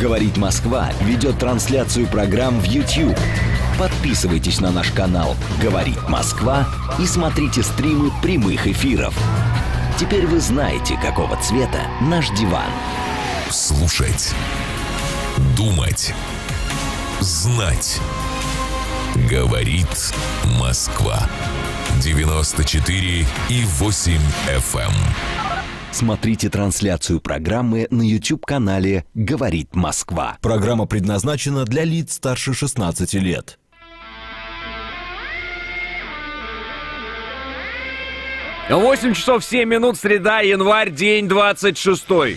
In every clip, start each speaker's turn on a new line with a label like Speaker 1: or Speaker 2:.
Speaker 1: «Говорит Москва» ведет трансляцию программ в YouTube. Подписывайтесь на наш канал «Говорит Москва» и смотрите стримы прямых эфиров. Теперь вы знаете, какого цвета наш диван.
Speaker 2: Слушать. Думать. Знать. Говорит Москва. 94 и 8 FM.
Speaker 1: Смотрите трансляцию программы на YouTube-канале «Говорит Москва». Программа предназначена для лиц старше 16 лет.
Speaker 3: Восемь часов семь минут, среда, январь, день двадцать шестой.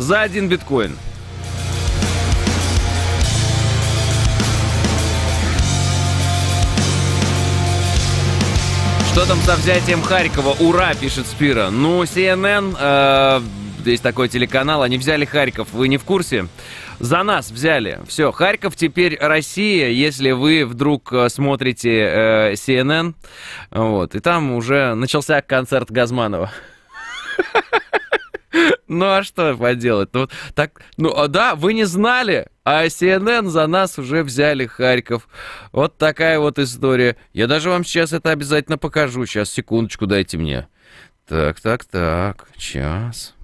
Speaker 3: за один биткоин. Что там со взятием Харькова? Ура, пишет Спира. Ну, CNN, э, есть такой телеканал, они взяли Харьков. Вы не в курсе? За нас взяли. Все, Харьков теперь Россия, если вы вдруг э, смотрите э, CNN. Вот, и там уже начался концерт Газманова. Ну а что поделать? Ну, так, ну а да, вы не знали, а CNN за нас уже взяли Харьков. Вот такая вот история. Я даже вам сейчас это обязательно покажу. Сейчас, секундочку дайте мне. Так, так, так, Сейчас.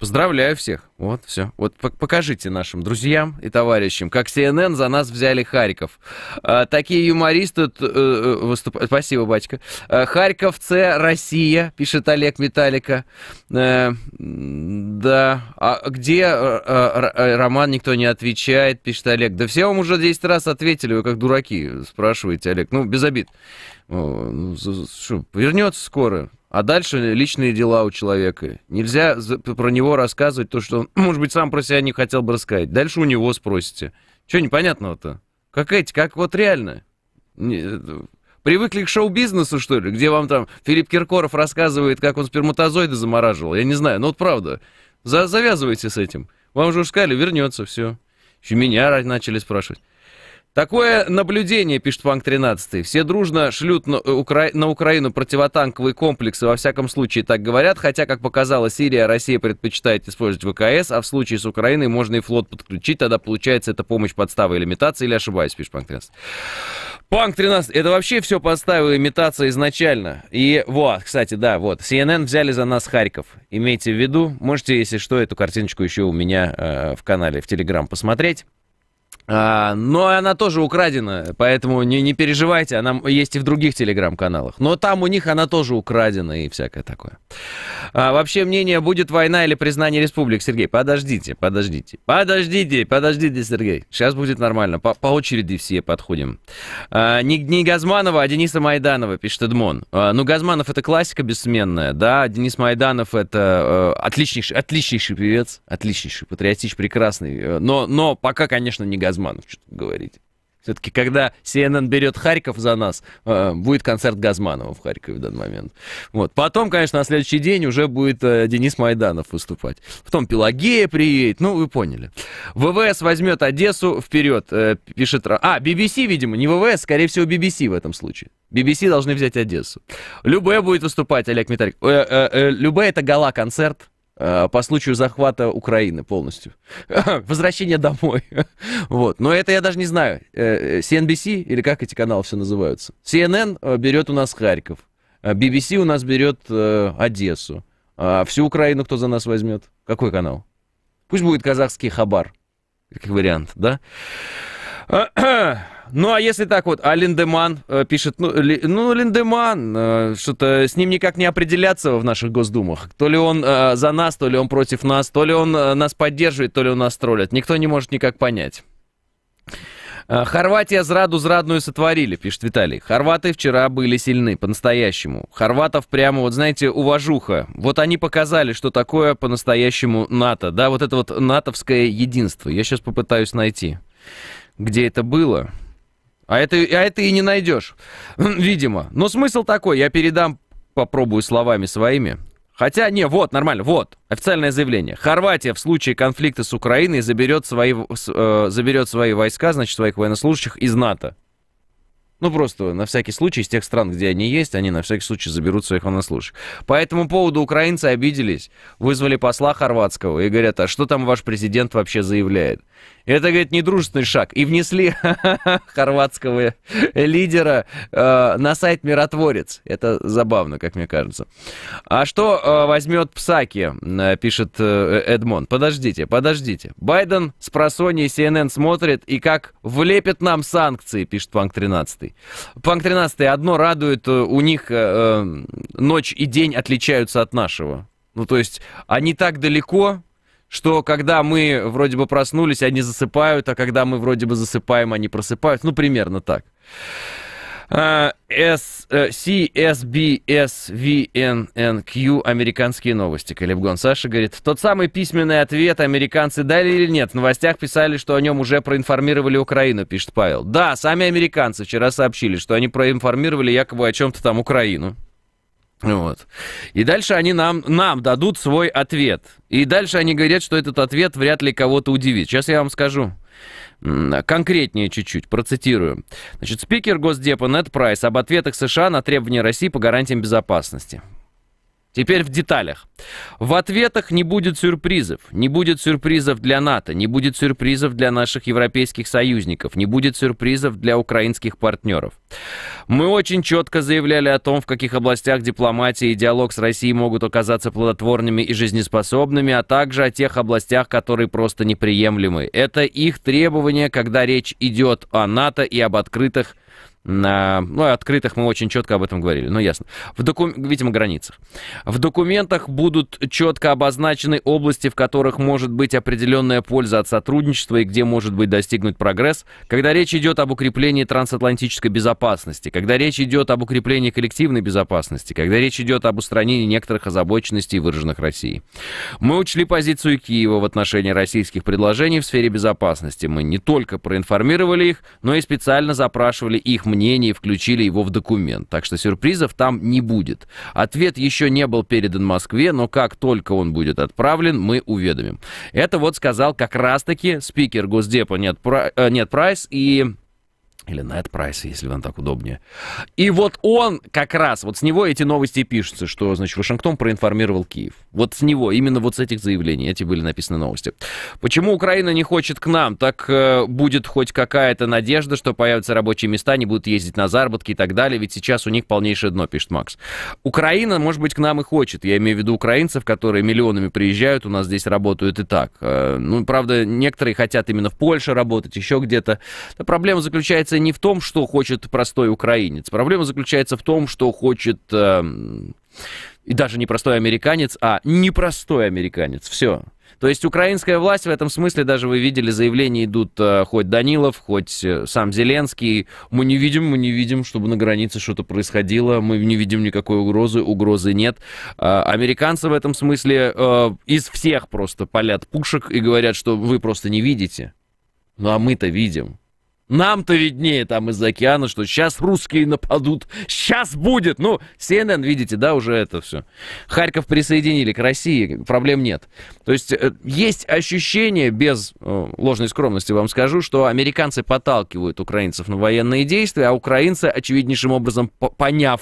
Speaker 3: Поздравляю всех. Вот, все. Вот покажите нашим друзьям и товарищам, как CNN за нас взяли Харьков. А, такие юмористы э, э выступают. Спасибо, батька. А, Харьковце, Россия, пишет Олег Металлика. Э, да. А где э, э, э, Роман, никто не отвечает, пишет Олег. Да все вам уже 10 раз ответили, вы как дураки, спрашиваете, Олег. Ну, без обид. Ну, вернется скоро. А дальше личные дела у человека. Нельзя про него рассказывать то, что он, может быть, сам про себя не хотел бы рассказать. Дальше у него спросите. Что непонятного-то? Как эти, как вот реально? Не, э, привыкли к шоу-бизнесу, что ли? Где вам там Филипп Киркоров рассказывает, как он сперматозоиды замораживал? Я не знаю, но ну, вот правда. За, завязывайте с этим. Вам же уже сказали, вернется, все. Еще меня начали спрашивать. Такое наблюдение, пишет Фанк 13. Все дружно шлют на, э, Укра... на Украину противотанковые комплексы, во всяком случае так говорят, хотя, как показала Сирия, Россия предпочитает использовать ВКС, а в случае с Украиной можно и флот подключить, тогда получается это помощь подставы или имитация, или ошибаюсь, пишет Фанк 13. Панк 13, это вообще все подставы имитация изначально. И вот, кстати, да, вот, CNN взяли за нас Харьков. Имейте в виду, можете, если что, эту картиночку еще у меня э, в канале, в Телеграм посмотреть. А, но она тоже украдена, поэтому не, не переживайте, она есть и в других телеграм-каналах. Но там у них она тоже украдена и всякое такое. А, вообще мнение, будет война или признание республик, Сергей. Подождите, подождите. Подождите, подождите, Сергей. Сейчас будет нормально. По, по очереди все подходим. А, не, не Газманова, а Дениса Майданова, пишет Эдмон. А, ну, Газманов это классика бессменная, да. Денис Майданов это э, отличнейший, отличнейший певец, отличнейший, патриотич прекрасный. Э, но, но пока, конечно, не Газманов, что говорить. Все-таки, когда CNN берет Харьков за нас, э, будет концерт Газманова в Харькове в данный момент. Вот. Потом, конечно, на следующий день уже будет э, Денис Майданов выступать. Потом Пелагея приедет. Ну, вы поняли. ВВС возьмет Одессу вперед, э, пишет... А, BBC, видимо, не ВВС, скорее всего, BBC в этом случае. BBC должны взять Одессу. Любе будет выступать, Олег Метарик. Любе это гала-концерт Э, по случаю захвата Украины полностью. Возвращение домой. вот. Но это я даже не знаю. CNBC э, э, или как эти каналы все называются? CNN берет у нас Харьков. BBC у нас берет Одессу. А всю Украину кто за нас возьмет? Какой канал? Пусть будет казахский Хабар. Как вариант, да? Ну, а если так вот, а Линдеман э, пишет, ну, ли, ну Линдеман, э, что-то с ним никак не определяться в наших Госдумах. То ли он э, за нас, то ли он против нас, то ли он э, нас поддерживает, то ли он нас троллит. Никто не может никак понять. Э, Хорватия зраду зрадную сотворили, пишет Виталий. Хорваты вчера были сильны, по-настоящему. Хорватов прямо, вот знаете, уважуха. Вот они показали, что такое по-настоящему НАТО. Да, вот это вот натовское единство. Я сейчас попытаюсь найти, где это было. А это, а это и не найдешь, видимо. Но смысл такой, я передам, попробую словами своими. Хотя, не, вот, нормально, вот, официальное заявление. Хорватия в случае конфликта с Украиной заберет свои, э, заберет свои войска, значит, своих военнослужащих из НАТО. Ну, просто на всякий случай, из тех стран, где они есть, они на всякий случай заберут своих военнослужащих. По этому поводу украинцы обиделись, вызвали посла хорватского и говорят, а что там ваш президент вообще заявляет? Это, говорит, недружественный шаг. И внесли хорватского лидера э, на сайт «Миротворец». Это забавно, как мне кажется. А что э, возьмет Псаки, э, пишет э, Эдмон. Подождите, подождите. Байден с просони CNN смотрит и как влепит нам санкции, пишет Панк 13. Панк 13 одно радует, э, у них э, э, ночь и день отличаются от нашего. Ну, то есть они так далеко, что когда мы вроде бы проснулись, они засыпают, а когда мы вроде бы засыпаем, они просыпаются. Ну, примерно так. S, C, S, B, S, V, N, N, Q. Американские новости. Калибгон Саша говорит, тот самый письменный ответ американцы дали или нет? В новостях писали, что о нем уже проинформировали Украину, пишет Павел. Да, сами американцы вчера сообщили, что они проинформировали якобы о чем-то там Украину. Вот. И дальше они нам, нам дадут свой ответ. И дальше они говорят, что этот ответ вряд ли кого-то удивит. Сейчас я вам скажу. Конкретнее чуть-чуть, процитирую. Значит, спикер Госдепа Нед Прайс об ответах США на требования России по гарантиям безопасности. Теперь в деталях. В ответах не будет сюрпризов. Не будет сюрпризов для НАТО, не будет сюрпризов для наших европейских союзников, не будет сюрпризов для украинских партнеров. Мы очень четко заявляли о том, в каких областях дипломатия и диалог с Россией могут оказаться плодотворными и жизнеспособными, а также о тех областях, которые просто неприемлемы. Это их требования, когда речь идет о НАТО и об открытых ну, и открытых мы очень четко об этом говорили, ну, ясно. В доку... Видимо, границах. В документах будут четко обозначены области, в которых может быть определенная польза от сотрудничества и где может быть достигнут прогресс, когда речь идет об укреплении трансатлантической безопасности, когда речь идет об укреплении коллективной безопасности, когда речь идет об устранении некоторых озабоченностей, выраженных Россией. Мы учли позицию Киева в отношении российских предложений в сфере безопасности. Мы не только проинформировали их, но и специально запрашивали их мнений включили его в документ. Так что сюрпризов там не будет. Ответ еще не был передан Москве, но как только он будет отправлен, мы уведомим. Это вот сказал как раз-таки спикер Госдепа Нет, э, Прайс и или Нет Прайса, если вам так удобнее. И вот он как раз, вот с него эти новости пишутся, что, значит, Вашингтон проинформировал Киев. Вот с него, именно вот с этих заявлений, эти были написаны новости. Почему Украина не хочет к нам? Так э, будет хоть какая-то надежда, что появятся рабочие места, не будут ездить на заработки и так далее, ведь сейчас у них полнейшее дно, пишет Макс. Украина, может быть, к нам и хочет. Я имею в виду украинцев, которые миллионами приезжают, у нас здесь работают и так. Э, ну, правда, некоторые хотят именно в Польше работать, еще где-то. Но проблема заключается не в том, что хочет простой украинец. Проблема заключается в том, что хочет э, и даже не простой американец, а непростой американец. Все. То есть украинская власть в этом смысле, даже вы видели, заявления идут э, хоть Данилов, хоть э, сам Зеленский. Мы не видим, мы не видим, чтобы на границе что-то происходило, мы не видим никакой угрозы, угрозы нет. Э, американцы в этом смысле э, из всех просто палят пушек и говорят, что вы просто не видите. Ну а мы-то видим. Нам-то виднее там из океана, что сейчас русские нападут. Сейчас будет! Ну, CNN, видите, да, уже это все. Харьков присоединили к России, проблем нет. То есть э, есть ощущение, без э, ложной скромности вам скажу, что американцы подталкивают украинцев на военные действия, а украинцы, очевиднейшим образом, поняв,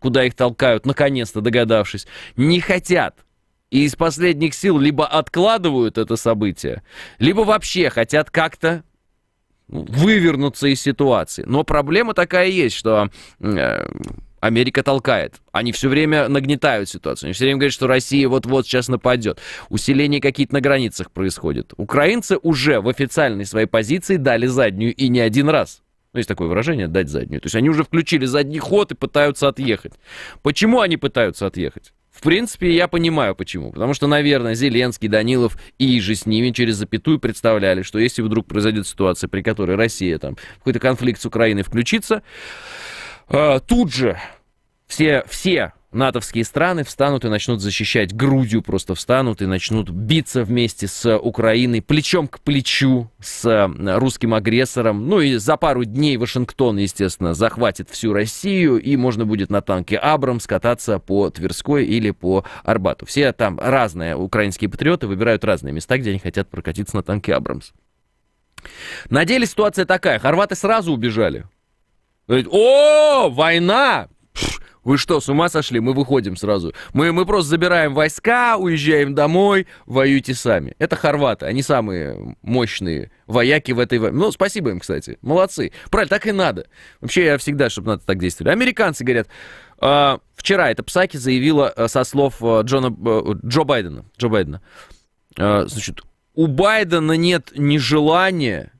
Speaker 3: куда их толкают, наконец-то догадавшись, не хотят и из последних сил либо откладывают это событие, либо вообще хотят как-то вывернуться из ситуации. Но проблема такая есть, что э, Америка толкает. Они все время нагнетают ситуацию. Они все время говорят, что Россия вот-вот сейчас нападет. Усиление какие-то на границах происходит. Украинцы уже в официальной своей позиции дали заднюю и не один раз. Ну, есть такое выражение, дать заднюю. То есть они уже включили задний ход и пытаются отъехать. Почему они пытаются отъехать? В принципе, я понимаю, почему. Потому что, наверное, Зеленский, Данилов и же с ними через запятую представляли, что если вдруг произойдет ситуация, при которой Россия там в какой-то конфликт с Украиной включится, э, тут же все, все натовские страны встанут и начнут защищать. Грудью просто встанут и начнут биться вместе с Украиной, плечом к плечу с э, русским агрессором. Ну и за пару дней Вашингтон, естественно, захватит всю Россию, и можно будет на танке Абрамс кататься по Тверской или по Арбату. Все там разные украинские патриоты выбирают разные места, где они хотят прокатиться на танке Абрамс. На деле ситуация такая. Хорваты сразу убежали. О, война! Вы что, с ума сошли? Мы выходим сразу. Мы, мы просто забираем войска, уезжаем домой, воюйте сами. Это хорваты, они самые мощные вояки в этой войне. Ну, спасибо им, кстати. Молодцы. Правильно, так и надо. Вообще, я всегда, чтобы надо так действовать. Американцы говорят, э, вчера это Псаки заявила э, со слов э, Джона, э, Джо Байдена. Джо Байдена. Э, значит, у Байдена нет ни желания,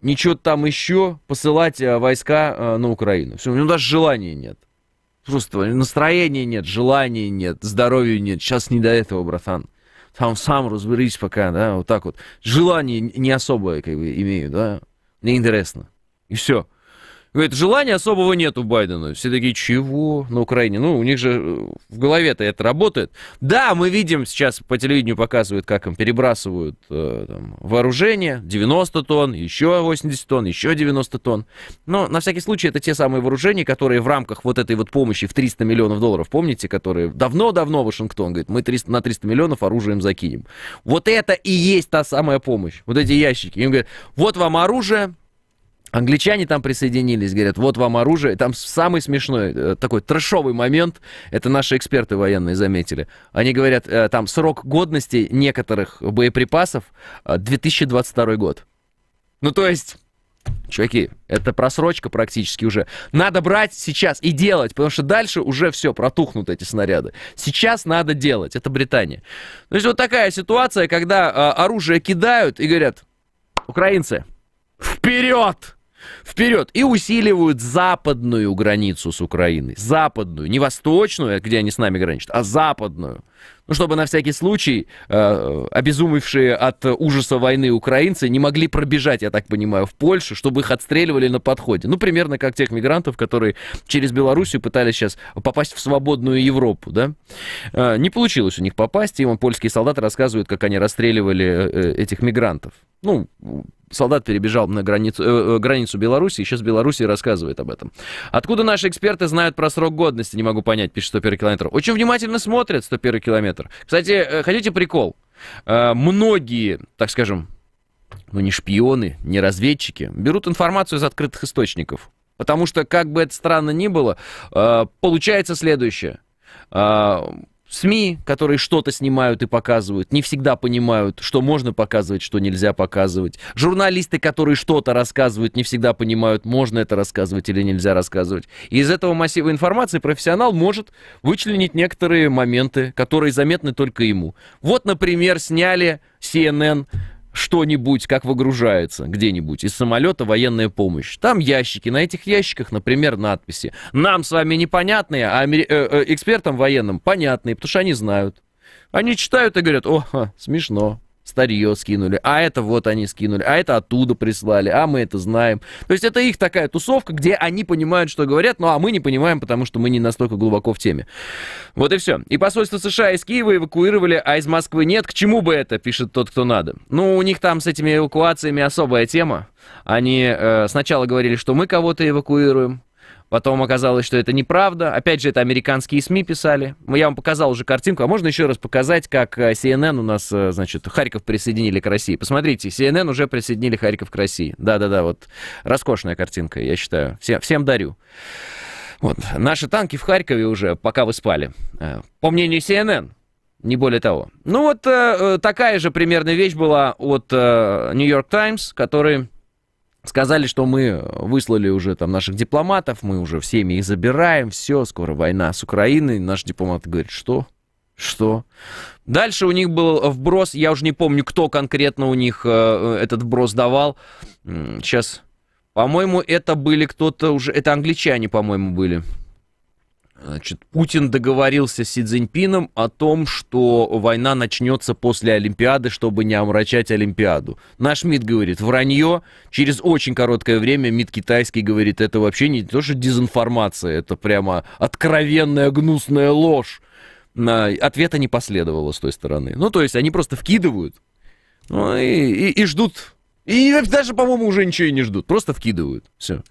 Speaker 3: ничего там еще посылать э, войска на Украину. Все, у него даже желания нет. Просто настроения нет, желания нет, здоровья нет. Сейчас не до этого, братан. Там сам разберись пока, да, вот так вот. Желание не особое, как бы, имею, да. Мне интересно. И все. Говорит, желания особого нет у Байдена. Все такие, чего на Украине? Ну, у них же э, в голове-то это работает. Да, мы видим, сейчас по телевидению показывают, как им перебрасывают э, там, вооружение. 90 тонн, еще 80 тонн, еще 90 тонн. Но на всякий случай это те самые вооружения, которые в рамках вот этой вот помощи в 300 миллионов долларов, помните, которые давно-давно Вашингтон говорит, мы 300, на 300 миллионов оружием закинем. Вот это и есть та самая помощь. Вот эти ящики. Им говорят, вот вам оружие, Англичане там присоединились, говорят, вот вам оружие. Там самый смешной, э, такой трешовый момент, это наши эксперты военные заметили. Они говорят, э, там срок годности некоторых боеприпасов 2022 э, год. Ну, то есть... Чуваки, это просрочка практически уже. Надо брать сейчас и делать, потому что дальше уже все, протухнут эти снаряды. Сейчас надо делать, это Британия. То есть вот такая ситуация, когда э, оружие кидают и говорят, украинцы, вперед! вперед и усиливают западную границу с Украиной. Западную, не восточную, где они с нами граничат, а западную. Ну, чтобы на всякий случай э, обезумевшие от ужаса войны украинцы не могли пробежать, я так понимаю, в Польшу, чтобы их отстреливали на подходе. Ну, примерно как тех мигрантов, которые через Белоруссию пытались сейчас попасть в свободную Европу, да? Э, не получилось у них попасть, и вам польские солдаты рассказывают, как они расстреливали э, э этих мигрантов. Ну, солдат перебежал на границу, э, э границу Беларуси, и сейчас Беларуси рассказывает об этом. Откуда наши эксперты знают про срок годности, не могу понять, пишет 101 километр. Очень внимательно смотрят 101 километр. Кстати, э, хотите прикол? Э, многие, так скажем, ну не шпионы, не разведчики, берут информацию из открытых источников. Потому что, как бы это странно ни было, э, получается следующее. Э, СМИ, которые что-то снимают и показывают, не всегда понимают, что можно показывать, что нельзя показывать. Журналисты, которые что-то рассказывают, не всегда понимают, можно это рассказывать или нельзя рассказывать. И из этого массива информации профессионал может вычленить некоторые моменты, которые заметны только ему. Вот, например, сняли CNN что-нибудь, как выгружается где-нибудь из самолета военная помощь. Там ящики, на этих ящиках, например, надписи. Нам с вами непонятные, а амери... э, э, экспертам военным понятные, потому что они знают. Они читают и говорят, о, ха, смешно, старье скинули, а это вот они скинули, а это оттуда прислали, а мы это знаем. То есть это их такая тусовка, где они понимают, что говорят, ну а мы не понимаем, потому что мы не настолько глубоко в теме. Вот и все. И посольство США из Киева эвакуировали, а из Москвы нет. К чему бы это, пишет тот, кто надо. Ну, у них там с этими эвакуациями особая тема. Они э, сначала говорили, что мы кого-то эвакуируем, Потом оказалось, что это неправда. Опять же, это американские СМИ писали. Я вам показал уже картинку, а можно еще раз показать, как э, CNN у нас, э, значит, Харьков присоединили к России. Посмотрите, CNN уже присоединили Харьков к России. Да-да-да, вот роскошная картинка, я считаю. Всем, всем дарю. Вот. Наши танки в Харькове уже, пока вы спали. Э, по мнению CNN, не более того. Ну вот такая же примерная вещь была от New York Times, который Сказали, что мы выслали уже там наших дипломатов, мы уже всеми их забираем, все, скоро война с Украиной. Наш дипломат говорит, что? Что? Дальше у них был вброс, я уже не помню, кто конкретно у них э, этот вброс давал. Сейчас, по-моему, это были кто-то уже, это англичане, по-моему, были. Значит, Путин договорился с Си Цзиньпином о том, что война начнется после Олимпиады, чтобы не омрачать Олимпиаду. Наш МИД говорит, вранье. Через очень короткое время МИД китайский говорит, это вообще не то, что дезинформация, это прямо откровенная гнусная ложь. Ответа не последовало с той стороны. Ну, то есть они просто вкидывают ну, и, и, и ждут и даже, по-моему, уже ничего и не ждут. Просто вкидывают. Все.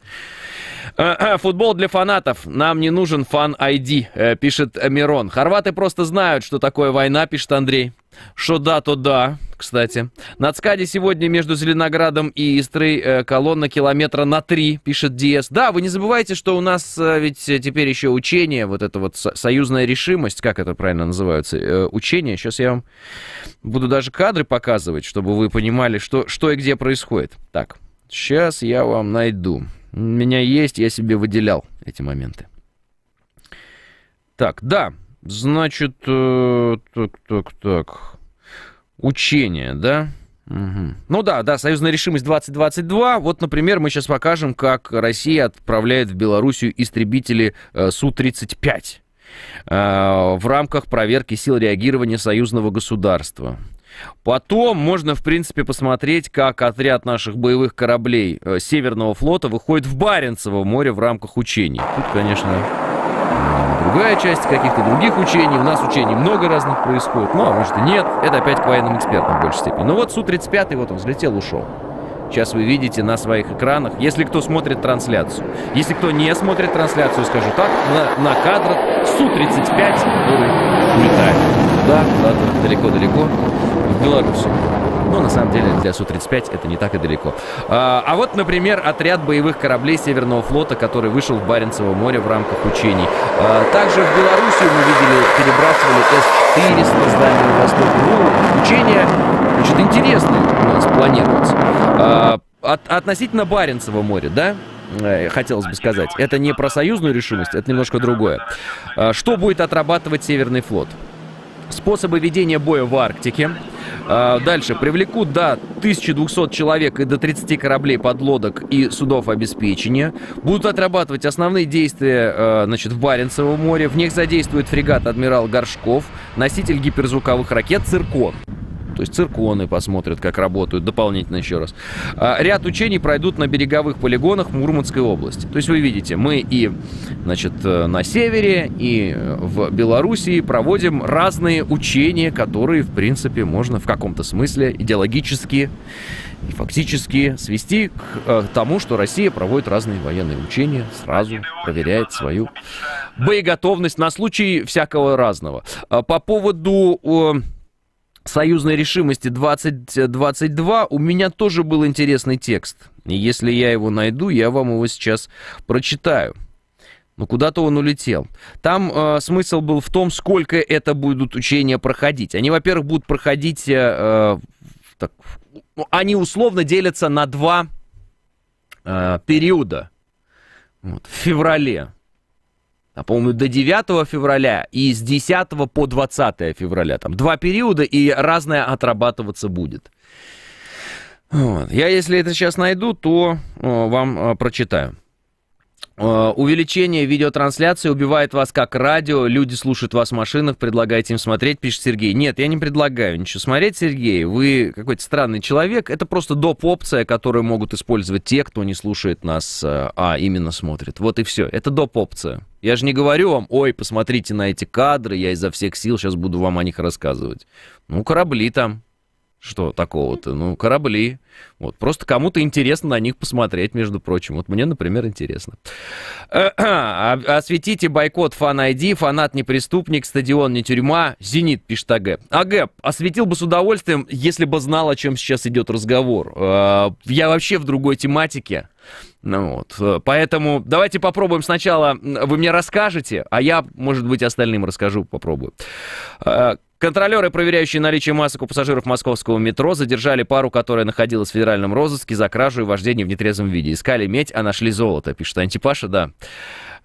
Speaker 3: А, а, футбол для фанатов. Нам не нужен фан-айди, э, пишет Мирон. Хорваты просто знают, что такое война, пишет Андрей. Что да, то да, кстати. На ЦКАДе сегодня между Зеленоградом и Истрой э, колонна километра на три, пишет Диес. Да, вы не забывайте, что у нас э, ведь э, теперь еще учение, вот это вот союзная решимость, как это правильно называется, учение. Сейчас я вам буду даже кадры показывать, чтобы вы понимали, что, что и где происходит. Так, сейчас я вам найду. У меня есть, я себе выделял эти моменты. Так, да, Значит, э, так, так, так. Учение, да? Угу. Ну да, да, союзная решимость 2022. Вот, например, мы сейчас покажем, как Россия отправляет в Белоруссию истребители э, Су-35 э, в рамках проверки сил реагирования союзного государства. Потом можно, в принципе, посмотреть, как отряд наших боевых кораблей э, Северного флота выходит в Баренцево море в рамках учений. Тут, конечно, другая часть каких-то других учений. У нас учений много разных происходит. Ну, а может и нет. Это опять к военным экспертам в большей степени. Ну вот Су-35, вот он взлетел, ушел. Сейчас вы видите на своих экранах, если кто смотрит трансляцию. Если кто не смотрит трансляцию, скажу так, на, на кадрах Су-35, который улетает. Да, куда далеко-далеко в Беларусь но на самом деле, для Су-35 это не так и далеко. А, а вот, например, отряд боевых кораблей Северного флота, который вышел в Баренцево море в рамках учений. А, также в Белоруссию мы видели, перебрасывали С-400 с Дальнего Востока. Ну, учения, значит, интересные у нас планируются. А, от, относительно Баренцева моря, да? Э, хотелось бы сказать. Это не про союзную решимость, это немножко другое. А, что будет отрабатывать Северный флот? способы ведения боя в Арктике. А, дальше. Привлекут до 1200 человек и до 30 кораблей подлодок и судов обеспечения. Будут отрабатывать основные действия а, значит, в Баренцевом море. В них задействует фрегат «Адмирал Горшков», носитель гиперзвуковых ракет «Циркон». То есть цирконы посмотрят, как работают, дополнительно еще раз. А, ряд учений пройдут на береговых полигонах Мурманской области. То есть вы видите, мы и значит, э, на севере, и э, в Белоруссии проводим разные учения, которые, в принципе, можно в каком-то смысле идеологически и фактически свести к э, тому, что Россия проводит разные военные учения, сразу проверяет свою боеготовность на случай всякого разного. А, по поводу союзной решимости 2022 у меня тоже был интересный текст. И если я его найду, я вам его сейчас прочитаю. Но ну, куда-то он улетел. Там э, смысл был в том, сколько это будут учения проходить. Они, во-первых, будут проходить... Э, э так, ну, они условно делятся на два э, периода. Вот, в феврале Напомню, до 9 февраля и с 10 по 20 февраля. Там два периода, и разное отрабатываться будет. Вот. Я, если это сейчас найду, то о, вам о, э, прочитаю. Э, увеличение видеотрансляции убивает вас как радио. Люди слушают вас в машинах, предлагаете им смотреть, пишет Сергей. Нет, я не предлагаю ничего смотреть, Сергей. Вы какой-то странный человек. Это просто доп-опция, которую могут использовать те, кто не слушает нас, э, а именно смотрит. Вот и все. Это доп-опция. Я же не говорю вам, ой, посмотрите на эти кадры, я изо всех сил сейчас буду вам о них рассказывать. Ну, корабли там, что такого-то? Ну, корабли. Вот. Просто кому-то интересно на них посмотреть, между прочим. Вот мне, например, интересно. А, осветите бойкот фан ID, фанат не преступник, стадион не тюрьма, Зенит, пишет АГ. АГ, осветил бы с удовольствием, если бы знал, о чем сейчас идет разговор. А, я вообще в другой тематике. Ну вот. Поэтому давайте попробуем сначала. Вы мне расскажете, а я, может быть, остальным расскажу, попробую. А, Контролеры, проверяющие наличие масок у пассажиров московского метро, задержали пару, которая находилась в федеральном розыске за кражу и вождение в нетрезвом виде. Искали медь, а нашли золото, пишет Антипаша, да.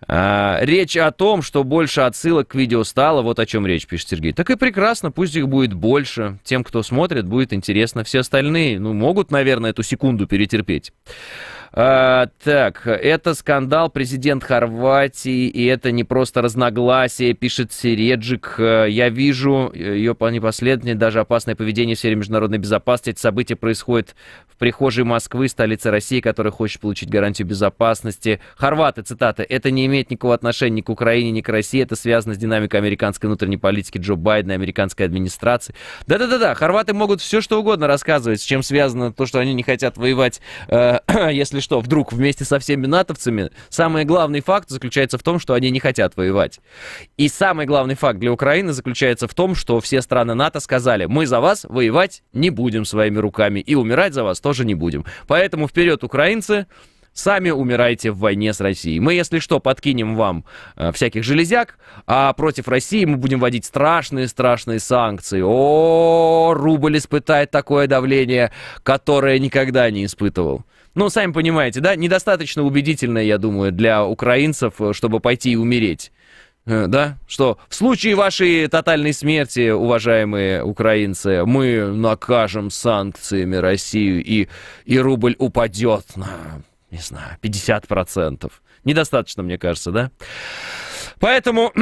Speaker 3: А, речь о том, что больше отсылок к видео стало, вот о чем речь, пишет Сергей. Так и прекрасно, пусть их будет больше. Тем, кто смотрит, будет интересно. Все остальные, ну, могут, наверное, эту секунду перетерпеть. А, так, это скандал, президент Хорватии, и это не просто разногласие, пишет Середжик. Э, я вижу э, ее непоследовательное, даже опасное поведение в сфере международной безопасности. Это событие происходит в прихожей Москвы, столице России, которая хочет получить гарантию безопасности. Хорваты, цитата, это не имеет никакого отношения ни к Украине, ни к России, это связано с динамикой американской внутренней политики Джо Байдена, американской администрации. Да-да-да-да, хорваты могут все что угодно рассказывать, с чем связано то, что они не хотят воевать, э, если что вдруг вместе со всеми натовцами, самый главный факт заключается в том, что они не хотят воевать. И самый главный факт для Украины заключается в том, что все страны НАТО сказали, мы за вас воевать не будем своими руками и умирать за вас тоже не будем. Поэтому вперед, украинцы, сами умирайте в войне с Россией. Мы, если что, подкинем вам э, всяких железяк, а против России мы будем вводить страшные-страшные санкции. О, рубль испытает такое давление, которое никогда не испытывал ну, сами понимаете, да, недостаточно убедительная, я думаю, для украинцев, э, чтобы пойти и умереть. Э, да, что в случае вашей тотальной смерти, уважаемые украинцы, мы накажем санкциями Россию, и, и рубль упадет на, не знаю, 50%. Недостаточно, мне кажется, да? Поэтому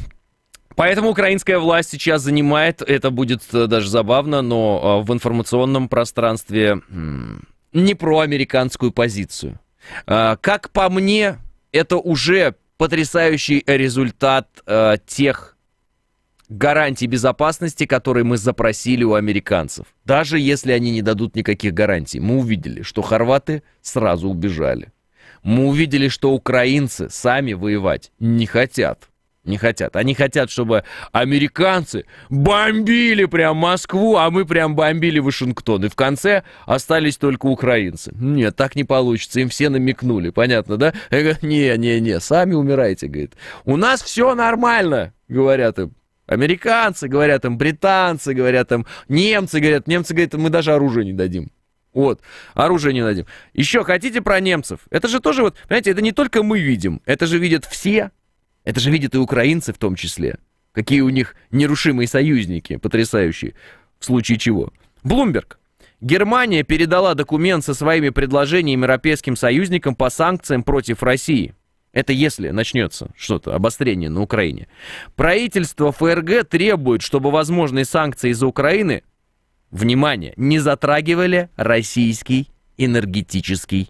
Speaker 3: Поэтому украинская власть сейчас занимает, это будет э, даже забавно, но в информационном пространстве не проамериканскую позицию. А, как по мне, это уже потрясающий результат а, тех гарантий безопасности, которые мы запросили у американцев. Даже если они не дадут никаких гарантий. Мы увидели, что хорваты сразу убежали. Мы увидели, что украинцы сами воевать не хотят. Не хотят. Они хотят, чтобы американцы бомбили прям Москву, а мы прям бомбили Вашингтон. И в конце остались только украинцы. Нет, так не получится. Им все намекнули. Понятно, да? Я говорю, не-не-не, сами умирайте, говорит. У нас все нормально, говорят им. Американцы говорят им, британцы говорят им, немцы говорят, немцы говорят, мы даже оружие не дадим. Вот, оружие не дадим. Еще хотите про немцев? Это же тоже вот, понимаете, это не только мы видим, это же видят все, это же видят и украинцы в том числе. Какие у них нерушимые союзники, потрясающие, в случае чего. Блумберг. Германия передала документ со своими предложениями европейским союзникам по санкциям против России. Это если начнется что-то, обострение на Украине. Правительство ФРГ требует, чтобы возможные санкции из за Украины, внимание, не затрагивали российский энергетический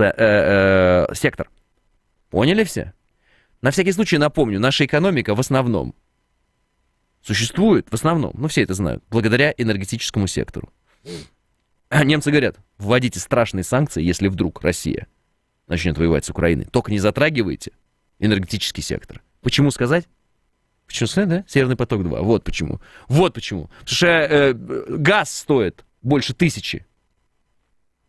Speaker 3: э, э, сектор. Поняли все? На всякий случай напомню, наша экономика в основном существует, в основном, ну все это знают, благодаря энергетическому сектору. А немцы говорят, вводите страшные санкции, если вдруг Россия начнет воевать с Украиной. Только не затрагивайте энергетический сектор. Почему сказать? Почему сказать, да? Северный поток 2. Вот почему. Вот почему. Потому что э, газ стоит больше тысячи.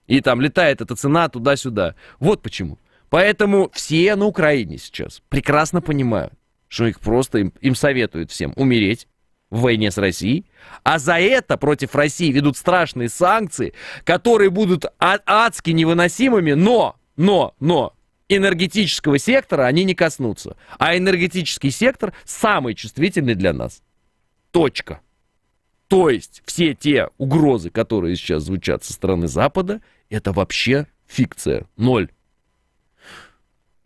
Speaker 3: И там летает эта цена туда-сюда. Вот почему. Поэтому все на Украине сейчас прекрасно понимают, что их просто им, им советуют всем умереть в войне с Россией, а за это против России ведут страшные санкции, которые будут а, адски невыносимыми, но, но, но энергетического сектора они не коснутся. А энергетический сектор самый чувствительный для нас. Точка. То есть все те угрозы, которые сейчас звучат со стороны Запада, это вообще фикция. Ноль.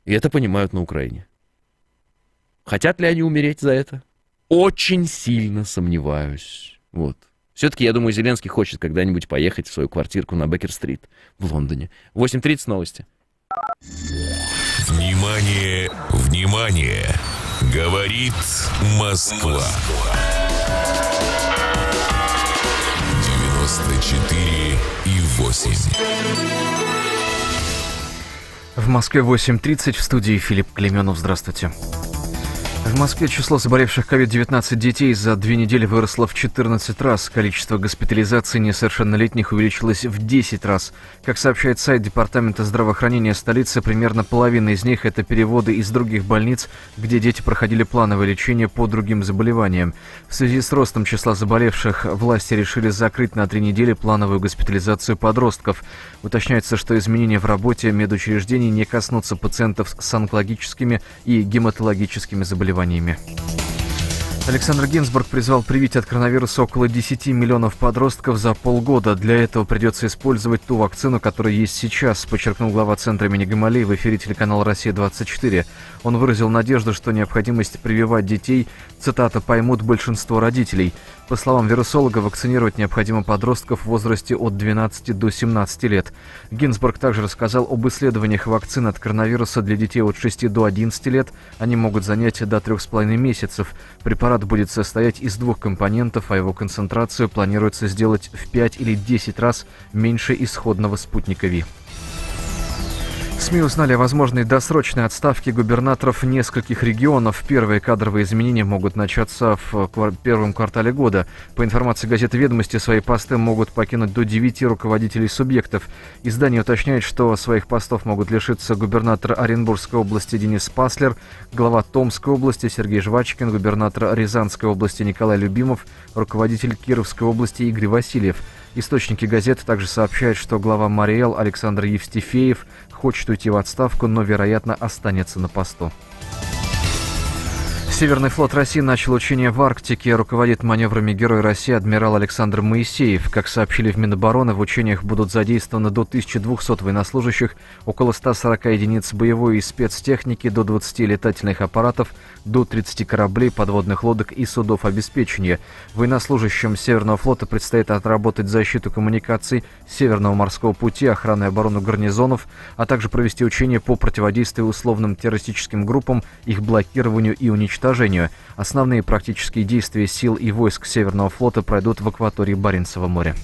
Speaker 3: И это понимают на Украине. Хотят ли они умереть за это? Очень сильно сомневаюсь. Вот. Все-таки, я думаю, Зеленский хочет когда-нибудь поехать в свою квартирку на бекер стрит в Лондоне. 8.30 новости.
Speaker 2: Внимание, внимание! Говорит Москва. 94 и 8.
Speaker 4: В Москве 8.30, в студии Филипп Клеменов. Здравствуйте. Здравствуйте. В Москве число заболевших COVID-19 детей за две недели выросло в 14 раз. Количество госпитализаций несовершеннолетних увеличилось в 10 раз. Как сообщает сайт Департамента здравоохранения столицы, примерно половина из них – это переводы из других больниц, где дети проходили плановое лечение по другим заболеваниям. В связи с ростом числа заболевших, власти решили закрыть на три недели плановую госпитализацию подростков. Уточняется, что изменения в работе медучреждений не коснутся пациентов с онкологическими и гематологическими заболеваниями заболеваниями. Александр Гинзбург призвал привить от коронавируса около 10 миллионов подростков за полгода. Для этого придется использовать ту вакцину, которая есть сейчас, подчеркнул глава Центра имени Гамалеи в эфире телеканала «Россия-24». Он выразил надежду, что необходимость прививать детей Цитата «поймут большинство родителей». По словам вирусолога, вакцинировать необходимо подростков в возрасте от 12 до 17 лет. Гинзбург также рассказал об исследованиях вакцин от коронавируса для детей от 6 до 11 лет. Они могут занять до 3,5 месяцев. Препарат будет состоять из двух компонентов, а его концентрацию планируется сделать в 5 или 10 раз меньше исходного спутника ВИ. СМИ узнали о возможной досрочной отставке губернаторов нескольких регионов. Первые кадровые изменения могут начаться в первом квартале года. По информации газеты «Ведомости», свои посты могут покинуть до 9 руководителей субъектов. Издание уточняет, что своих постов могут лишиться губернатор Оренбургской области Денис Паслер, глава Томской области Сергей Жвачкин, губернатор Рязанской области Николай Любимов, руководитель Кировской области Игорь Васильев. Источники газеты также сообщают, что глава Мариэл Александр Евстифеев, хочет уйти в отставку, но, вероятно, останется на посту. Северный флот России начал учение в Арктике. Руководит маневрами Герой России адмирал Александр Моисеев. Как сообщили в Минобороны, в учениях будут задействованы до 1200 военнослужащих, около 140 единиц боевой и спецтехники, до 20 летательных аппаратов, до 30 кораблей, подводных лодок и судов обеспечения. Военнослужащим Северного флота предстоит отработать защиту коммуникаций Северного морского пути, охрану и оборону гарнизонов, а также провести учения по противодействию условным террористическим группам, их блокированию и уничтожению поражению. Основные практические действия сил и войск Северного флота пройдут в акватории Баренцева моря.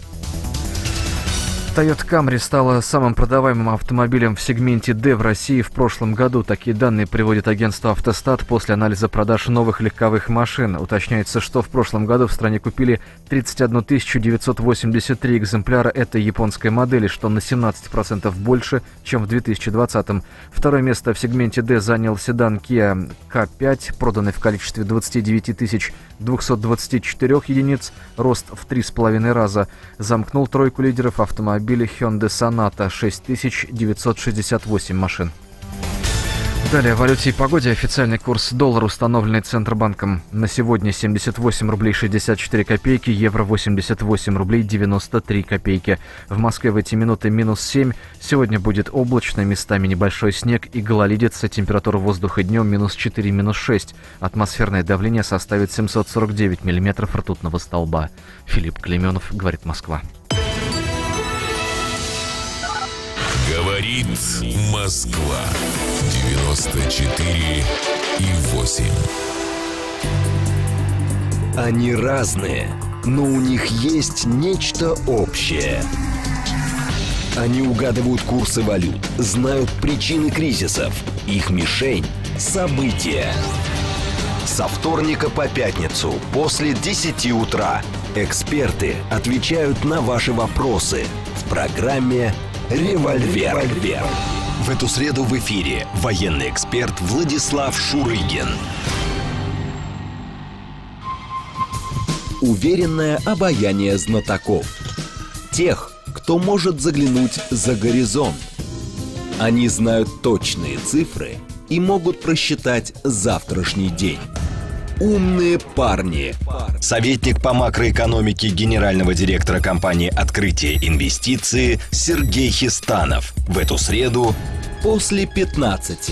Speaker 4: Toyota Camry стала самым продаваемым автомобилем в сегменте D в России в прошлом году. Такие данные приводит агентство «Автостат» после анализа продаж новых легковых машин. Уточняется, что в прошлом году в стране купили 31 983 экземпляра этой японской модели, что на 17% больше, чем в 2020. Второе место в сегменте D занял седан Kia K5, проданный в количестве 29 тысяч 224 единиц, рост в 3,5 раза. Замкнул тройку лидеров автомобиля Hyundai Sonata 6968 машин. Далее о валюте и погоде. Официальный курс доллара, установленный Центробанком на сегодня 78 рублей 64 копейки, евро 88 рублей 93 копейки. В Москве в эти минуты минус 7. Сегодня будет облачно, местами небольшой снег и гололедица. Температура воздуха днем минус 4, минус 6. Атмосферное давление составит 749 миллиметров ртутного столба. Филипп Клеменов, говорит Москва.
Speaker 2: Говорит Москва. 94 и 8.
Speaker 1: Они разные, но у них есть нечто общее. Они угадывают курсы валют, знают причины кризисов. Их мишень – события. Со вторника по пятницу после 10 утра эксперты отвечают на ваши вопросы в программе «Револьвер». «Револьвер». В эту среду в эфире военный эксперт Владислав Шурыгин. Уверенное обаяние знатоков. Тех, кто может заглянуть за горизонт. Они знают точные цифры и могут просчитать завтрашний день. «Умные парни». Советник по макроэкономике генерального директора компании «Открытие инвестиции» Сергей Хистанов. В эту среду после 15.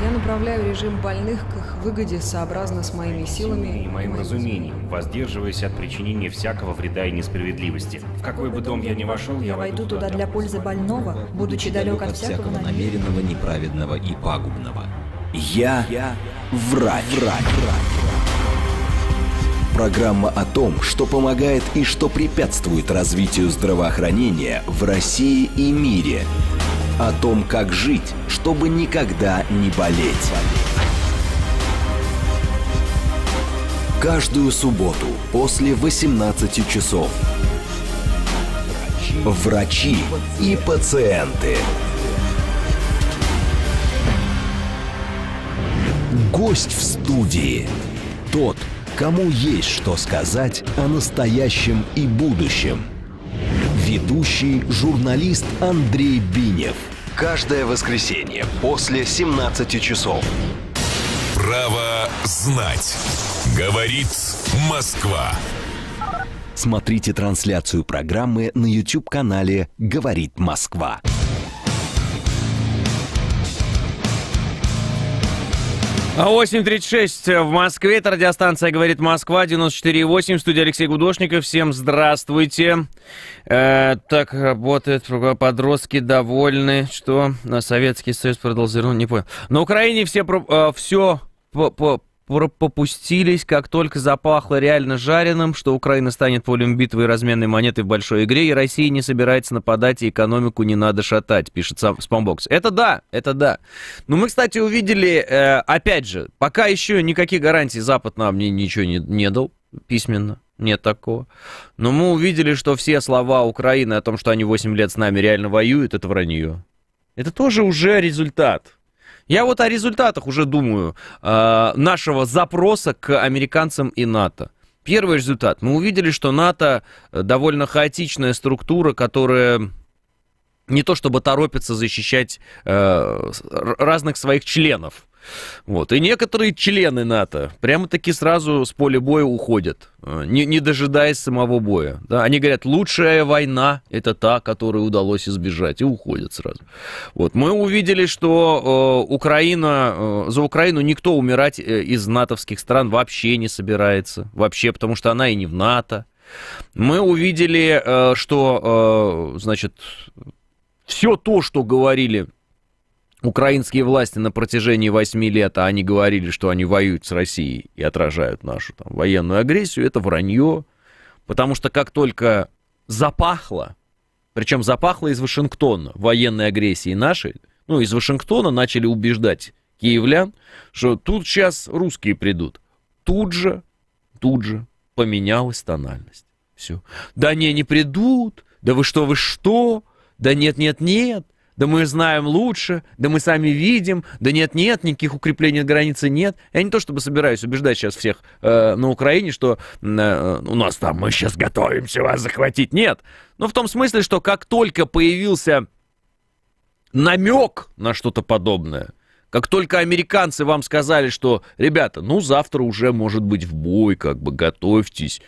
Speaker 4: Я направляю режим больных к их выгоде сообразно с моими силами и
Speaker 1: моим разумением, воздерживаясь от причинения всякого вреда и несправедливости. В какой бы дом я ни вошел, я войду
Speaker 4: туда для пользы больного, будучи далек от всякого
Speaker 1: намеренного, неправедного и пагубного. Я Врач. Врач. Программа о том, что помогает и что препятствует развитию здравоохранения в России и мире. О том, как жить, чтобы никогда не болеть. Каждую субботу после 18 часов. Врачи и пациенты. Врачи и пациенты. Гость в студии. Тот, кому есть что сказать о настоящем и будущем. Ведущий журналист Андрей Бинев. Каждое воскресенье после 17 часов.
Speaker 2: Право знать. Говорит
Speaker 1: Москва. Смотрите трансляцию программы на
Speaker 3: YouTube-канале «Говорит Москва». 8.36 в Москве. Это радиостанция «Говорит Москва», 94.8. Студия Алексей Гудошников. Всем здравствуйте. Э, так работает. Подростки довольны, что на Советский Союз продолжил. Не понял. На Украине все, э, все попустились, как только запахло реально жареным, что Украина станет полем битвы и разменной монетой в большой игре, и Россия не собирается нападать, и экономику не надо шатать, пишет сам Спамбокс. Это да, это да. Но ну, мы, кстати, увидели, э, опять же, пока еще никаких гарантий Запад нам ни ничего не, не дал письменно. Нет такого. Но мы увидели, что все слова Украины о том, что они 8 лет с нами реально воюют, это вранье. Это тоже уже результат. Я вот о результатах уже думаю э, нашего запроса к американцам и НАТО. Первый результат. Мы увидели, что НАТО э, довольно хаотичная структура, которая не то чтобы торопится защищать э, разных своих членов. Вот. И некоторые члены НАТО прямо-таки сразу с поля боя уходят, э, не, не дожидаясь самого боя. Да? Они говорят, лучшая война – это та, которую удалось избежать, и уходят сразу. Вот. Мы увидели, что э, Украина, э, за Украину никто умирать э, из натовских стран вообще не собирается. Вообще, потому что она и не в НАТО. Мы увидели, э, что, э, значит, все то, что говорили украинские власти на протяжении 8 лет, а они говорили, что они воюют с Россией и отражают нашу там, военную агрессию, это вранье. Потому что как только запахло, причем запахло из Вашингтона военной агрессии нашей, ну, из Вашингтона начали убеждать киевлян, что тут сейчас русские придут. Тут же, тут же поменялась тональность. Все. Да не, не придут. Да вы что, вы что? Да нет, нет, нет да мы знаем лучше, да мы сами видим, да нет-нет, никаких укреплений границы нет. Я не то чтобы собираюсь убеждать сейчас всех э, на Украине, что э, у нас там мы сейчас готовимся вас захватить. Нет. Но в том смысле, что как только появился намек на что-то подобное, как только американцы вам сказали, что, ребята, ну завтра уже может быть в бой, как бы готовьтесь,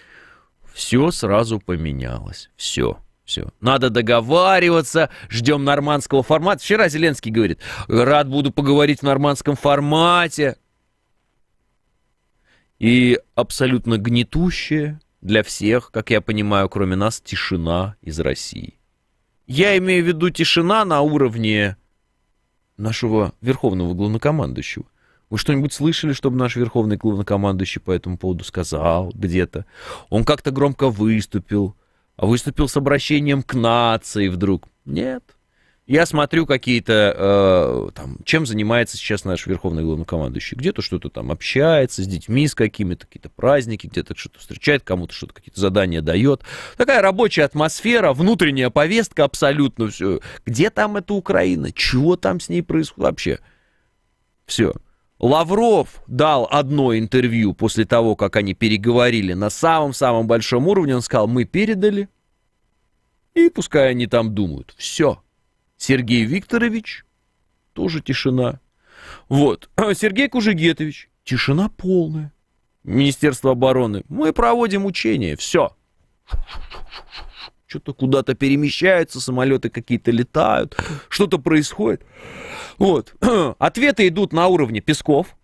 Speaker 3: все сразу поменялось. Все. Все. Надо договариваться, ждем нормандского формата. Вчера Зеленский говорит, рад буду поговорить в нормандском формате. И абсолютно гнетущая для всех, как я понимаю, кроме нас, тишина из России. Я имею в виду тишина на уровне нашего верховного главнокомандующего. Вы что-нибудь слышали, чтобы наш верховный главнокомандующий по этому поводу сказал где-то? Он как-то громко выступил, выступил с обращением к нации вдруг. Нет. Я смотрю какие-то, э, там, чем занимается сейчас наш верховный главнокомандующий. Где-то что-то там общается с детьми, с какими-то, какие-то праздники, где-то что-то встречает, кому-то что-то, какие-то задания дает. Такая рабочая атмосфера, внутренняя повестка абсолютно все. Где там эта Украина? Чего там с ней происходит вообще? Все. Лавров дал одно интервью после того, как они переговорили на самом-самом большом уровне. Он сказал, мы передали, и пускай они там думают. Все. Сергей Викторович, тоже тишина. Вот. Сергей Кужегетович, тишина полная. Министерство обороны, мы проводим учения, все. Все что-то куда-то перемещаются, самолеты какие-то летают, что-то происходит. Вот. Ответы идут на уровне Песков,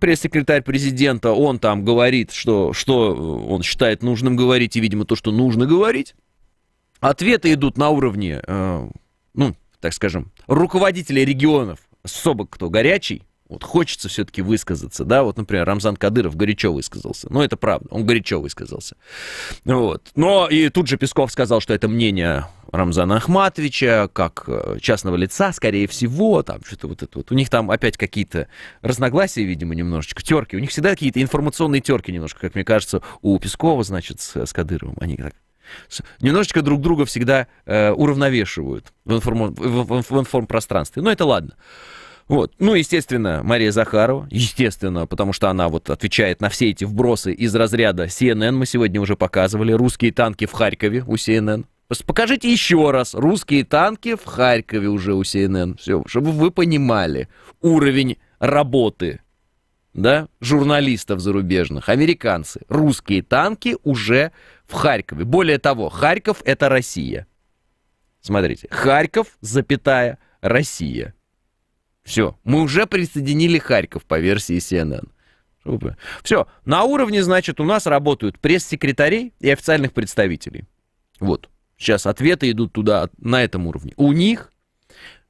Speaker 3: пресс-секретарь президента, он там говорит, что, что э, он считает нужным говорить, и, видимо, то, что нужно говорить. Ответы идут на уровне, э, ну, так скажем, руководителей регионов, особо кто горячий, вот хочется все-таки высказаться, да, вот, например, Рамзан Кадыров горячо высказался, ну, это правда, он горячо высказался, вот, но и тут же Песков сказал, что это мнение Рамзана Ахматовича, как э, частного лица, скорее всего, там что-то вот это вот, у них там опять какие-то разногласия, видимо, немножечко, терки, у них всегда какие-то информационные терки немножко, как мне кажется, у Пескова, значит, с, с Кадыровым, они так немножечко друг друга всегда э, уравновешивают в, информ... в, в, в информпространстве, но это ладно, вот. Ну, естественно, Мария Захарова, естественно, потому что она вот отвечает на все эти вбросы из разряда CNN, мы сегодня уже показывали, русские танки в Харькове у CNN. Покажите еще раз, русские танки в Харькове уже у CNN, все, чтобы вы понимали уровень работы, да, журналистов зарубежных, американцы. Русские танки уже в Харькове. Более того, Харьков это Россия. Смотрите, Харьков, запятая, Россия. Все, мы уже присоединили Харьков по версии CNN. Все, на уровне, значит, у нас работают пресс-секретарей и официальных представителей. Вот, сейчас ответы идут туда, на этом уровне. У них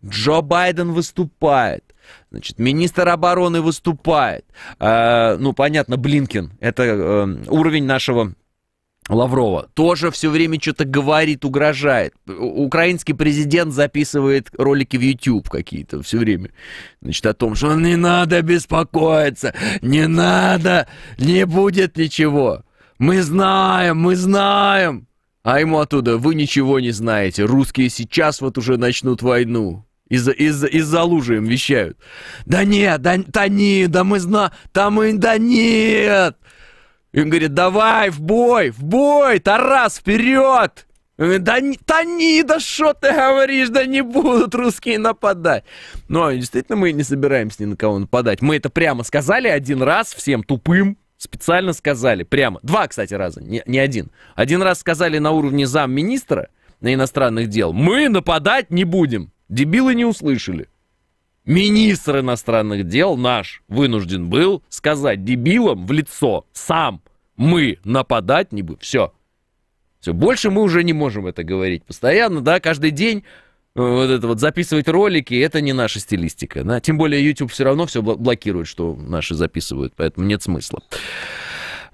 Speaker 3: Джо Байден выступает, значит, министр обороны выступает, э, ну, понятно, Блинкин, это э, уровень нашего Лаврова тоже все время что-то говорит, угрожает. Украинский президент записывает ролики в YouTube какие-то все время. Значит, о том, что не надо беспокоиться, не надо, не будет ничего. Мы знаем, мы знаем. А ему оттуда, вы ничего не знаете, русские сейчас вот уже начнут войну. Из-за из из лужи им вещают. Да нет, да, да нет, да мы знаем, да мы, да нет, и он говорит, давай, в бой, в бой, Тарас, вперед! Да, не, да не, да что ты говоришь, да не будут русские нападать. Но ну, а действительно мы не собираемся ни на кого нападать. Мы это прямо сказали один раз всем тупым, специально сказали, прямо. Два, кстати, раза, не, не один. Один раз сказали на уровне замминистра на иностранных дел, мы нападать не будем. Дебилы не услышали министр иностранных дел наш вынужден был сказать дебилам в лицо сам мы нападать не будем. Все. Все, больше мы уже не можем это говорить постоянно, да, каждый день э, вот это вот записывать ролики, это не наша стилистика. Да? Тем более YouTube все равно все блокирует, что наши записывают, поэтому нет смысла.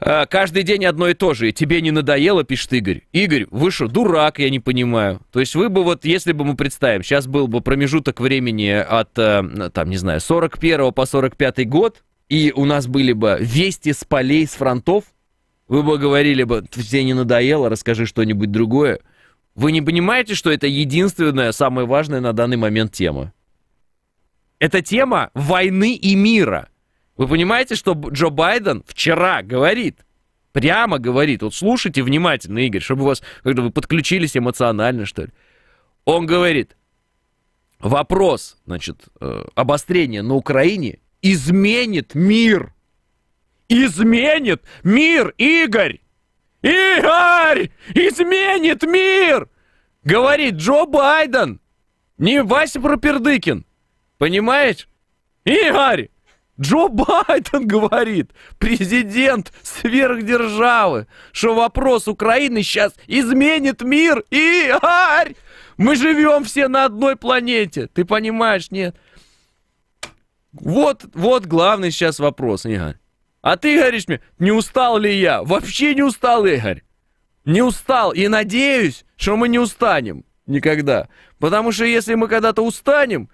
Speaker 3: Э, каждый день одно и то же, тебе не надоело, пишет Игорь. Игорь, вы что, дурак, я не понимаю. То есть вы бы вот, если бы мы представим, сейчас был бы промежуток времени от, э, там, не знаю, 41 по 45 год, и у нас были бы вести с полей, с фронтов, вы бы говорили бы, тебе не надоело, расскажи что-нибудь другое. Вы не понимаете, что это единственная, самая важная на данный момент тема? Это тема войны и мира – вы понимаете, что Джо Байден вчера говорит, прямо говорит, вот слушайте внимательно, Игорь, чтобы у вас, когда вы подключились эмоционально, что ли. Он говорит, вопрос, значит, э, обострения на Украине изменит мир. Изменит мир, Игорь! Игорь! Изменит мир! Говорит Джо Байден, не Вася Пропердыкин. Понимаешь? Игорь! Джо Байден говорит, президент сверхдержавы, что вопрос Украины сейчас изменит мир и арь! Мы живем все на одной планете, ты понимаешь, нет? Вот, вот главный сейчас вопрос, Игорь. А ты говоришь мне, не устал ли я? Вообще не устал, Игорь. Не устал и надеюсь, что мы не устанем никогда. Потому что если мы когда-то устанем,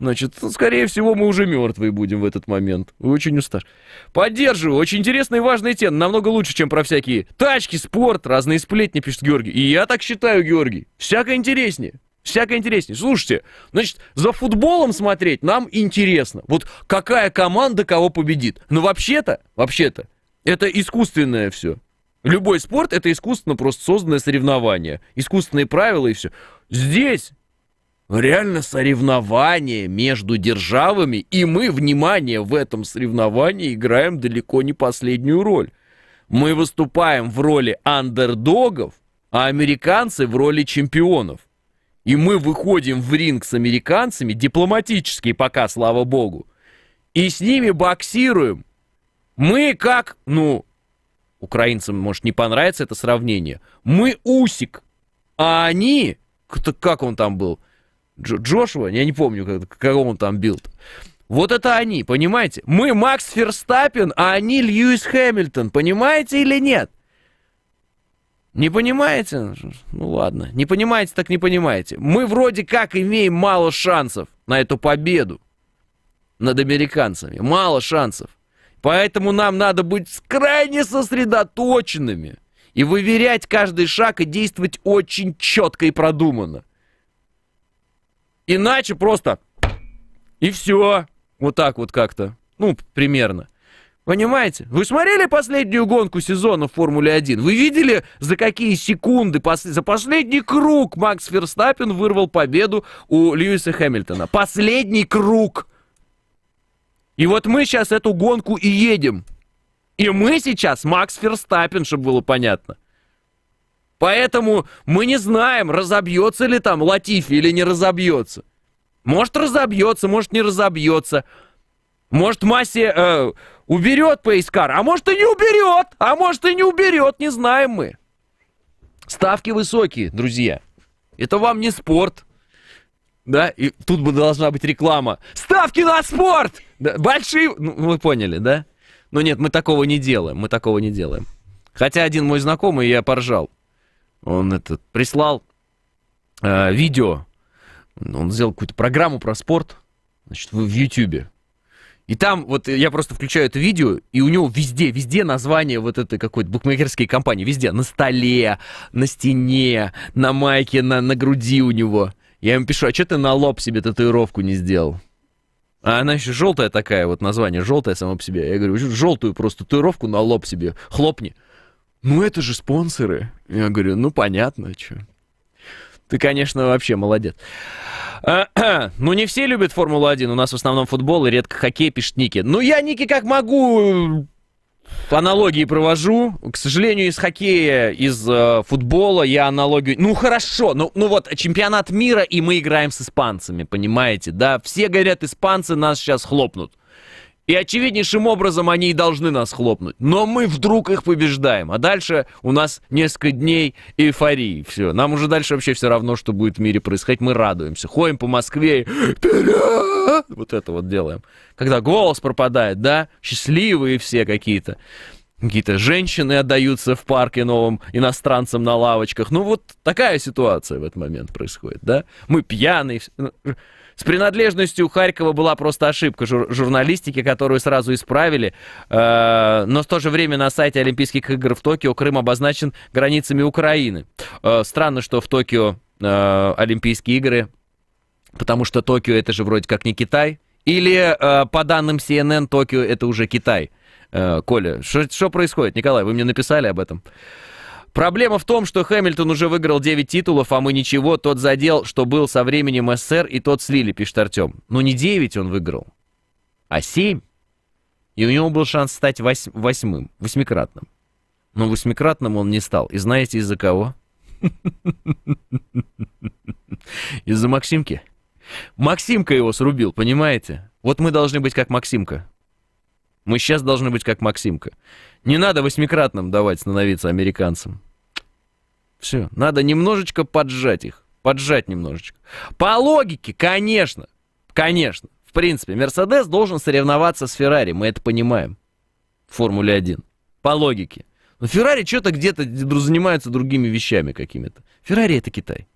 Speaker 3: Значит, ну, скорее всего, мы уже мертвые будем в этот момент. Очень усташ. Поддерживаю. Очень интересные и важные темы. Намного лучше, чем про всякие тачки, спорт, разные сплетни, пишет Георгий. И я так считаю, Георгий. Всяко интереснее. Всяко интереснее. Слушайте, значит, за футболом смотреть нам интересно. Вот какая команда кого победит. Но ну, вообще-то, вообще-то, это искусственное все. Любой спорт это искусственно просто созданное соревнование. Искусственные правила и все. Здесь Реально соревнование между державами, и мы, внимание, в этом соревновании играем далеко не последнюю роль. Мы выступаем в роли андердогов, а американцы в роли чемпионов. И мы выходим в ринг с американцами, дипломатически, пока, слава богу, и с ними боксируем. Мы как, ну, украинцам, может, не понравится это сравнение, мы усик, а они, как он там был, Дж- Джошуа, я не помню, как, кого он там бил. -то. Вот это они, понимаете? Мы Макс Ферстаппин, а они Льюис Хэмилтон, понимаете или нет? Не понимаете? Ну ладно. Не понимаете, так не понимаете. Мы вроде как имеем мало шансов на эту победу над американцами. Мало шансов. Поэтому нам надо быть крайне сосредоточенными и выверять каждый шаг и действовать очень четко и продуманно. Иначе просто и все. Вот так вот как-то. Ну, примерно. Понимаете? Вы смотрели последнюю гонку сезона в Формуле-1? Вы видели, за какие секунды, за последний круг Макс Ферстаппин вырвал победу у Льюиса Хэмилтона? Последний круг! И вот мы сейчас эту гонку и едем. И мы сейчас Макс Ферстаппин, чтобы было понятно. Поэтому мы не знаем, разобьется ли там Латифи или не разобьется. Может разобьется, может не разобьется. Может Масси э, уберет Пейскар, а может и не уберет, а может и не уберет, не знаем мы. Ставки высокие, друзья. Это вам не спорт. Да, и тут бы должна быть реклама. Ставки на спорт! Да, большие... Ну, вы поняли, да? Но нет, мы такого не делаем, мы такого не делаем. Хотя один мой знакомый, я поржал он этот прислал э, видео, он сделал какую-то программу про спорт, значит, в, в Ютьюбе. И там, вот я просто включаю это видео, и у него везде, везде название вот этой какой-то букмекерской компании, везде, на столе, на стене, на майке, на, на груди у него. Я ему пишу, а что ты на лоб себе татуировку не сделал? А она еще желтая такая, вот название желтая само по себе. Я говорю, желтую просто татуировку на лоб себе, хлопни ну это же спонсоры. Я говорю, ну понятно, что. Ты, конечно, вообще молодец. Ну, не все любят Формулу-1. У нас в основном футбол и редко хоккей, пишет Ники. Ну, я, Ники, как могу, э, аналогии провожу. К сожалению, из хоккея, из э, футбола я аналогию... Ну, хорошо, ну, ну вот, чемпионат мира, и мы играем с испанцами, понимаете, да? Все говорят, испанцы нас сейчас хлопнут. И очевиднейшим образом они и должны нас хлопнуть. Но мы вдруг их побеждаем. А дальше у нас несколько дней эйфории. Все. Нам уже дальше вообще все равно, что будет в мире происходить. Мы радуемся. Ходим по Москве и... Вот это вот делаем. Когда голос пропадает, да? Счастливые все какие-то. Какие-то женщины отдаются в парке новым иностранцам на лавочках. Ну вот такая ситуация в этот момент происходит, да? Мы пьяные. Ну, с принадлежностью Харькова была просто ошибка жур- журналистики, которую сразу исправили. Э- но в то же время на сайте Олимпийских игр в Токио Крым обозначен границами Украины. Э- странно, что в Токио э- Олимпийские игры, потому что Токио это же вроде как не Китай. Или э- по данным CNN Токио это уже Китай. Э- Коля, что происходит? Николай, вы мне написали об этом? Проблема в том, что Хэмилтон уже выиграл 9 титулов, а мы ничего. Тот задел, что был со временем СССР, и тот слили, пишет Артем. Но ну, не 9 он выиграл, а 7. И у него был шанс стать вось... восьмым, восьмикратным. Но восьмикратным он не стал. И знаете, из-за кого? Из-за Максимки. Максимка его срубил, понимаете? Вот мы должны быть как Максимка. Мы сейчас должны быть как Максимка. Не надо восьмикратным давать становиться американцам. Все, надо немножечко поджать их. Поджать немножечко. По логике, конечно, конечно. В принципе, Мерседес должен соревноваться с Феррари, мы это понимаем. В Формуле 1. По логике. Но Феррари что-то где-то занимается другими вещами какими-то. Феррари это Китай.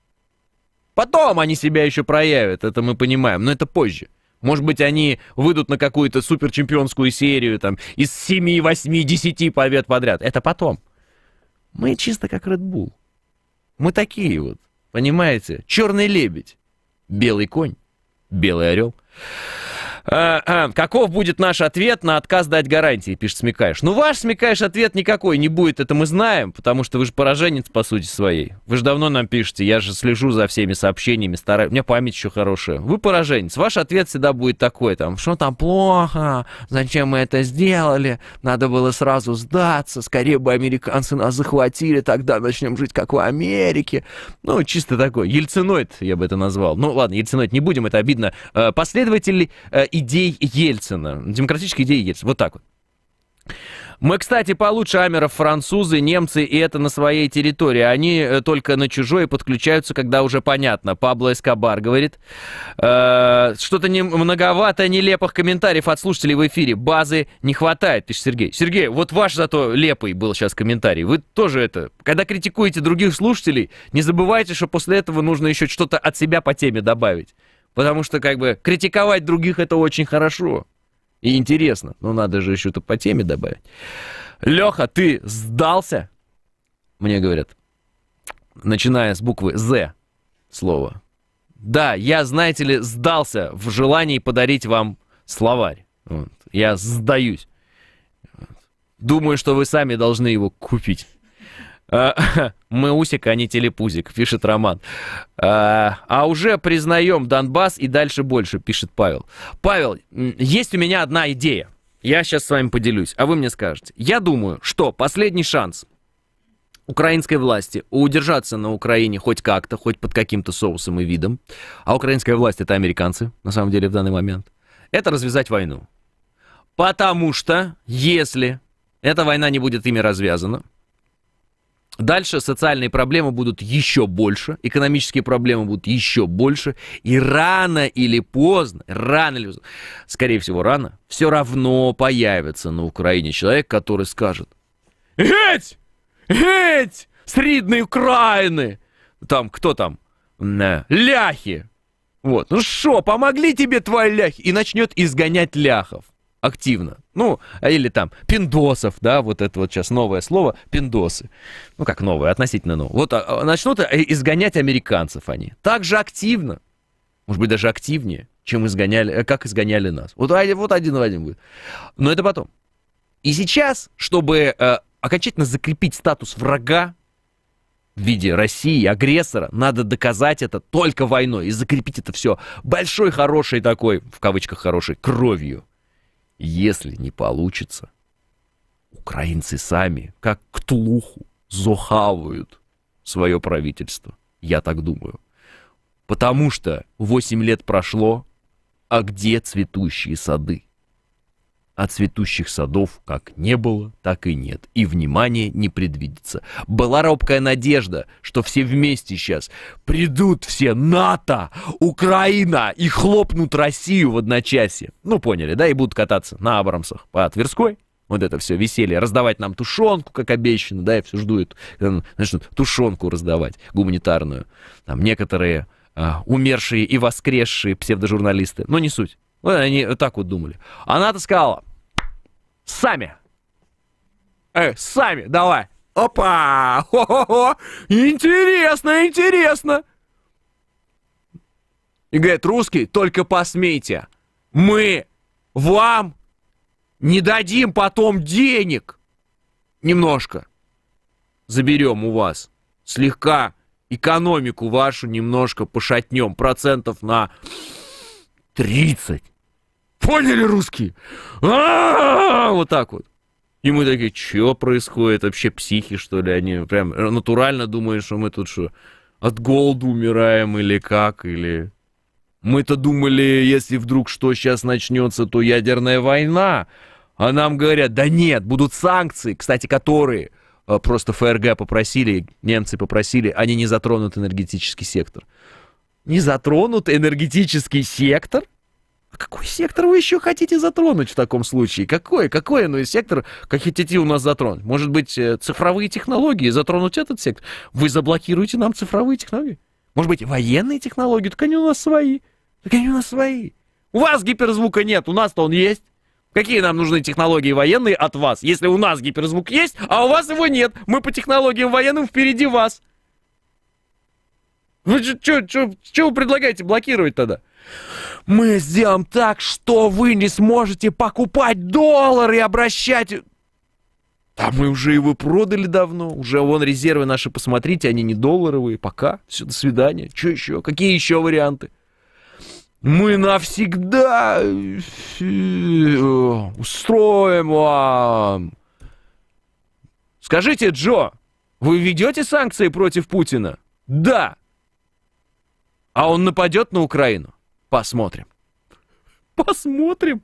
Speaker 3: Потом они себя еще проявят, это мы понимаем, но это позже. Может быть, они выйдут на какую-то суперчемпионскую серию там из 7, 8, 10 побед подряд. Это потом. Мы чисто как Red Bull. Мы такие вот, понимаете? Черный лебедь, белый конь, белый орел. А, а, каков будет наш ответ на отказ дать гарантии, пишет Смекаешь. Ну, ваш, Смекаешь, ответ никакой не будет, это мы знаем, потому что вы же пораженец по сути своей. Вы же давно нам пишете, я же слежу за всеми сообщениями, стараюсь, у меня память еще хорошая. Вы пораженец, ваш ответ всегда будет такой, там, что там плохо, зачем мы это сделали, надо было сразу сдаться, скорее бы американцы нас захватили, тогда начнем жить как в Америке. Ну, чисто такой, ельциноид я бы это назвал. Ну, ладно, ельциноид не будем, это обидно. Э, последователь э, идей Ельцина. Демократические идеи Ельцина. Вот так вот. Мы, кстати, получше амеров французы, немцы, и это на своей территории. Они э, только на чужой подключаются, когда уже понятно. Пабло Эскобар говорит. Э, что-то не, многовато нелепых комментариев от слушателей в эфире. Базы не хватает, пишет Сергей. Сергей, вот ваш зато лепый был сейчас комментарий. Вы тоже это... Когда критикуете других слушателей, не забывайте, что после этого нужно еще что-то от себя по теме добавить. Потому что, как бы, критиковать других это очень хорошо и интересно. Но надо же еще-то по теме добавить. Леха, ты сдался? Мне говорят, начиная с буквы З слово. Да, я, знаете ли, сдался в желании подарить вам словарь. Вот. Я сдаюсь. Думаю, что вы сами должны его купить. А, мы усик, а не телепузик, пишет Роман. А, а уже признаем Донбасс и дальше больше, пишет Павел. Павел, есть у меня одна идея. Я сейчас с вами поделюсь, а вы мне скажете. Я думаю, что последний шанс украинской власти удержаться на Украине хоть как-то, хоть под каким-то соусом и видом, а украинская власть это американцы, на самом деле, в данный момент, это развязать войну. Потому что, если эта война не будет ими развязана, Дальше социальные проблемы будут еще больше, экономические проблемы будут еще больше, и рано или поздно, рано или поздно, скорее всего рано, все равно появится на Украине человек, который скажет «Геть! Геть! С Украины!» Там, кто там? Ляхи! Вот, ну что, помогли тебе твои ляхи? И начнет изгонять ляхов активно. Ну, или там пиндосов, да, вот это вот сейчас новое слово, пиндосы. Ну, как новое, относительно новое. Вот а, а начнут э, изгонять американцев они. Так же активно, может быть, даже активнее, чем изгоняли, э, как изгоняли нас. Вот, а, вот один в один будет. Но это потом. И сейчас, чтобы э, окончательно закрепить статус врага в виде России, агрессора, надо доказать это только войной и закрепить это все большой, хорошей такой, в кавычках хорошей, кровью. Если не получится, украинцы сами, как к
Speaker 4: тлуху
Speaker 3: зохавают свое правительство. Я так думаю. Потому что 8 лет прошло, а где цветущие сады? а цветущих садов как не было, так и нет, и внимания не предвидится. Была робкая надежда, что все вместе сейчас придут все НАТО, Украина и хлопнут Россию в одночасье. Ну, поняли, да, и будут кататься на Абрамсах по Тверской, вот это все веселье, раздавать нам тушенку, как обещано, да, я все жду эту, э, начнут тушенку раздавать гуманитарную. Там некоторые а, умершие и воскресшие псевдожурналисты, но не суть. Вот они так вот думали. Она-то а сказала, Сами. Э, сами, давай. Опа! Хо-хо-хо! Интересно, интересно! И говорит, русский, только посмейте. Мы вам не дадим потом денег. Немножко. Заберем у вас. Слегка экономику вашу немножко пошатнем. Процентов на 30. Поняли русские? А, вот так вот. И мы такие, что происходит? Вообще психи, что ли? Они прям натурально думают, что мы тут что, от голода умираем или как, или... Мы-то думали, если вдруг что сейчас начнется, то ядерная война. А нам говорят, да нет, будут санкции, кстати, которые э, просто ФРГ попросили, немцы попросили, они не затронут энергетический сектор. Не затронут энергетический сектор? А какой сектор вы еще хотите затронуть в таком случае? Какой, какой иной сектор хотите у нас затронуть? Может быть, э, цифровые технологии, затронуть этот сектор? Вы заблокируете нам цифровые технологии? Может быть, военные технологии? Так они у нас свои. Так они у нас свои. У вас гиперзвука нет, у нас-то он есть. Какие нам нужны технологии военные от вас, если у нас гиперзвук есть, а у вас его нет? Мы по технологиям военным впереди вас. Ну вы что предлагаете блокировать тогда? Мы сделаем так, что вы не сможете покупать доллары и обращать... Да мы уже его продали давно. Уже вон резервы наши, посмотрите, они не долларовые. Пока. Все, до свидания. Что еще? Какие еще варианты? Мы навсегда э, устроим вам. Скажите, Джо, вы ведете санкции против Путина? Да. А он нападет на Украину? Посмотрим. Посмотрим.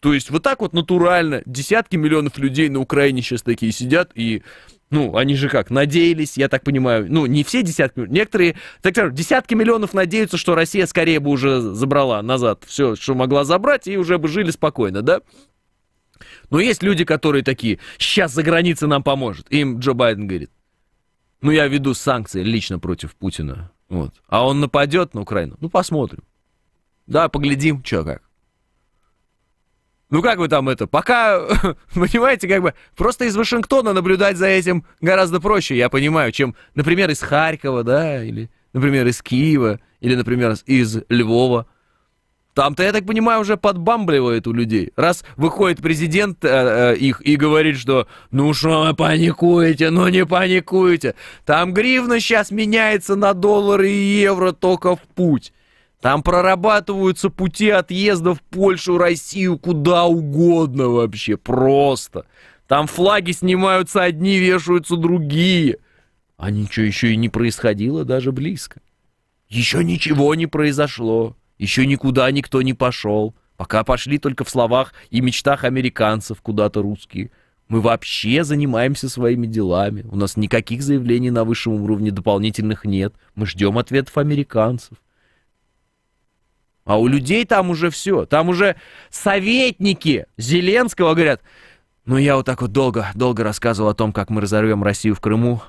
Speaker 3: То есть вот так вот натурально десятки миллионов людей на Украине сейчас такие сидят и ну, они же как, надеялись, я так понимаю, ну, не все десятки, некоторые, так скажем, десятки миллионов надеются, что Россия скорее бы уже забрала назад все, что могла забрать, и уже бы жили спокойно, да? Но есть люди, которые такие, сейчас за границей нам поможет. Им Джо Байден говорит, ну, я веду санкции лично против Путина, вот. А он нападет на Украину? Ну, посмотрим. Да, поглядим, что как. Ну как вы там это? Пока, понимаете, как бы просто из Вашингтона наблюдать за этим гораздо проще, я понимаю, чем, например, из Харькова, да, или, например, из Киева, или, например, из Львова. Там-то, я так понимаю, уже подбамбливает у людей. Раз выходит президент э, э, их и говорит, что «Ну что вы паникуете, ну не паникуйте. там гривна сейчас меняется на доллары и евро только в путь». Там прорабатываются пути отъезда в Польшу, Россию, куда угодно вообще, просто. Там флаги снимаются одни, вешаются другие. А ничего еще и не происходило даже близко. Еще ничего не произошло, еще никуда никто не пошел. Пока пошли только в словах и мечтах американцев куда-то русские. Мы вообще занимаемся своими делами. У нас никаких заявлений на высшем уровне дополнительных нет. Мы ждем ответов американцев. А у людей там уже все. Там уже советники Зеленского говорят, ну я вот так вот долго, долго рассказывал о том, как мы разорвем Россию в Крыму,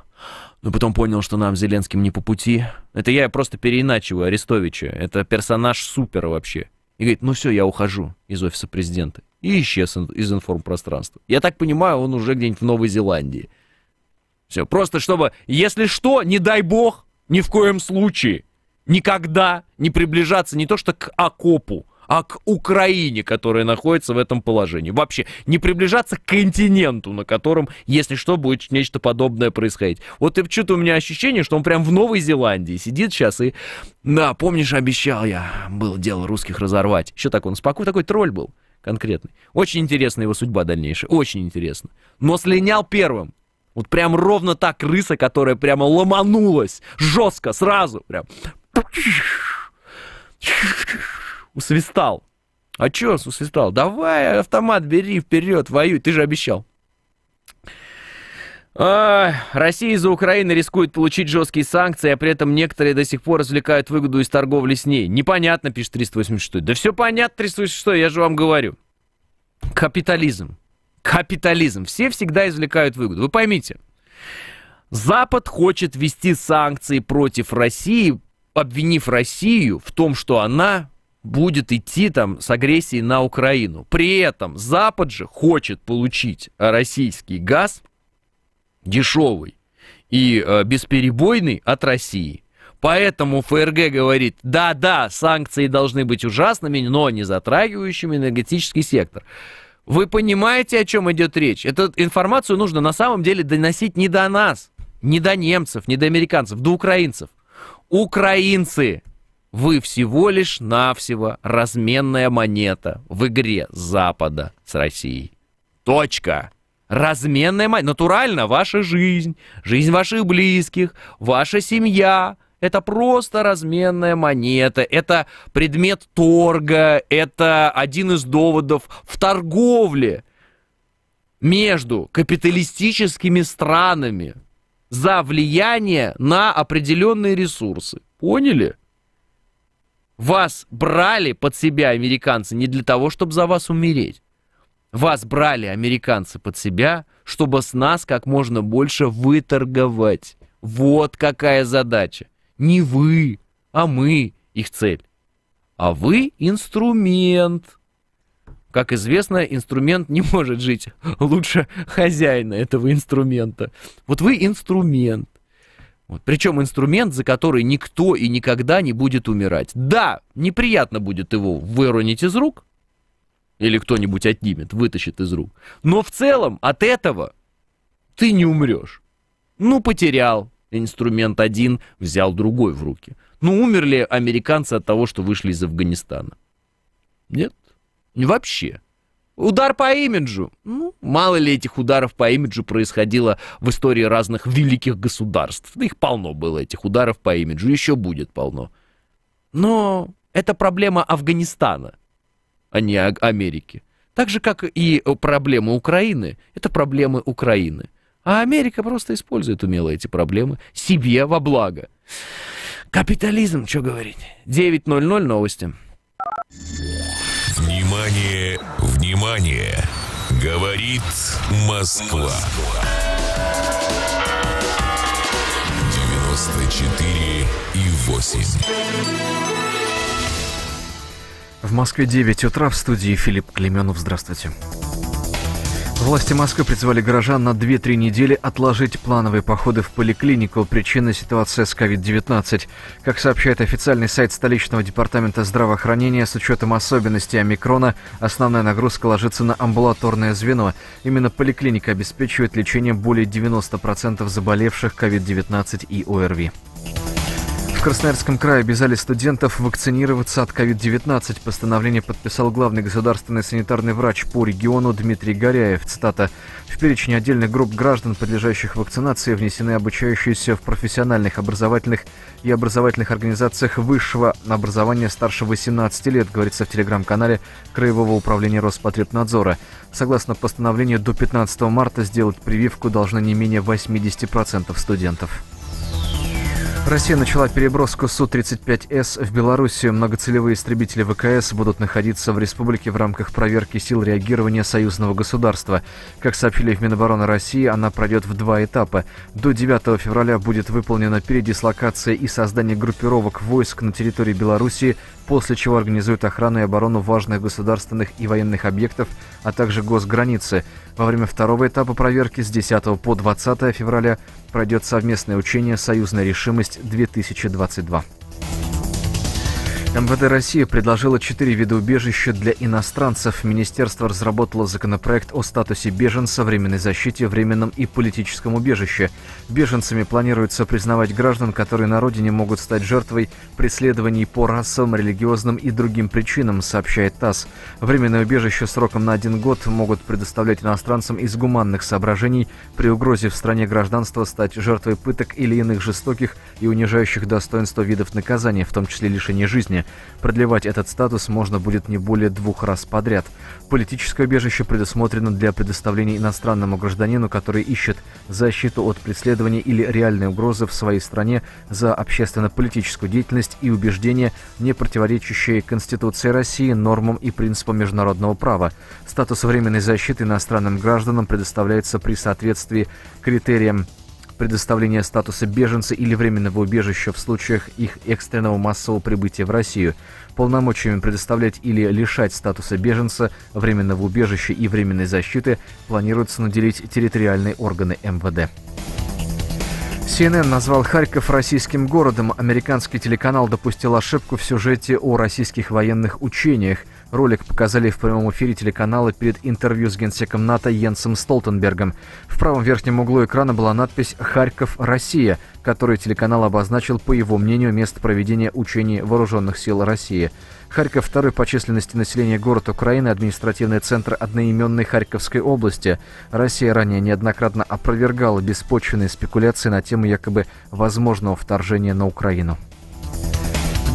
Speaker 3: но потом понял, что нам Зеленским не по пути. Это я просто переиначиваю Арестовича. Это персонаж супер вообще. И говорит, ну все, я ухожу из офиса президента. И исчез из информпространства. Я так понимаю, он уже где-нибудь в Новой Зеландии. Все, просто чтобы, если что, не дай бог, ни в коем случае – никогда не приближаться не то что к окопу, а к Украине, которая находится в этом положении. Вообще, не приближаться к континенту, на котором, если что, будет нечто подобное происходить. Вот и что-то у меня ощущение, что он прям в Новой Зеландии сидит сейчас и... Да, помнишь, обещал я, было дело русских разорвать. Еще так он спокойно, такой тролль был конкретный. Очень интересна его судьба дальнейшая, очень интересно. Но слинял первым. Вот прям ровно та крыса, которая прямо ломанулась жестко, сразу, прям Усвистал. А чё усвистал? Давай автомат бери вперед, воюй, ты же обещал. А, Россия из-за Украины рискует получить жесткие санкции, а при этом некоторые до сих пор развлекают выгоду из торговли с ней. Непонятно, пишет 386. Да все понятно, 386, я же вам говорю. Капитализм. Капитализм. Все всегда извлекают выгоду. Вы поймите. Запад хочет ввести санкции против России обвинив Россию в том, что она будет идти там с агрессией на Украину. При этом Запад же хочет получить российский газ дешевый и э, бесперебойный от России. Поэтому ФРГ говорит, да-да, санкции должны быть ужасными, но не затрагивающими энергетический сектор. Вы понимаете, о чем идет речь? Эту информацию нужно на самом деле доносить не до нас, не до немцев, не до американцев, до украинцев. Украинцы, вы всего лишь навсего разменная монета в игре Запада с Россией. Точка. Разменная монета. Натурально ваша жизнь, жизнь ваших близких, ваша семья. Это просто разменная монета, это предмет торга, это один из доводов в торговле между капиталистическими странами, за влияние на определенные ресурсы. Поняли? Вас брали под себя американцы не для того, чтобы за вас умереть. Вас брали американцы под себя, чтобы с нас как можно больше выторговать. Вот какая задача. Не вы, а мы их цель. А вы инструмент. Как известно, инструмент не может жить лучше хозяина этого инструмента. Вот вы инструмент. Вот. Причем инструмент, за который никто и никогда не будет умирать. Да, неприятно будет его выронить из рук, или кто-нибудь отнимет, вытащит из рук. Но в целом от этого ты не умрешь. Ну, потерял инструмент один, взял другой в руки. Ну, умерли американцы от того, что вышли из Афганистана. Нет? Ну, вообще. Удар по имиджу. Ну, мало ли этих ударов по имиджу происходило в истории разных великих государств. Да их полно было, этих ударов по имиджу. Еще будет полно. Но это проблема Афганистана, а не Америки. Так же, как и проблемы Украины, это проблемы Украины. А Америка просто использует умело эти проблемы себе во благо. Капитализм, что говорить. 9.00 новости.
Speaker 2: Внимание, внимание! Говорит Москва. 94 и 8.
Speaker 4: В Москве 9 утра в студии Филипп Клеменов. Здравствуйте. Здравствуйте. Власти Москвы призвали горожан на 2-3 недели отложить плановые походы в поликлинику. Причина – ситуация с COVID-19. Как сообщает официальный сайт столичного департамента здравоохранения, с учетом особенностей омикрона, основная нагрузка ложится на амбулаторное звено. Именно поликлиника обеспечивает лечение более 90% заболевших COVID-19 и ОРВИ. Красноярском крае обязали студентов вакцинироваться от COVID-19. Постановление подписал главный государственный санитарный врач по региону Дмитрий Горяев. Цитата. В перечень отдельных групп граждан, подлежащих вакцинации, внесены обучающиеся в профессиональных, образовательных и образовательных организациях высшего образования старше 18 лет, говорится в телеграм-канале Краевого управления Роспотребнадзора. Согласно постановлению, до 15 марта сделать прививку должны не менее 80% студентов. Россия начала переброску Су-35С в Белоруссию. Многоцелевые истребители ВКС будут находиться в республике в рамках проверки сил реагирования союзного государства. Как сообщили в Минобороны России, она пройдет в два этапа. До 9 февраля будет выполнена передислокация и создание группировок войск на территории Белоруссии после чего организует охрану и оборону важных государственных и военных объектов, а также госграницы. Во время второго этапа проверки с 10 по 20 февраля пройдет совместное учение «Союзная решимость-2022». МВД России предложило четыре вида убежища для иностранцев. Министерство разработало законопроект о статусе беженца, временной защите, временном и политическом убежище. Беженцами планируется признавать граждан, которые на родине могут стать жертвой преследований по расам, религиозным и другим причинам, сообщает ТАСС. Временное убежище сроком на один год могут предоставлять иностранцам из гуманных соображений при угрозе в стране гражданства стать жертвой пыток или иных жестоких и унижающих достоинство видов наказания, в том числе лишения жизни. Продлевать этот статус можно будет не более двух раз подряд. Политическое убежище предусмотрено для предоставления иностранному гражданину, который ищет защиту от преследования или реальной угрозы в своей стране за общественно-политическую деятельность и убеждения, не противоречащие Конституции России, нормам и принципам международного права. Статус временной защиты иностранным гражданам предоставляется при соответствии критериям предоставления статуса беженца или временного убежища в случаях их экстренного массового прибытия в Россию, полномочиями предоставлять или лишать статуса беженца, временного убежища и временной защиты планируется наделить территориальные органы МВД. CNN назвал Харьков российским городом. Американский телеканал допустил ошибку в сюжете о российских военных учениях. Ролик показали в прямом эфире телеканала перед интервью с генсеком НАТО Йенсом Столтенбергом. В правом верхнем углу экрана была надпись «Харьков, Россия», которую телеканал обозначил, по его мнению, место проведения учений Вооруженных сил России. Харьков – второй по численности населения город Украины, административный центр одноименной Харьковской области. Россия ранее неоднократно опровергала беспочвенные спекуляции на тему якобы возможного вторжения на Украину.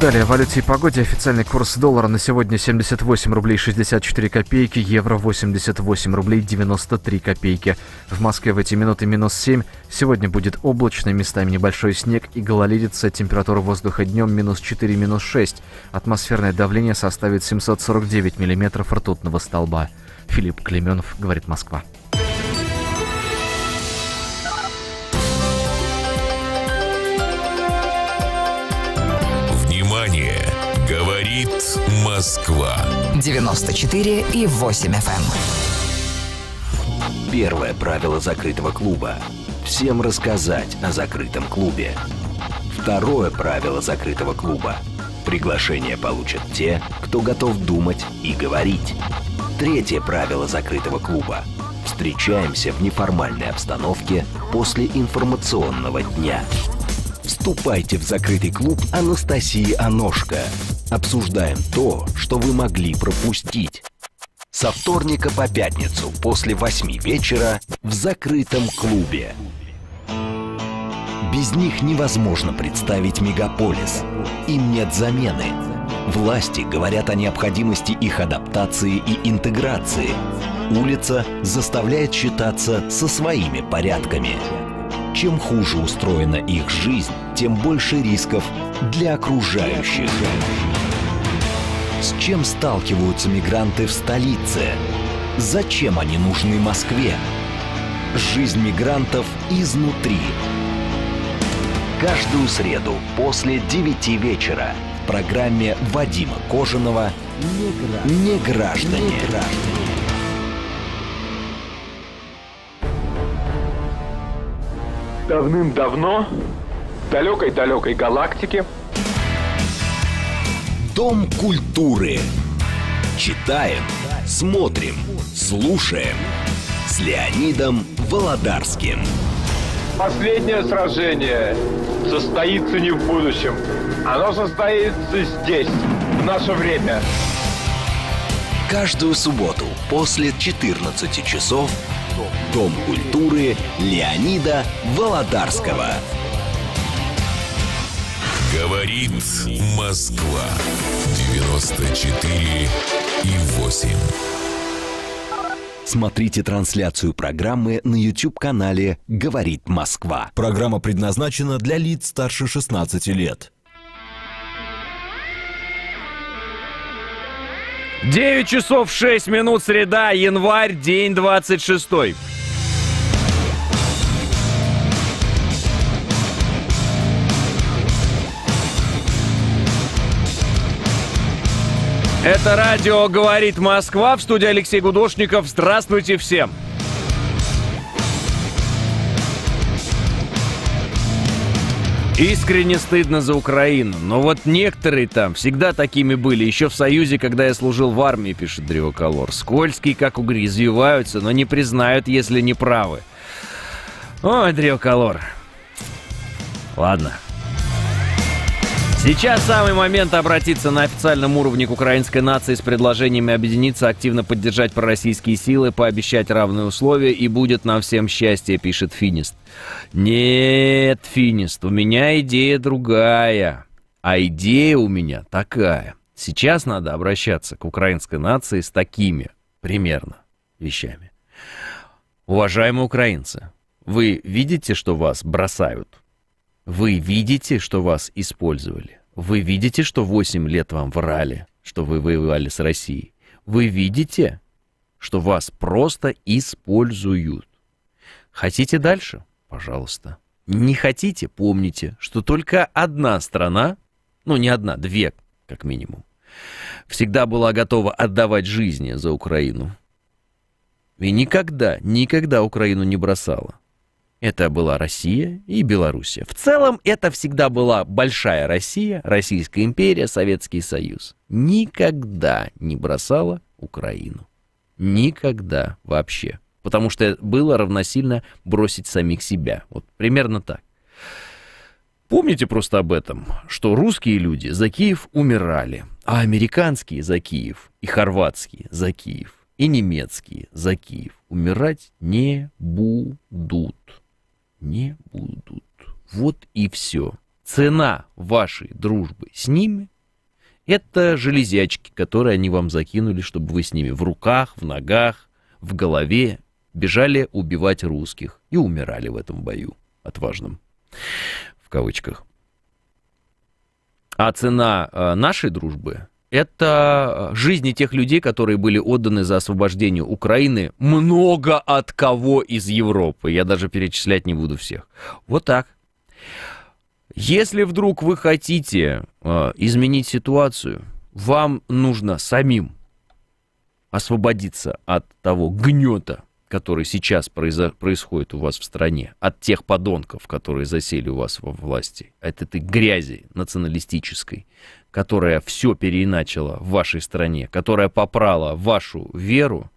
Speaker 4: Далее о валюте и погоде. Официальный курс доллара на сегодня 78 рублей 64 копейки, евро 88 рублей 93 копейки. В Москве в эти минуты минус 7. Сегодня будет облачно, местами небольшой снег и гололедица. Температура воздуха днем минус 4, минус 6. Атмосферное давление составит 749 миллиметров ртутного столба. Филипп Клеменов, говорит Москва.
Speaker 2: Москва.
Speaker 4: 94 и 8 FM.
Speaker 2: Эм. Первое правило закрытого клуба. Всем
Speaker 1: рассказать о закрытом клубе. Второе правило закрытого клуба. Приглашение получат те, кто готов думать и говорить. Третье правило закрытого клуба. Встречаемся в неформальной обстановке после информационного дня. Вступайте в закрытый клуб Анастасии Аношко. Обсуждаем то, что вы могли пропустить. Со вторника по пятницу после 8 вечера в закрытом клубе. Без них невозможно представить мегаполис. Им нет замены. Власти говорят о необходимости их адаптации и интеграции. Улица заставляет считаться со своими порядками. Чем хуже устроена их жизнь, тем больше рисков для окружающих. С чем сталкиваются мигранты в столице? Зачем они нужны Москве? Жизнь мигрантов изнутри. Каждую среду после 9 вечера в программе Вадима Кожаного «Неграждане». Неграждане. Давным-давно в далекой-далекой галактике Дом культуры. Читаем, смотрим, слушаем. С Леонидом Володарским. Последнее сражение состоится не в будущем. Оно состоится здесь, в наше время. Каждую субботу после 14 часов Дом культуры Леонида Володарского.
Speaker 2: Говорит Москва. 94 и 8.
Speaker 1: Смотрите трансляцию программы на YouTube-канале «Говорит Москва». Программа предназначена для лиц старше 16 лет.
Speaker 3: 9 часов 6 минут, среда, январь, день 26. Это радио «Говорит Москва» в студии Алексей Гудошников. Здравствуйте всем! Искренне стыдно за Украину, но вот некоторые там всегда такими были. Еще в Союзе, когда я служил в армии, пишет Древоколор. Скользкие, как угри, извиваются, но не признают, если не правы. Ой, Древоколор. Ладно, Сейчас самый момент обратиться на официальном уровне к украинской нации с предложениями объединиться, активно поддержать пророссийские силы, пообещать равные условия, и будет нам всем счастье, пишет Финист. Нет, Финист, у меня идея другая. А идея у меня такая. Сейчас надо обращаться к украинской нации с такими примерно вещами. Уважаемые украинцы, вы видите, что вас бросают вы видите, что вас использовали. Вы видите, что 8 лет вам врали, что вы воевали с Россией. Вы видите, что вас просто используют. Хотите дальше? Пожалуйста. Не хотите? Помните, что только одна страна, ну не одна, две как минимум, всегда была готова отдавать жизни за Украину. И никогда, никогда Украину не бросала. Это была Россия и Белоруссия. В целом это всегда была большая Россия, Российская империя, Советский Союз. Никогда не бросала Украину. Никогда вообще. Потому что было равносильно бросить самих себя. Вот примерно так. Помните просто об этом, что русские люди за Киев умирали, а американские за Киев, и хорватские за Киев, и немецкие за Киев умирать не будут не будут. Вот и все. Цена вашей дружбы с ними — это железячки, которые они вам закинули, чтобы вы с ними в руках, в ногах, в голове бежали убивать русских и умирали в этом бою отважным, в кавычках. А цена э, нашей дружбы это э, жизни тех людей, которые были отданы за освобождение Украины много от кого из Европы. Я даже перечислять не буду всех. Вот так. Если вдруг вы хотите э, изменить ситуацию, вам нужно самим освободиться от того гнета, который сейчас произо- происходит у вас в стране, от тех подонков, которые засели у вас во власти, от этой грязи националистической, которая все переиначила в вашей стране, которая попрала вашу веру,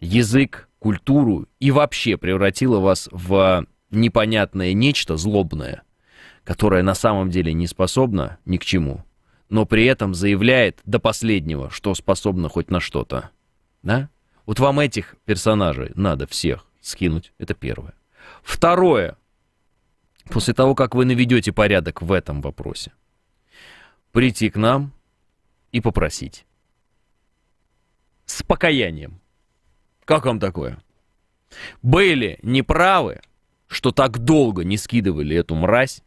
Speaker 3: язык, культуру и вообще превратила вас в непонятное нечто злобное, которое на самом деле не способно ни к чему, но при этом заявляет до последнего, что способно хоть на что-то. Да? Вот вам этих персонажей надо всех скинуть, это первое. Второе, после того, как вы наведете порядок в этом вопросе, прийти к нам и попросить. С покаянием. Как вам такое? Были неправы, что так долго не скидывали эту мразь.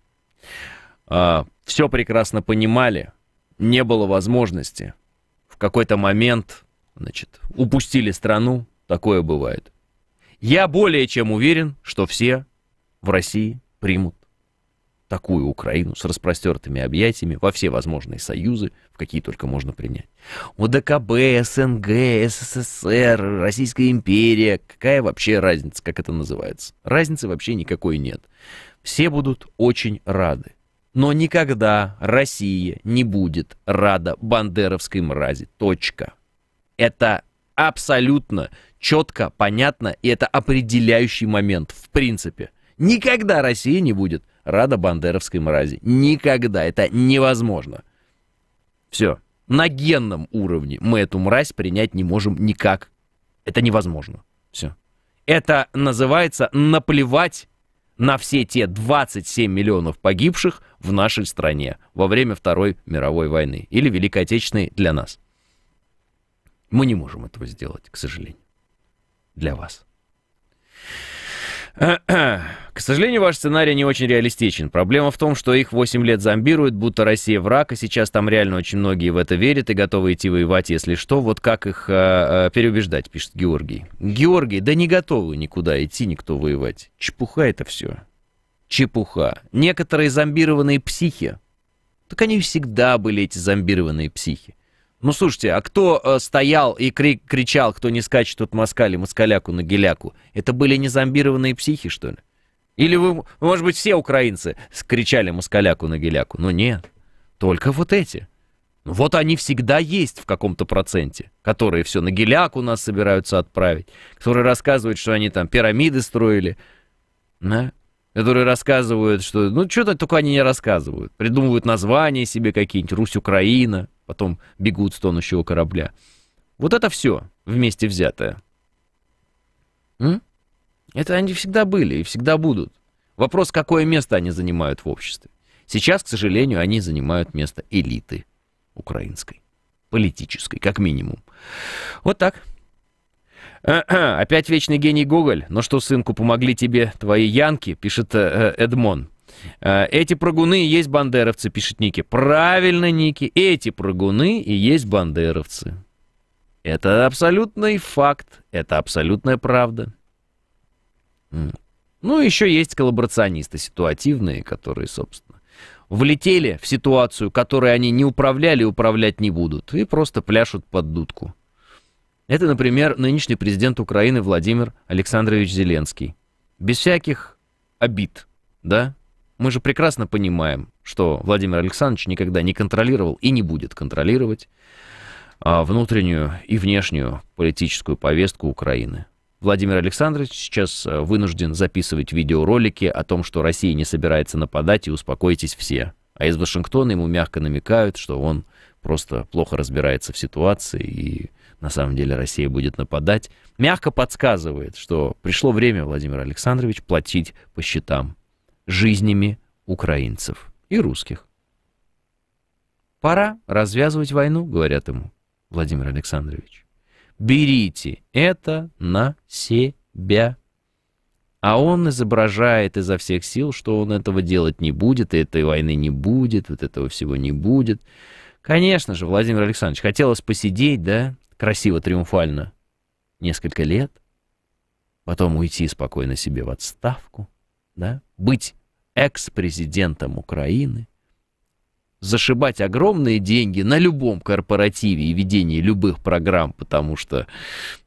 Speaker 3: А, все прекрасно понимали, не было возможности. В какой-то момент, значит, упустили страну, такое бывает. Я более чем уверен, что все в России примут такую Украину с распростертыми объятиями во все возможные союзы, в какие только можно принять. ОДКБ, СНГ, СССР, Российская империя. Какая вообще разница, как это называется? Разницы вообще никакой нет. Все будут очень рады. Но никогда Россия не будет рада бандеровской мрази. Точка. Это абсолютно четко, понятно, и это определяющий момент в принципе. Никогда Россия не будет рада бандеровской мрази. Никогда. Это невозможно. Все. На генном уровне мы эту мразь принять не можем никак. Это невозможно. Все. Это называется наплевать на все те 27 миллионов погибших в нашей стране во время Второй мировой войны или Великой Отечественной для нас. Мы не можем этого сделать, к сожалению. Для вас. К сожалению, ваш сценарий не очень реалистичен. Проблема в том, что их 8 лет зомбируют, будто Россия враг, и сейчас там реально очень многие в это верят и готовы идти воевать, если что. Вот как их э, э, переубеждать, пишет Георгий. Георгий, да не готовы никуда идти никто воевать. Чепуха это все. Чепуха. Некоторые зомбированные психи. Так они всегда были эти зомбированные психи. Ну, слушайте, а кто э, стоял и крик, кричал, кто не скачет от москали, москаляку на геляку? Это были не зомбированные психи, что ли? Или вы, может быть, все украинцы кричали москаляку на геляку? Ну нет, только вот эти. Вот они всегда есть в каком-то проценте, которые все на геляк у нас собираются отправить, которые рассказывают, что они там пирамиды строили, да? которые рассказывают, что... Ну, что-то только они не рассказывают. Придумывают названия себе какие-нибудь, Русь-Украина, потом бегут с тонущего корабля. Вот это все вместе взятое. М? Это они всегда были и всегда будут. Вопрос, какое место они занимают в обществе. Сейчас, к сожалению, они занимают место элиты украинской, политической, как минимум. Вот так. Опять вечный гений Гоголь. Но «Ну что, сынку, помогли тебе твои янки, пишет э, э, Эдмон. Э, эти прыгуны и есть бандеровцы, пишет Ники. Правильно, Ники, эти прыгуны и есть бандеровцы. Это абсолютный факт, это абсолютная правда. Ну, еще есть коллаборационисты ситуативные, которые, собственно, влетели в ситуацию, которой они не управляли и управлять не будут, и просто пляшут под дудку. Это, например, нынешний президент Украины Владимир Александрович Зеленский. Без всяких обид, да? Мы же прекрасно понимаем, что Владимир Александрович никогда не контролировал и не будет контролировать а, внутреннюю и внешнюю политическую повестку Украины. Владимир Александрович сейчас а, вынужден записывать видеоролики о том, что Россия не собирается нападать и успокойтесь все. А из Вашингтона ему мягко намекают, что он просто плохо разбирается в ситуации и на самом деле Россия будет нападать. Мягко подсказывает, что пришло время, Владимир Александрович, платить по счетам жизнями украинцев и русских. «Пора развязывать войну», — говорят ему, Владимир Александрович. «Берите это на себя». А он изображает изо всех сил, что он этого делать не будет, и этой войны не будет, вот этого всего не будет. Конечно же, Владимир Александрович, хотелось посидеть, да, красиво, триумфально, несколько лет, потом уйти спокойно себе в отставку, да, быть экс-президентом Украины, зашибать огромные деньги на любом корпоративе и ведении любых программ, потому что,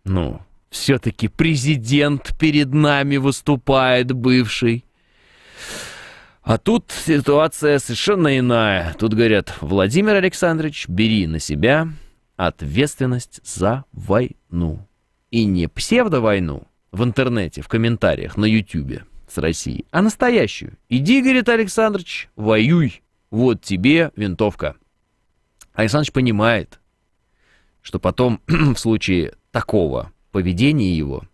Speaker 3: ну, все-таки президент перед нами выступает бывший. А тут ситуация совершенно иная. Тут говорят, Владимир Александрович, бери на себя ответственность за войну. И не псевдовойну в интернете, в комментариях, на ютюбе, с Россией, а настоящую. Иди, говорит Александрович, воюй. Вот тебе винтовка. Александрович понимает, что потом в случае такого поведения его,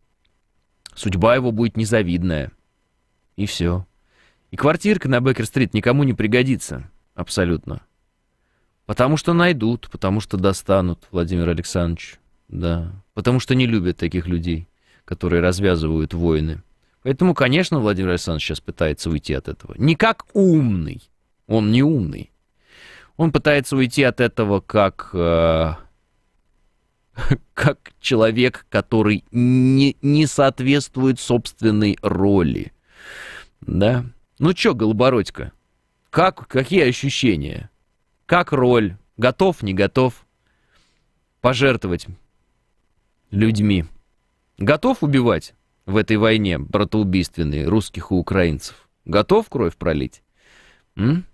Speaker 3: судьба его будет незавидная. И все. И квартирка на Беккер-стрит никому не пригодится. Абсолютно. Потому что найдут, потому что достанут, Владимир Александрович. Да. Потому что не любят таких людей, которые развязывают войны. Поэтому, конечно, Владимир Александрович сейчас пытается уйти от этого. Не как умный, он не умный. Он пытается уйти от этого как, э, как человек, который не, не соответствует собственной роли. Да? Ну чё, Голобородько, как, какие ощущения? Как роль? Готов, не готов пожертвовать людьми? Готов убивать? в этой войне братоубийственной русских и украинцев? Готов кровь пролить? М?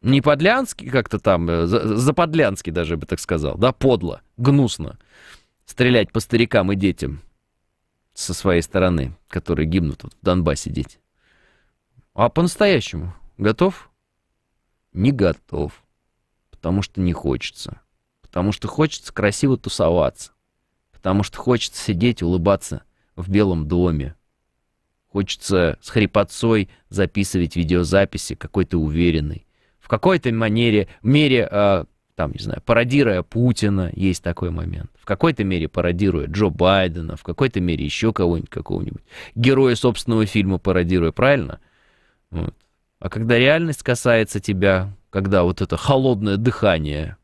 Speaker 3: Не подлянский как-то там, э, заподлянский даже, я бы так сказал, да, подло, гнусно стрелять по старикам и детям со своей стороны, которые гибнут вот в Донбассе дети. А по-настоящему готов? Не готов, потому что не хочется, потому что хочется красиво тусоваться, потому что хочется сидеть улыбаться в Белом доме. Хочется с хрипотцой записывать видеозаписи какой-то уверенной. В какой-то манере, мере, э, там, не знаю, пародируя Путина, есть такой момент. В какой-то мере пародируя Джо Байдена, в какой-то мере еще кого-нибудь, какого-нибудь. Героя собственного фильма пародируя, правильно? Вот. А когда реальность касается тебя, когда вот это холодное дыхание,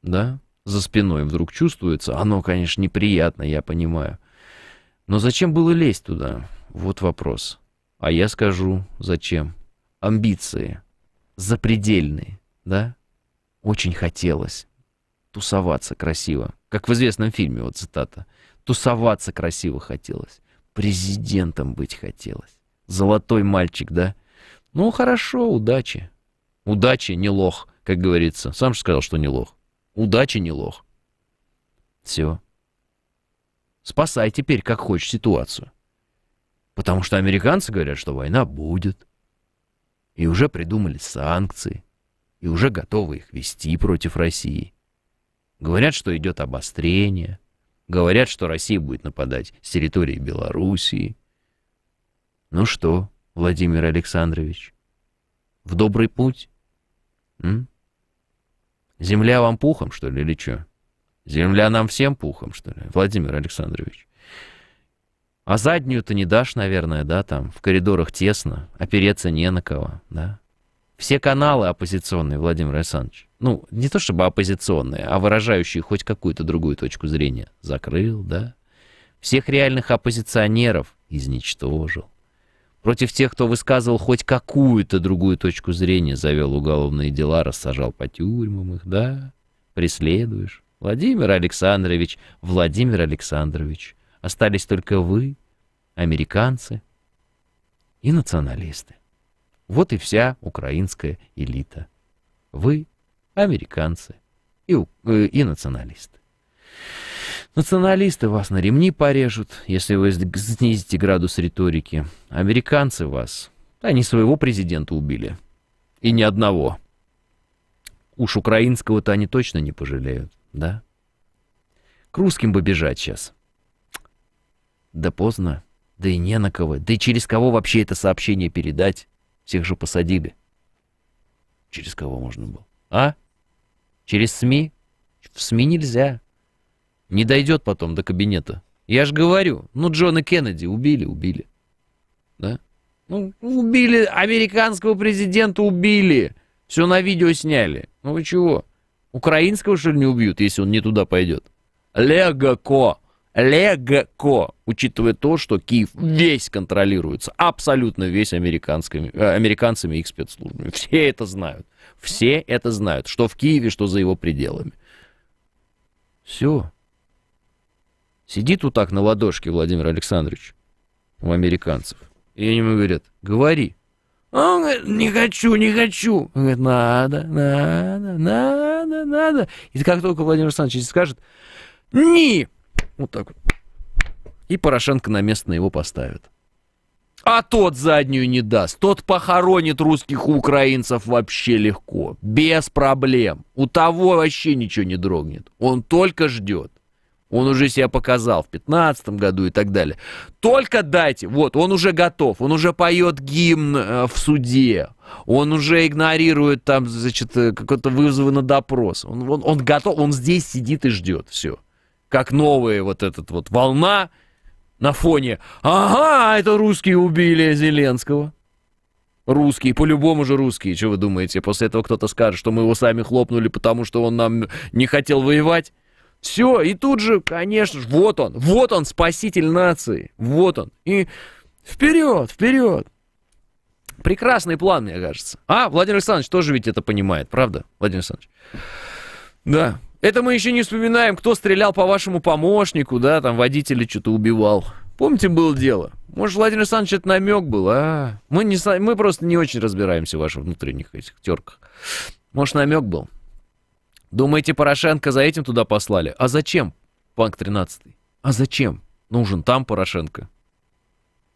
Speaker 3: да, за спиной вдруг чувствуется. Оно, конечно, неприятно, я понимаю. Но зачем было лезть туда? Вот вопрос. А я скажу, зачем. Амбиции. Запредельные, да? Очень хотелось. Тусоваться красиво. Как в известном фильме, вот цитата. Тусоваться красиво хотелось. Президентом быть хотелось. Золотой мальчик, да? Ну, хорошо, удачи. Удачи, не лох, как говорится. Сам же сказал, что не лох. Удачи не лох. Все. Спасай теперь, как хочешь, ситуацию. Потому что американцы говорят, что война будет. И уже придумали санкции. И уже готовы их вести против России. Говорят, что идет обострение. Говорят, что Россия будет нападать с территории Белоруссии. Ну что, Владимир Александрович, в добрый путь? М? Земля вам пухом, что ли, или что? Земля нам всем пухом, что ли, Владимир Александрович? А заднюю-то не дашь, наверное, да, там, в коридорах тесно, опереться не на кого, да? Все каналы оппозиционные, Владимир Александрович, ну, не то чтобы оппозиционные, а выражающие хоть какую-то другую точку зрения, закрыл, да? Всех реальных оппозиционеров изничтожил. Против тех, кто высказывал хоть какую-то другую точку зрения, завел уголовные дела, рассажал по тюрьмам их, да, преследуешь. Владимир Александрович, Владимир Александрович, остались только вы, американцы и националисты. Вот и вся украинская элита. Вы, американцы и, э, и националисты. Националисты вас на ремни порежут, если вы снизите градус риторики. Американцы вас. Они своего президента убили. И ни одного. Уж украинского-то они точно не пожалеют, да? К русским бы бежать сейчас. Да поздно. Да и не на кого. Да и через кого вообще это сообщение передать? Всех же посадили. Через кого можно было? А? Через СМИ? В СМИ нельзя. Не дойдет потом до кабинета. Я же говорю, ну Джона Кеннеди убили, убили. Да?
Speaker 4: Ну, убили,
Speaker 3: американского президента убили. Все на видео сняли. Ну вы чего? Украинского, что ли, не убьют, если он не туда пойдет? Легко. Легко. Учитывая то, что Киев весь контролируется. Абсолютно весь американскими, э, американцами и спецслужбами. Все это знают. Все это знают. Что в Киеве, что за его пределами. Все. Сидит вот так на ладошке Владимир Александрович у американцев. И они ему говорят, говори. А он говорит, не хочу, не хочу. Он говорит, надо, надо, надо, надо. И как только Владимир Александрович скажет, не, вот так вот. И Порошенко на место на его поставит. А тот заднюю не даст. Тот похоронит русских у украинцев вообще легко. Без проблем. У того вообще ничего не дрогнет. Он только ждет. Он уже себя показал в 15 году и так далее. Только дайте, вот, он уже готов, он уже поет гимн э, в суде, он уже игнорирует там, значит, э, какой-то вызовы на допрос. Он, он, он готов, он здесь сидит и ждет, все. Как новая вот эта вот волна на фоне. Ага, это русские убили Зеленского. Русские, по-любому же русские, что вы думаете? После этого кто-то скажет, что мы его сами хлопнули, потому что он нам не хотел воевать. Все, и тут же, конечно же, вот он, вот он, спаситель нации, вот он. И вперед, вперед. Прекрасный план, мне кажется. А, Владимир Александрович тоже ведь это понимает, правда, Владимир Александрович? Да. Это мы еще не вспоминаем, кто стрелял по вашему помощнику, да, там водителя что-то убивал. Помните, было дело? Может, Владимир Александрович это намек был, а? Мы, не, мы просто не очень разбираемся в ваших внутренних этих терках. Может, намек был? Думаете, Порошенко за этим туда послали? А зачем? Панк 13. А зачем? Нужен там Порошенко.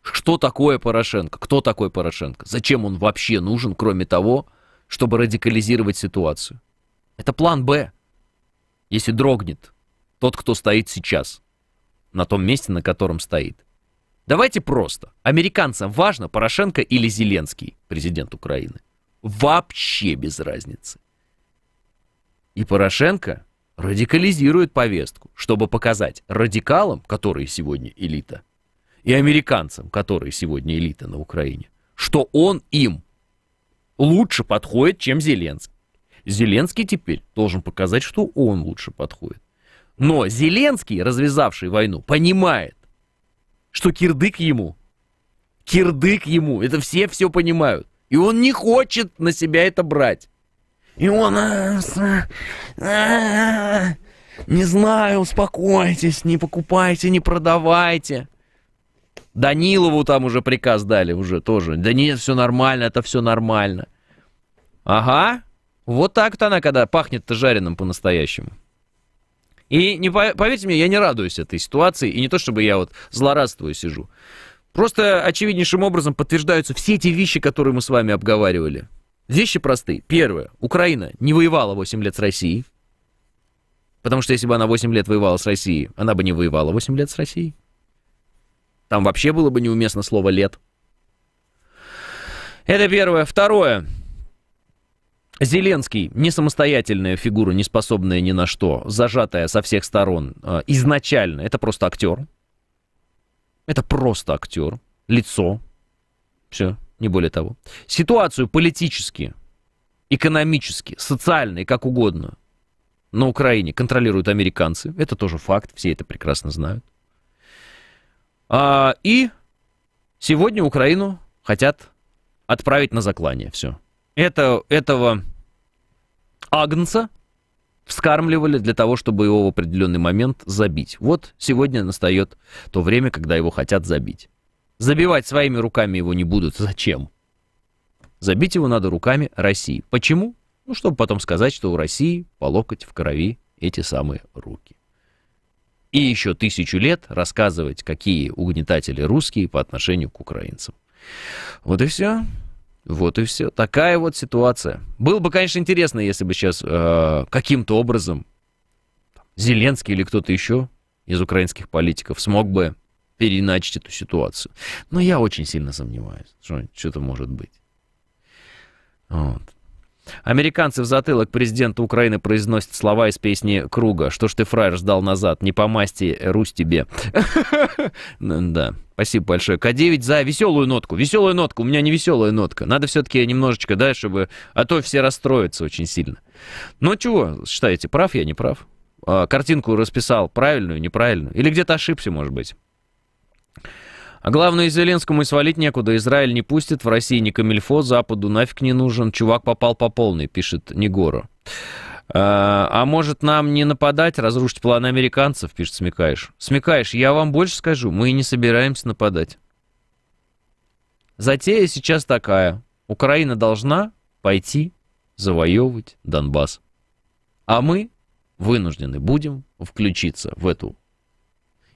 Speaker 3: Что такое Порошенко? Кто такой Порошенко? Зачем он вообще нужен, кроме того, чтобы радикализировать ситуацию? Это план «Б». Если дрогнет тот, кто стоит сейчас, на том месте, на котором стоит. Давайте просто. Американцам важно, Порошенко или Зеленский, президент Украины. Вообще без разницы. И Порошенко радикализирует повестку, чтобы показать радикалам, которые сегодня элита, и американцам, которые сегодня элита на Украине, что он им лучше подходит, чем Зеленский. Зеленский теперь должен показать, что он лучше подходит. Но Зеленский, развязавший войну, понимает, что кирдык ему, кирдык ему, это все все понимают. И он не хочет на себя это брать. И он... «А, а, а, не знаю, успокойтесь, не покупайте, не продавайте. Данилову там уже приказ дали уже тоже. Да нет, все нормально, это все нормально. Ага, вот так то она, когда пахнет-то жареным по-настоящему. И не, поверьте мне, я не радуюсь этой ситуации, и не то чтобы я вот злорадствую сижу. Просто очевиднейшим образом подтверждаются все те вещи, которые мы с вами обговаривали. Вещи простые. Первое. Украина не воевала 8 лет с Россией. Потому что если бы она 8 лет воевала с Россией, она бы не воевала 8 лет с Россией. Там вообще было бы неуместно слово «лет». Это первое. Второе. Зеленский не самостоятельная фигура, не способная ни на что, зажатая со всех сторон э, изначально. Это просто актер. Это просто актер. Лицо. Все не более того. Ситуацию политически, экономически, социально и как угодно на Украине контролируют американцы. Это тоже факт, все это прекрасно знают. А, и сегодня Украину хотят отправить на заклание. Все. Это, этого агнца вскармливали для того, чтобы его в определенный момент забить. Вот сегодня настает то время, когда его хотят забить. Забивать своими руками его не будут. Зачем? Забить его надо руками России. Почему? Ну, чтобы потом сказать, что у России по локоть в крови эти самые руки. И еще тысячу лет рассказывать, какие угнетатели русские по отношению к украинцам. Вот и все. Вот и все. Такая вот ситуация. Было бы, конечно, интересно, если бы сейчас э, каким-то образом Зеленский или кто-то еще из украинских политиков смог бы переначить эту ситуацию. Но я очень сильно сомневаюсь, что что-то может быть. Вот. Американцы в затылок президента Украины произносят слова из песни Круга. «Что ж ты, фраер, сдал назад? Не по масти, Русь тебе». Да, спасибо большое. К9 за веселую нотку. Веселую нотку. У меня не веселая нотка. Надо все-таки немножечко, да, чтобы... А то все расстроятся очень сильно. Ну, чего, считаете, прав я, не прав? А, картинку расписал правильную, неправильную? Или где-то ошибся, может быть? А главное, Зеленскому и свалить некуда. Израиль не пустит, в России не камильфо, Западу нафиг не нужен. Чувак попал по полной, пишет Негору. А, а может нам не нападать, разрушить планы американцев, пишет Смекаешь. Смекаешь, я вам больше скажу, мы и не собираемся нападать. Затея сейчас такая. Украина должна пойти завоевывать Донбасс. А мы вынуждены будем включиться в эту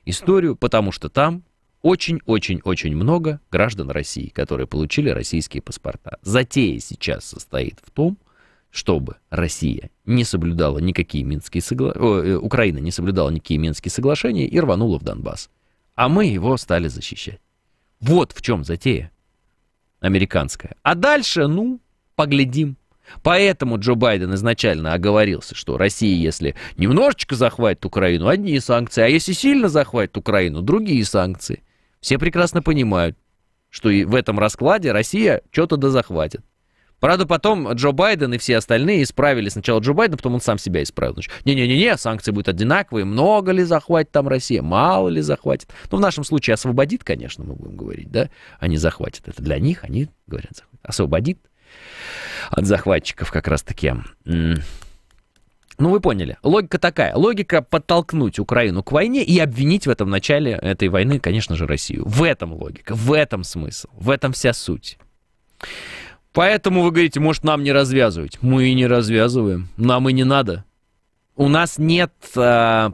Speaker 3: историю, потому что там очень-очень-очень много граждан России, которые получили российские паспорта. Затея сейчас состоит в том, чтобы Россия не соблюдала никакие минские согла... Э, Украина не соблюдала никакие минские соглашения и рванула в Донбасс. А мы его стали защищать. Вот в чем затея американская. А дальше, ну, поглядим. Поэтому Джо Байден изначально оговорился, что Россия, если немножечко захватит Украину, одни санкции, а если сильно захватит Украину, другие санкции. Все прекрасно понимают, что и в этом раскладе Россия что-то дозахватит. Правда, потом Джо Байден и все остальные исправили сначала Джо Байден, потом он сам себя исправил. Не-не-не-не, санкции будут одинаковые, много ли захватит там Россия, мало ли захватит. Ну, в нашем случае освободит, конечно, мы будем говорить, да, они захватят. Это для них, они говорят, захватит. освободит от захватчиков как раз-таки ну, вы поняли. Логика такая. Логика подтолкнуть Украину к войне и обвинить в этом начале этой войны, конечно же, Россию. В этом логика, в этом смысл, в этом вся суть. Поэтому вы говорите, может, нам не развязывать. Мы и не развязываем. Нам и не надо. У нас нет а,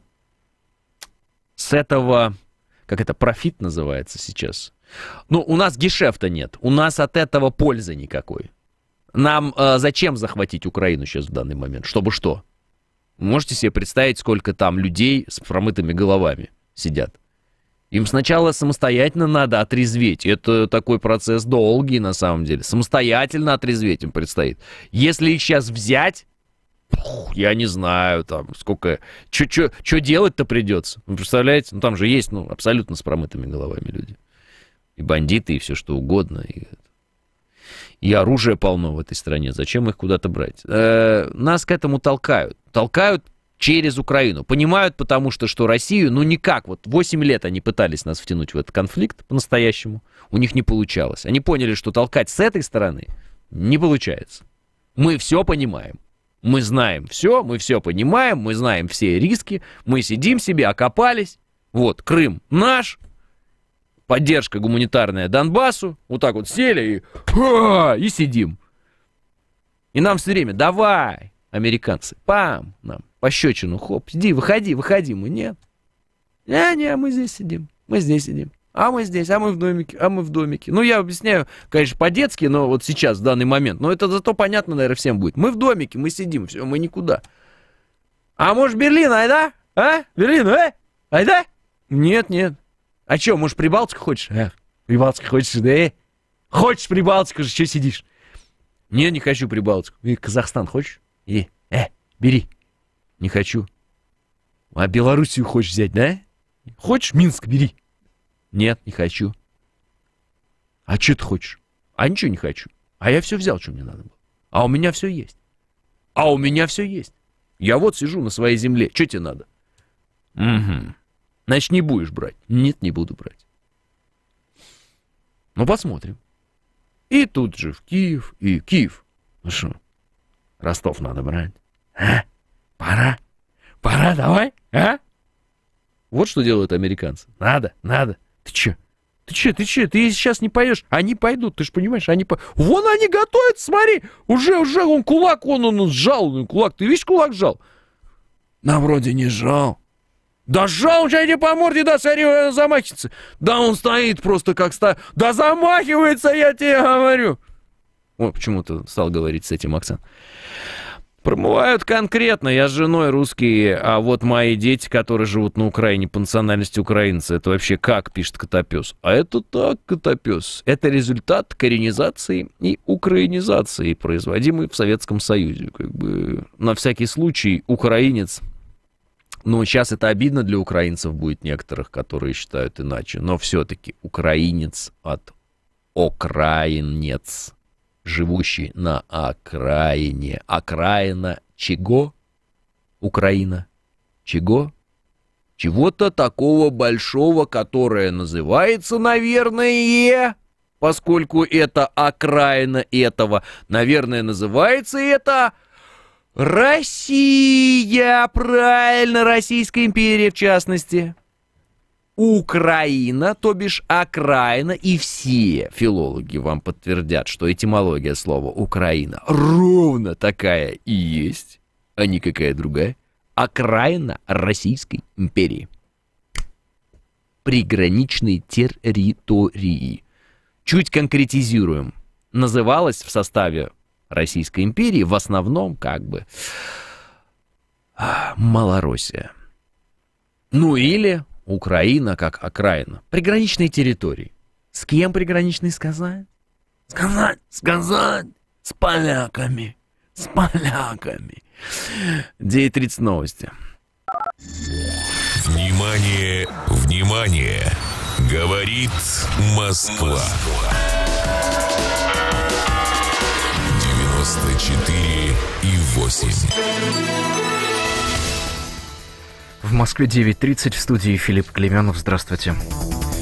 Speaker 3: с этого, как это, профит называется сейчас. Ну, у нас гешефта нет. У нас от этого пользы никакой. Нам а, зачем захватить Украину сейчас в данный момент? Чтобы что? Можете себе представить, сколько там людей с промытыми головами сидят. Им сначала самостоятельно надо отрезветь. Это такой процесс долгий, на самом деле. Самостоятельно отрезветь им предстоит. Если их сейчас взять, я не знаю, там, сколько... Что делать-то придется? Вы ну, представляете? Ну, там же есть, ну, абсолютно с промытыми головами люди. И бандиты, и все что угодно. И и оружия полно в этой стране. Зачем их куда-то брать? Э, нас к этому толкают. Толкают через Украину. Понимают, потому что, что Россию, ну никак, вот 8 лет они пытались нас втянуть в этот конфликт по-настоящему, у них не получалось. Они поняли, что толкать с этой стороны не получается. Мы все понимаем. Мы знаем все, мы все понимаем, мы знаем все риски, мы сидим себе, окопались. Вот, Крым наш, поддержка гуманитарная Донбассу, вот так вот сели и, и сидим. И нам все время, давай, американцы, пам, нам, пощечину, хоп, иди, выходи, выходи. Мы, нет, не, не, мы здесь сидим, мы здесь сидим. А мы здесь, а мы в домике, а мы в домике. Ну, я объясняю, конечно, по-детски, но вот сейчас, в данный момент. Но это зато понятно, наверное, всем будет. Мы в домике, мы сидим, все, мы никуда. А может, Берлин, айда? А? Берлин, а? Айда? Нет, нет. А что, может, Прибалтику хочешь? Эх, Прибалтику хочешь, да? Хочешь Прибалтику же, что сидишь? Не, не хочу Прибалтику. И Казахстан хочешь? И, э, бери. Не хочу. А Белоруссию хочешь взять, да? Хочешь Минск, бери. Нет, не хочу. А что ты хочешь? А ничего не хочу. А я все взял, что мне надо было. А у меня все есть. А у меня все есть. Я вот сижу на своей земле. Что тебе надо? Угу. Значит, не будешь брать. Нет, не буду брать. Ну, посмотрим. И тут же в Киев, и Киев. Ну что, Ростов надо брать. А? Пора? Пора, давай, а? Вот что делают американцы. Надо, надо. Ты че? Ты че, ты че? Ты сейчас не поешь. Они пойдут, ты же понимаешь, они по... Вон они готовят, смотри. Уже, уже, он кулак, он, он сжал. Кулак, ты видишь, кулак сжал? на вроде не сжал. Да жал тебя не по морде, да, царь э, замахивается. Да он стоит просто как ста... Да замахивается, я тебе говорю. Вот почему-то стал говорить с этим Оксан. Промывают конкретно. Я с женой русские, а вот мои дети, которые живут на Украине по национальности украинцы, это вообще как, пишет Котопес. А это так, Котопес. Это результат коренизации и украинизации, производимой в Советском Союзе. Как бы на всякий случай украинец ну, сейчас это обидно для украинцев будет некоторых, которые считают иначе. Но все-таки украинец от окраинец, живущий на окраине. Окраина чего? Украина. Чего? Чего-то такого большого, которое называется, наверное, поскольку это окраина этого, наверное, называется это Россия, правильно, Российская империя в частности. Украина, то бишь окраина, и все филологи вам подтвердят, что этимология слова «Украина» ровно такая и есть, а никакая другая, окраина Российской империи. Приграничные территории. Чуть конкретизируем. Называлась в составе Российской империи, в основном как бы а, Малороссия. Ну или Украина как окраина. Приграничные территории. С кем приграничные сказать? Сказать,
Speaker 2: сказать, с поляками, с поляками.
Speaker 3: 9.30 новости.
Speaker 2: Внимание, внимание! Говорит Москва. Москва. 94 и 8.
Speaker 4: В Москве 9.30 в студии Филипп Клеменов. Здравствуйте. Здравствуйте.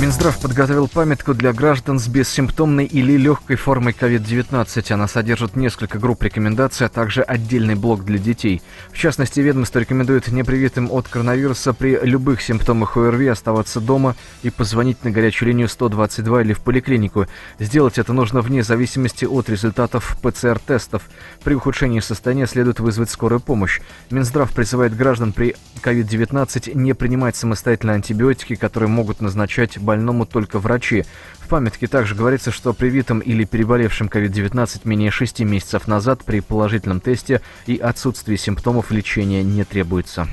Speaker 4: Минздрав подготовил памятку для граждан с бессимптомной или легкой формой COVID-19. Она содержит несколько групп рекомендаций, а также отдельный блок для детей. В частности, ведомство рекомендует непривитым от коронавируса при любых симптомах ОРВИ оставаться дома и позвонить на горячую линию 122 или в поликлинику. Сделать это нужно вне зависимости от результатов ПЦР-тестов. При ухудшении состояния следует вызвать скорую помощь. Минздрав призывает граждан при COVID-19 не принимать самостоятельно антибиотики, которые могут назначать больному только врачи. В памятке также говорится, что привитым или переболевшим COVID-19 менее 6 месяцев назад при положительном тесте и отсутствии симптомов лечения не требуется.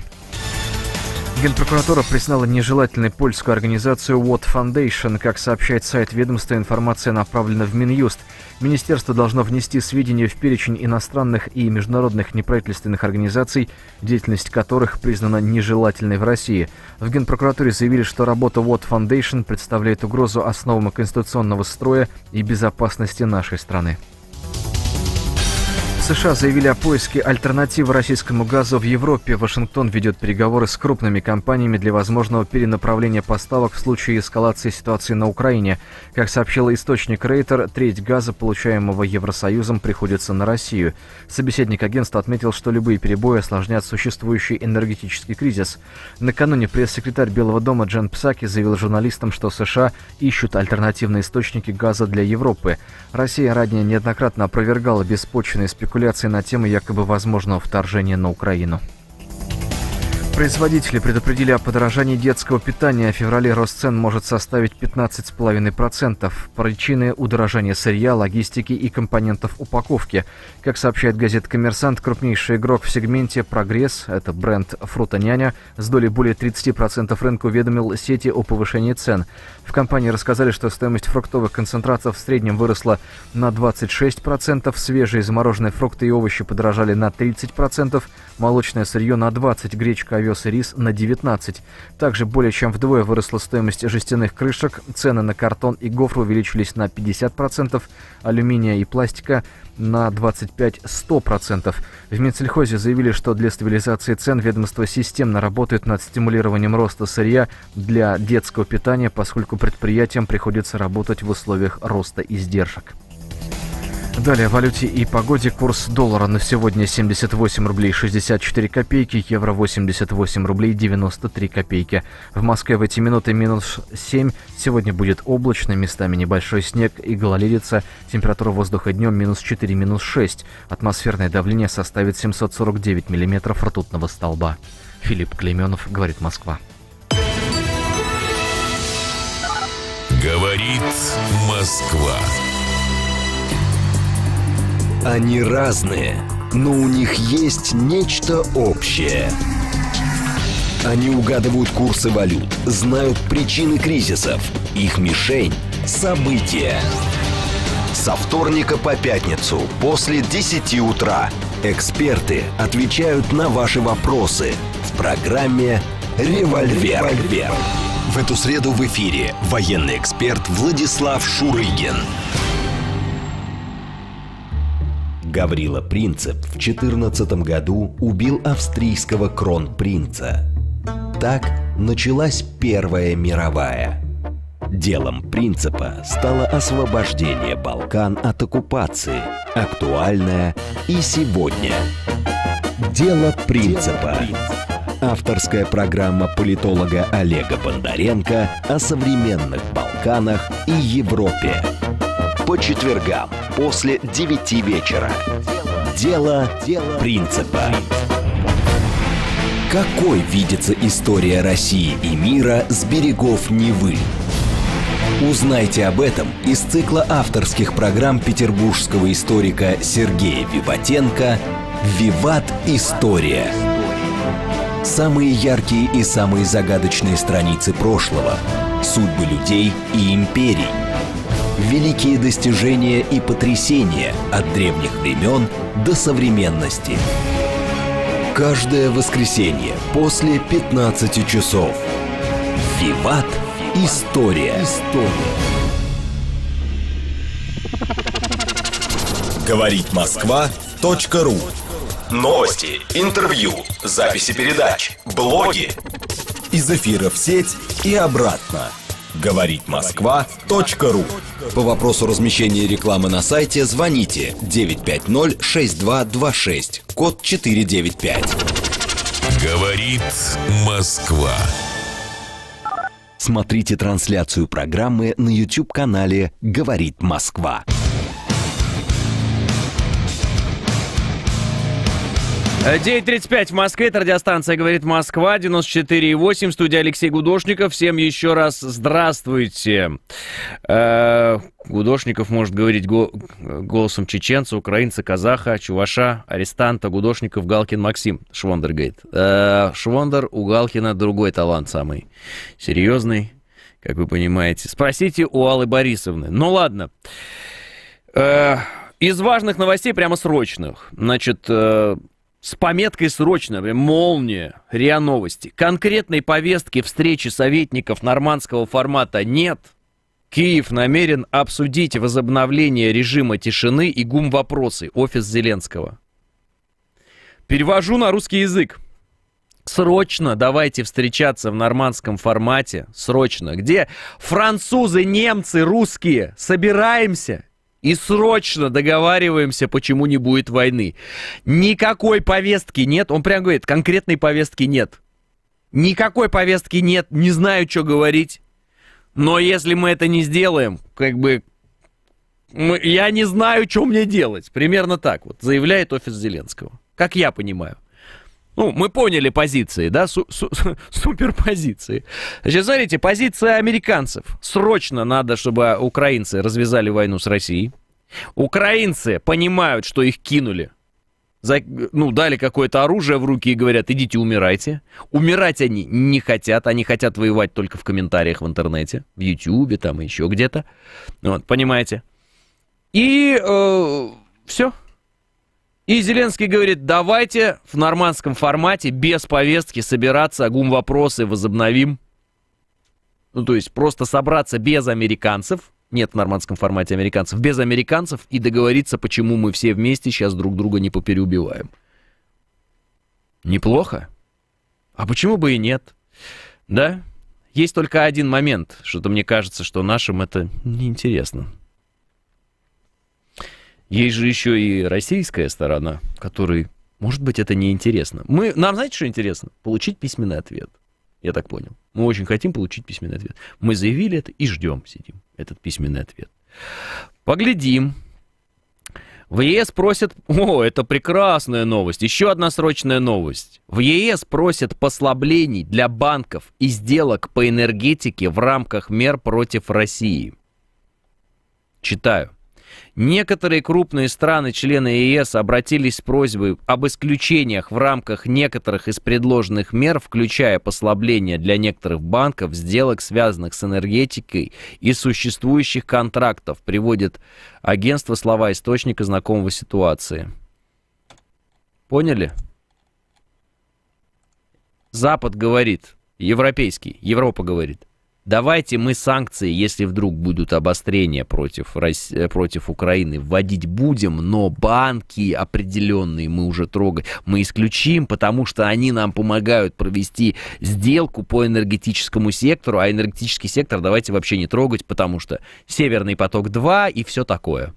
Speaker 4: Генпрокуратура признала нежелательной польскую организацию What Foundation. Как сообщает сайт ведомства, информация направлена в Минюст. Министерство должно внести сведения в перечень иностранных и международных неправительственных организаций, деятельность которых признана нежелательной в России. В Генпрокуратуре заявили, что работа What Foundation представляет угрозу основам конституционного строя и безопасности нашей страны. США заявили о поиске альтернативы российскому газу в Европе. Вашингтон ведет переговоры с крупными компаниями для возможного перенаправления поставок в случае эскалации ситуации на Украине. Как сообщил источник Рейтер, треть газа, получаемого Евросоюзом, приходится на Россию. Собеседник агентства отметил, что любые перебои осложнят существующий энергетический кризис. Накануне пресс-секретарь Белого дома Джен Псаки заявил журналистам, что США ищут альтернативные источники газа для Европы. Россия ранее неоднократно опровергала беспочвенные спекуляции спекуляции на тему якобы возможного вторжения на Украину. Производители предупредили о подорожании детского питания. В феврале рост цен может составить 15,5%. Причины удорожания сырья, логистики и компонентов упаковки. Как сообщает газета «Коммерсант», крупнейший игрок в сегменте «Прогресс» — это бренд «Фрутоняня» с долей более 30% рынка уведомил сети о повышении цен. В компании рассказали, что стоимость фруктовых концентратов в среднем выросла на 26%, свежие замороженные фрукты и овощи подорожали на 30%, молочное сырье на 20, гречка, овес и рис на 19. Также более чем вдвое выросла стоимость жестяных крышек, цены на картон и гофру увеличились на 50%, алюминия и пластика на 25-100%. В Минсельхозе заявили, что для стабилизации цен ведомство системно работает над стимулированием роста сырья для детского питания, поскольку предприятиям приходится работать в условиях роста издержек. Далее о валюте и погоде. Курс доллара на сегодня 78 рублей 64 копейки, евро 88 рублей 93 копейки. В Москве в эти минуты минус 7. Сегодня будет облачно, местами небольшой снег и гололедица. Температура воздуха днем минус 4, минус 6. Атмосферное давление составит 749 миллиметров ртутного столба. Филипп Клеменов, говорит Москва.
Speaker 2: Говорит Москва. Они разные,
Speaker 1: но у них есть нечто общее. Они угадывают курсы валют, знают причины кризисов. Их мишень – события. Со вторника по пятницу после 10 утра эксперты отвечают на ваши вопросы в программе «Револьвер». Револьвер. В эту среду в эфире военный эксперт Владислав Шурыгин. Гаврила Принцип в 14 году убил австрийского кронпринца. Так началась Первая мировая. Делом принципа стало освобождение Балкан от оккупации, актуальное и сегодня. Дело принципа. Авторская программа политолога Олега Бондаренко о современных Балканах и Европе по четвергам после 9 вечера. Дело, дело принципа. Какой видится история России и мира с берегов Невы? Узнайте об этом из цикла авторских программ петербургского историка Сергея Виватенко «Виват. История». Самые яркие и самые загадочные страницы прошлого, судьбы людей и империй – великие достижения и потрясения от древних времен до современности. Каждое воскресенье после 15 часов. Виват История. История. Говорит Москва. точка ру. Новости, интервью, записи передач, блоги. Из эфира в сеть и обратно. Говорит Москва. ру. По вопросу размещения рекламы на сайте звоните 950-6226, код 495.
Speaker 2: Говорит Москва.
Speaker 1: Смотрите трансляцию программы на YouTube-канале «Говорит
Speaker 2: Москва».
Speaker 3: 9.35 в Москве, это радиостанция «Говорит Москва», 94.8, студия Алексей Гудошников. Всем еще раз здравствуйте. Э Гудошников может говорить го голосом чеченца, украинца, казаха, чуваша, арестанта, Гудошников, Галкин, Максим. Швондер говорит. Э Швондер у Галкина другой талант самый серьезный, как вы понимаете. Спросите у Аллы Борисовны. Ну ладно. Э, из важных новостей, прямо срочных. Значит, э, с пометкой «Срочно», прям э, молния, РИА Новости. Конкретной повестки встречи советников нормандского формата нет. Киев намерен обсудить возобновление режима тишины и гум вопросы, офис Зеленского. Перевожу на русский язык. Срочно давайте встречаться в нормандском формате, срочно, где французы, немцы, русские собираемся и срочно договариваемся, почему не будет войны. Никакой повестки нет. Он прям говорит, конкретной повестки нет. Никакой повестки нет, не знаю, что говорить. Но если мы это не сделаем, как бы я не знаю, что мне делать. Примерно так вот заявляет офис Зеленского. Как я понимаю. Ну, мы поняли позиции, да, су- су- суперпозиции. Значит, смотрите, позиция американцев. Срочно надо, чтобы украинцы развязали войну с Россией. Украинцы понимают, что их кинули. За, ну, дали какое-то оружие в руки и говорят, идите умирайте. Умирать они не хотят, они хотят воевать только в комментариях в интернете, в Ютьюбе, там еще где-то. Вот, понимаете? И э, все. И Зеленский говорит, давайте в нормандском формате, без повестки, собираться, агум вопросы возобновим. Ну, то есть просто собраться без американцев, нет в нормандском формате американцев, без американцев и договориться, почему мы все вместе сейчас друг друга не попереубиваем. Неплохо. А почему бы и нет? Да? Есть только один момент, что-то мне кажется, что нашим это неинтересно. Есть же еще и российская сторона, которой, может быть, это неинтересно. Мы, нам знаете, что интересно? Получить письменный ответ. Я так понял. Мы очень хотим получить письменный ответ. Мы заявили это и ждем, сидим, этот письменный ответ. Поглядим. В ЕС просят... О, это прекрасная новость. Еще одна срочная новость. В ЕС просят послаблений для банков и сделок по энергетике в рамках мер против России. Читаю. Некоторые крупные страны, члены ЕС, обратились с просьбой об исключениях в рамках некоторых из предложенных мер, включая послабление для некоторых банков, сделок, связанных с энергетикой и существующих контрактов, приводит агентство слова источника знакомого ситуации. Поняли? Запад говорит, европейский, Европа говорит давайте мы санкции, если вдруг будут обострения против, России, э, против Украины, вводить будем, но банки определенные мы уже трогать, мы исключим, потому что они нам помогают провести сделку по энергетическому сектору, а энергетический сектор давайте вообще не трогать, потому что Северный поток-2 и все такое.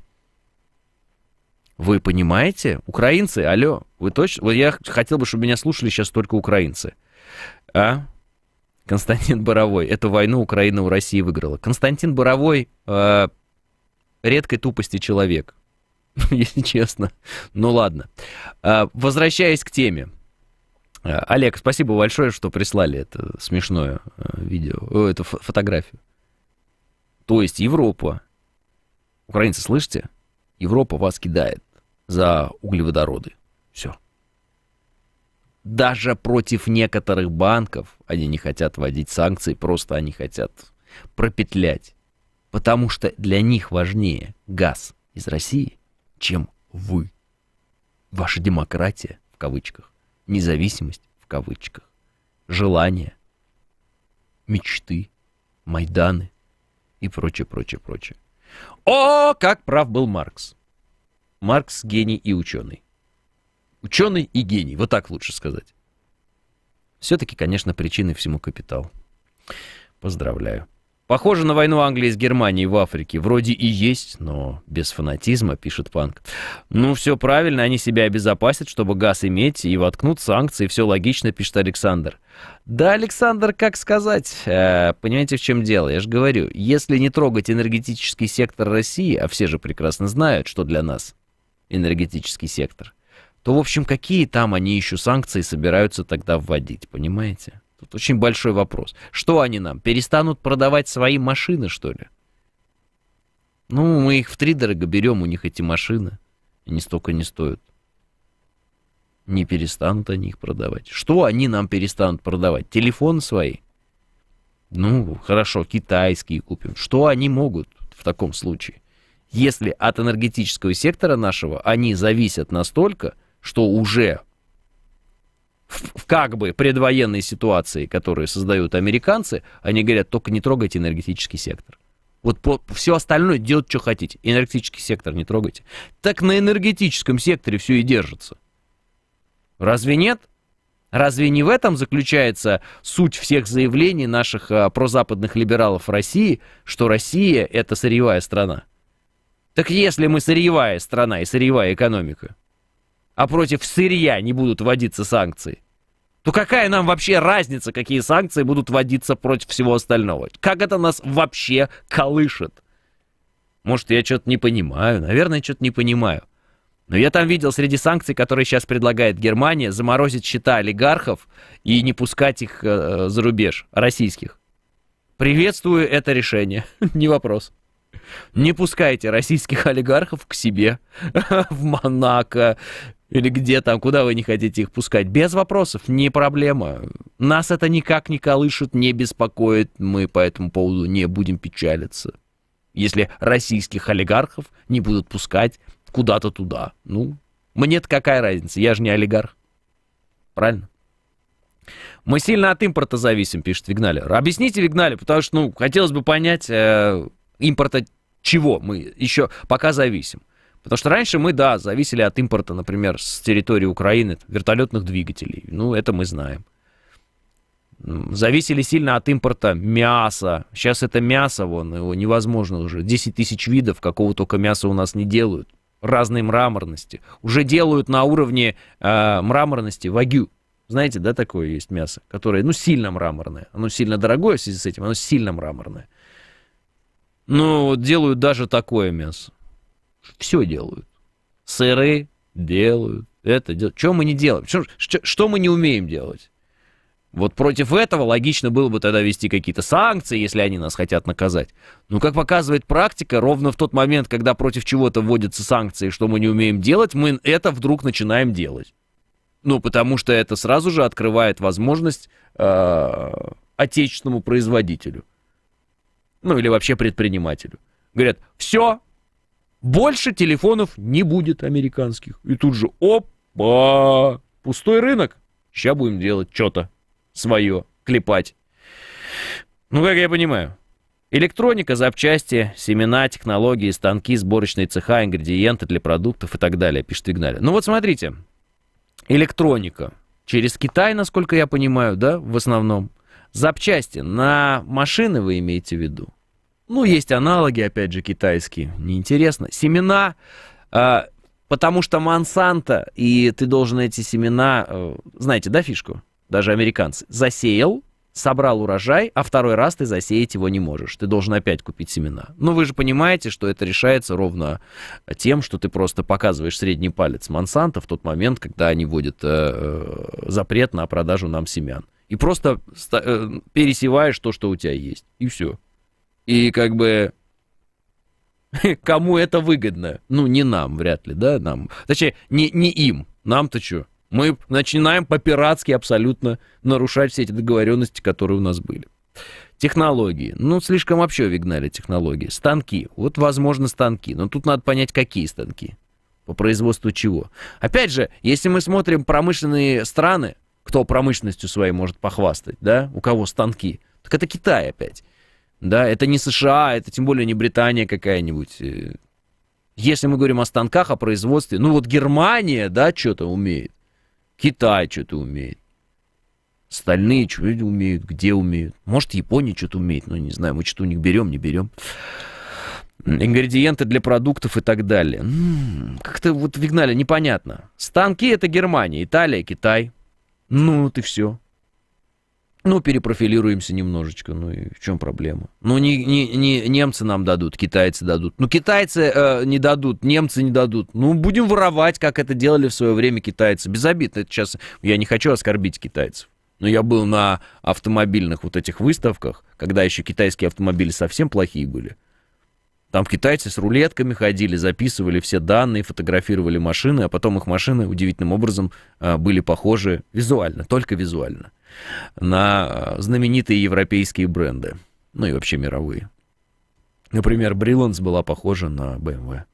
Speaker 3: Вы понимаете? Украинцы, алло, вы точно? Я хотел бы, чтобы меня слушали сейчас только украинцы. А? Константин Боровой. Эту войну Украина у России выиграла. Константин Боровой э, редкой тупости человек, если честно. Ну ладно. Э, возвращаясь к теме. Э, Олег, спасибо большое, что прислали это смешное э, видео, э, эту фотографию. То есть Европа. Украинцы, слышите? Европа вас кидает за углеводороды. Все даже против некоторых банков. Они не хотят вводить санкции, просто они хотят пропетлять. Потому что для них важнее газ из России, чем вы. Ваша демократия, в кавычках, независимость, в кавычках, желание, мечты, Майданы и прочее, прочее, прочее. О, как прав был Маркс! Маркс — гений и ученый. Ученый и гений, вот так лучше сказать. Все-таки, конечно, причиной всему капитал. Поздравляю. Похоже на войну Англии с Германией в Африке. Вроде и есть, но без фанатизма, пишет Панк. Ну, все правильно, они себя обезопасят, чтобы газ иметь, и воткнут санкции, все логично, пишет Александр. Да, Александр, как сказать? Э, понимаете, в чем дело? Я же говорю, если не трогать энергетический сектор России, а все же прекрасно знают, что для нас энергетический сектор – то, в общем, какие там они еще санкции собираются тогда вводить, понимаете? Тут очень большой вопрос. Что они нам, перестанут продавать свои машины, что ли? Ну, мы их в три дорого берем, у них эти машины. Они столько не стоят. Не перестанут они их продавать. Что они нам перестанут продавать? Телефоны свои? Ну, хорошо, китайские купим. Что они могут в таком случае? Если от энергетического сектора нашего они зависят настолько, что уже в, в как бы предвоенной ситуации, которую создают американцы, они говорят, только не трогайте энергетический сектор. Вот по, все остальное делать, что хотите. Энергетический сектор не трогайте. Так на энергетическом секторе все и держится. Разве нет? Разве не в этом заключается суть всех заявлений наших а, прозападных либералов России, что Россия это сырьевая страна? Так если мы сырьевая страна и сырьевая экономика, а против сырья не будут вводиться санкции, то какая нам вообще разница, какие санкции будут вводиться против всего остального? Как это нас вообще колышет? Может, я что-то не понимаю, наверное, что-то не понимаю. Но я там видел среди санкций, которые сейчас предлагает Германия, заморозить счета олигархов и не пускать их э, за рубеж, российских. Приветствую это решение, не вопрос. Не пускайте российских олигархов к себе в Монако или где там, куда вы не хотите их пускать. Без вопросов, не проблема. Нас это никак не колышет, не беспокоит. Мы по этому поводу не будем печалиться. Если российских олигархов не будут пускать куда-то туда. Ну, мне-то какая разница, я же не олигарх. Правильно? Мы сильно от импорта зависим, пишет Вигналер. Объясните, Вигналер, потому что, ну, хотелось бы понять, э, импорта чего мы еще пока зависим. Потому что раньше мы, да, зависели от импорта, например, с территории Украины, вертолетных двигателей. Ну, это мы знаем. Зависели сильно от импорта мяса. Сейчас это мясо, вон, его невозможно уже. 10 тысяч видов, какого только мяса у нас не делают. Разной мраморности. Уже делают на уровне э, мраморности вагю. Знаете, да, такое есть мясо, которое, ну, сильно мраморное. Оно сильно дорогое в связи с этим, оно сильно мраморное. Ну, вот делают даже такое мясо. Все делают. Сыры делают, это делают. Что мы не делаем? Что, что, что мы не умеем делать? Вот против этого логично было бы тогда вести какие-то санкции, если они нас хотят наказать. Но, как показывает практика, ровно в тот момент, когда против чего-то вводятся санкции, что мы не умеем делать, мы это вдруг начинаем делать. Ну, потому что это сразу же открывает возможность э, отечественному производителю ну или вообще предпринимателю. Говорят, все, больше телефонов не будет американских. И тут же, опа, пустой рынок. Сейчас будем делать что-то свое, клепать. Ну, как я понимаю, электроника, запчасти, семена, технологии, станки, сборочные цеха, ингредиенты для продуктов и так далее, пишет игнали Ну вот смотрите, электроника через Китай, насколько я понимаю, да, в основном – Запчасти на машины вы имеете в виду? Ну, есть аналоги, опять же, китайские. Неинтересно. Семена, э, потому что Монсанто, и ты должен эти семена, э, знаете, да, фишку? Даже американцы. Засеял, собрал урожай, а второй раз ты засеять его не можешь. Ты должен опять купить семена. Но вы же понимаете, что это решается ровно тем, что ты просто показываешь средний палец Монсанто в тот момент, когда они вводят э, э запрет на продажу нам семян. И просто э, пересеваешь то, что у тебя есть. И все. И как бы кому это выгодно? Ну, не нам, вряд ли, да, нам. Точнее, не, не им. Нам-то что? Мы начинаем по-пиратски абсолютно нарушать все эти договоренности, которые у нас были. Технологии. Ну, слишком вообще вигнали технологии. Станки. Вот, возможно, станки. Но тут надо понять, какие станки. По производству чего. Опять же, если мы смотрим промышленные страны, кто промышленностью своей может похвастать, да, у кого станки. Так это Китай опять. Да, это не США, это тем более не Британия какая-нибудь. Э, если мы говорим о станках, о производстве, ну вот Германия, да, что-то умеет. Китай что-то умеет. стальные что умеют, где умеют. Может, Япония что-то умеет, но ну, не знаю, мы что-то у них берем, не берем. Ингредиенты для продуктов и так далее. Как-то вот вигнали, непонятно. Станки это Германия, Италия, Китай. Ну, вот и все. Ну, перепрофилируемся немножечко. Ну и в чем проблема? Ну, не, не, не, немцы нам дадут, китайцы дадут. Ну, китайцы э, не дадут, немцы не дадут. Ну, будем воровать, как это делали в свое время китайцы. Без обид. Это сейчас я не хочу оскорбить китайцев. Но я был на автомобильных вот этих выставках, когда еще китайские автомобили совсем плохие были. Там китайцы с рулетками ходили, записывали все данные, фотографировали машины, а потом их машины удивительным образом а, были похожи визуально, только визуально, на а, знаменитые европейские бренды, ну и вообще мировые. Например, Бриланс была похожа на BMW. Эм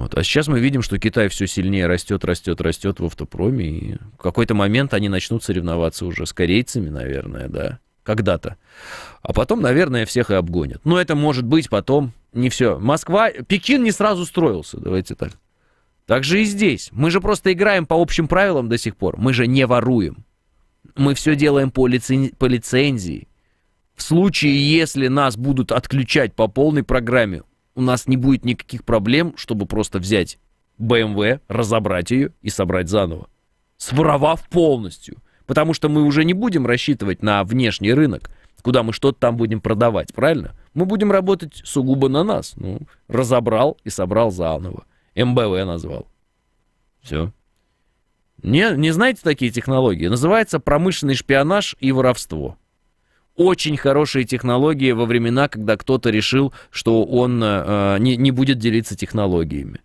Speaker 3: вот. А сейчас мы видим, что Китай все сильнее растет, растет, растет в автопроме, и в какой-то момент они начнут соревноваться уже с корейцами, наверное, да когда-то. А потом, наверное, всех и обгонят. Но ну, это может быть потом не все. Москва, Пекин не сразу строился, давайте так. Так же и здесь. Мы же просто играем по общим правилам до сих пор. Мы же не воруем. Мы все делаем по, лицен... по лицензии. В случае, если нас будут отключать по полной программе, у нас не будет никаких проблем, чтобы просто взять BMW, разобрать ее и собрать заново. Своровав полностью. Потому что мы уже не будем рассчитывать на внешний рынок, куда мы что-то там будем продавать, правильно? Мы будем работать сугубо на нас. Ну, разобрал и собрал заново. МБВ назвал. Все. Не, не знаете такие технологии? Называется промышленный шпионаж и воровство. Очень хорошие технологии во времена, когда кто-то решил, что он э, э не, не будет делиться технологиями.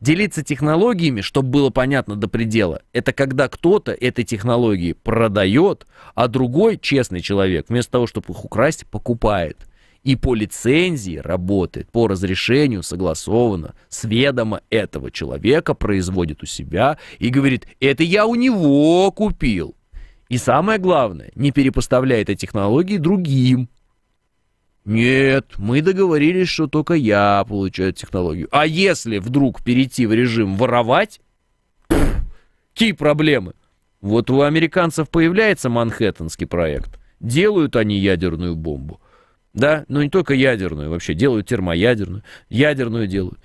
Speaker 3: Делиться технологиями, чтобы было понятно до предела, это когда кто-то этой технологии продает, а другой честный человек вместо того, чтобы их украсть, покупает. И по лицензии работает, по разрешению согласовано, сведомо этого человека производит у себя и говорит, это я у него купил. И самое главное, не перепоставляет эти технологии другим, нет, мы договорились, что только я получаю технологию. А если вдруг перейти в режим воровать, какие проблемы? Вот у американцев появляется Манхэттенский проект. Делают они ядерную бомбу. Да, но не только ядерную вообще. Делают термоядерную. Ядерную делают.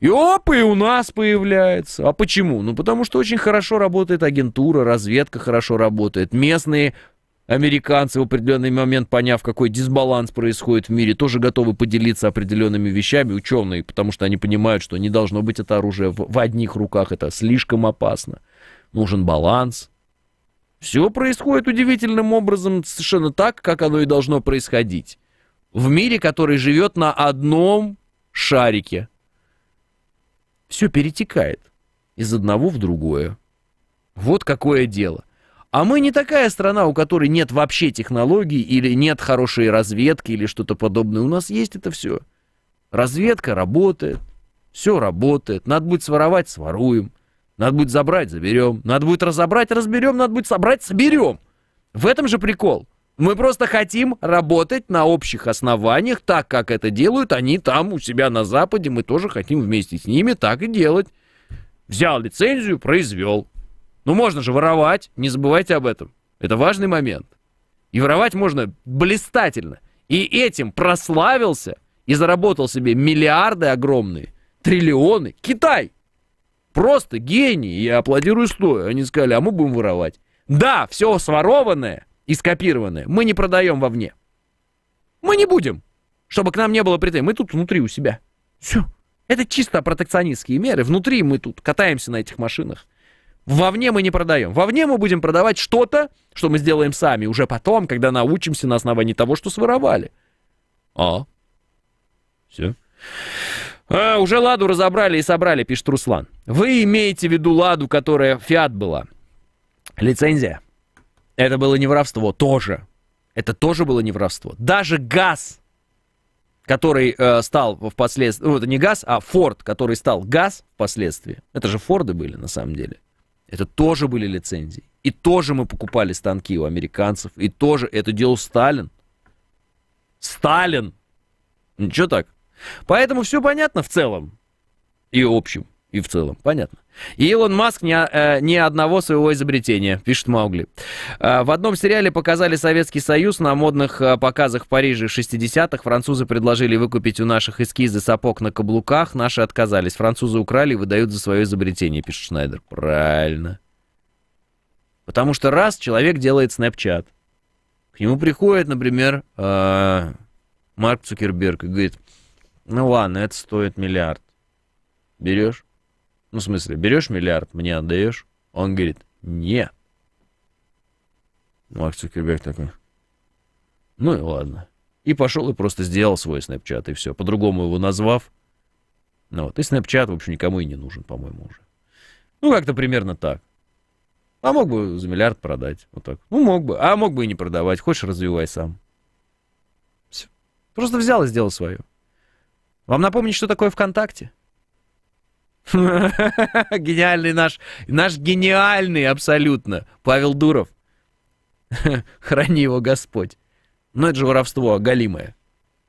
Speaker 3: И оп, и у нас появляется. А почему? Ну, потому что очень хорошо работает агентура, разведка хорошо работает, местные Американцы в определенный момент, поняв, какой дисбаланс происходит в мире, тоже готовы поделиться определенными вещами, ученые, потому что они понимают, что не должно быть это оружие в, в одних руках, это слишком опасно. Нужен баланс. Все происходит удивительным образом совершенно так, как оно и должно происходить. В мире, который живет на одном шарике. Все перетекает из одного в другое. Вот какое дело. А мы не такая страна, у которой нет вообще технологий или нет хорошей разведки или что-то подобное. У нас есть это все. Разведка работает, все работает. Надо будет своровать, своруем. Надо будет забрать, заберем. Надо будет разобрать, разберем. Надо будет собрать, соберем. В этом же прикол. Мы просто хотим работать на общих основаниях, так как это делают они там у себя на Западе. Мы тоже хотим вместе с ними так и делать. Взял лицензию, произвел. Ну, можно же воровать, не забывайте об этом. Это важный момент. И воровать можно блистательно. И этим прославился и заработал себе миллиарды огромные, триллионы. Китай! Просто гений, я аплодирую стоя. Они сказали, а мы будем воровать. Да, все сворованное и скопированное мы не продаем вовне. Мы не будем, чтобы к нам не было претензий. Мы тут внутри у себя. Все. Это чисто протекционистские меры. Внутри мы тут катаемся на этих машинах. Вовне мы не продаем. Вовне мы будем продавать что-то, что мы сделаем сами уже потом, когда научимся на основании того, что своровали. А. Все. А, уже ладу разобрали и собрали, пишет Руслан. Вы имеете в виду ладу, которая фиат была. Лицензия. Это было не воровство тоже. Это тоже было не воровство. Даже газ, который э, стал впоследствии... Ну, это не газ, а Форд, который стал газ впоследствии. Это же Форды были на самом деле. Это тоже были лицензии. И тоже мы покупали станки у американцев. И тоже это делал Сталин. Сталин! Ничего так. Поэтому все понятно в целом и общем и в целом. Понятно. Илон Маск ни, э, ни одного своего изобретения, пишет Маугли. Э, в одном сериале показали Советский Союз на модных э, показах в Париже 60-х. Французы предложили выкупить у наших эскизы сапог на каблуках. Наши отказались. Французы украли и выдают за свое изобретение, пишет Шнайдер. Правильно. Потому что раз человек делает Snapchat, к нему приходит, например, э, Марк Цукерберг и говорит, ну ладно, это стоит миллиард. Берешь? Ну, в смысле, берешь миллиард, мне отдаешь? Он говорит, не. Ну, Марк Цукерберг такой, ну и ладно. И пошел и просто сделал свой Snapchat, и все. По-другому его назвав. Ну вот, и Snapchat, в общем, никому и не нужен, по-моему, уже. Ну, как-то примерно так. А мог бы за миллиард продать, вот так. Ну, мог бы. А мог бы и не продавать. Хочешь, развивай сам. Все. Просто взял и сделал свое. Вам напомнить, что такое ВКонтакте? Гениальный наш, наш гениальный абсолютно Павел Дуров. Храни его Господь. Ну это же воровство голимое.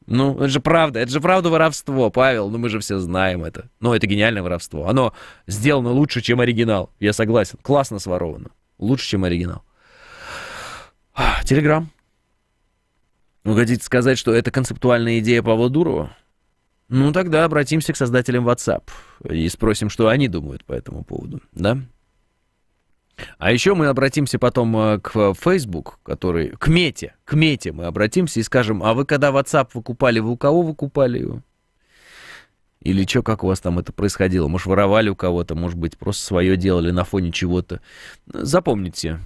Speaker 3: Ну, это же правда, это же правда воровство, Павел, ну мы же все знаем это. Но ну, это гениальное воровство. Оно сделано лучше, чем оригинал, я согласен. Классно своровано. Лучше, чем оригинал. Телеграм. Вы ну, хотите сказать, что это концептуальная идея Павла Дурова? Ну, тогда обратимся к создателям WhatsApp и спросим, что они думают по этому поводу, да? А еще мы обратимся потом э, к Facebook, который... К Мете. К Мете мы обратимся и скажем, а вы когда WhatsApp выкупали, вы у кого выкупали его? Или что, как у вас там это происходило? Может, воровали у кого-то, может быть, просто свое делали на фоне чего-то. Запомните,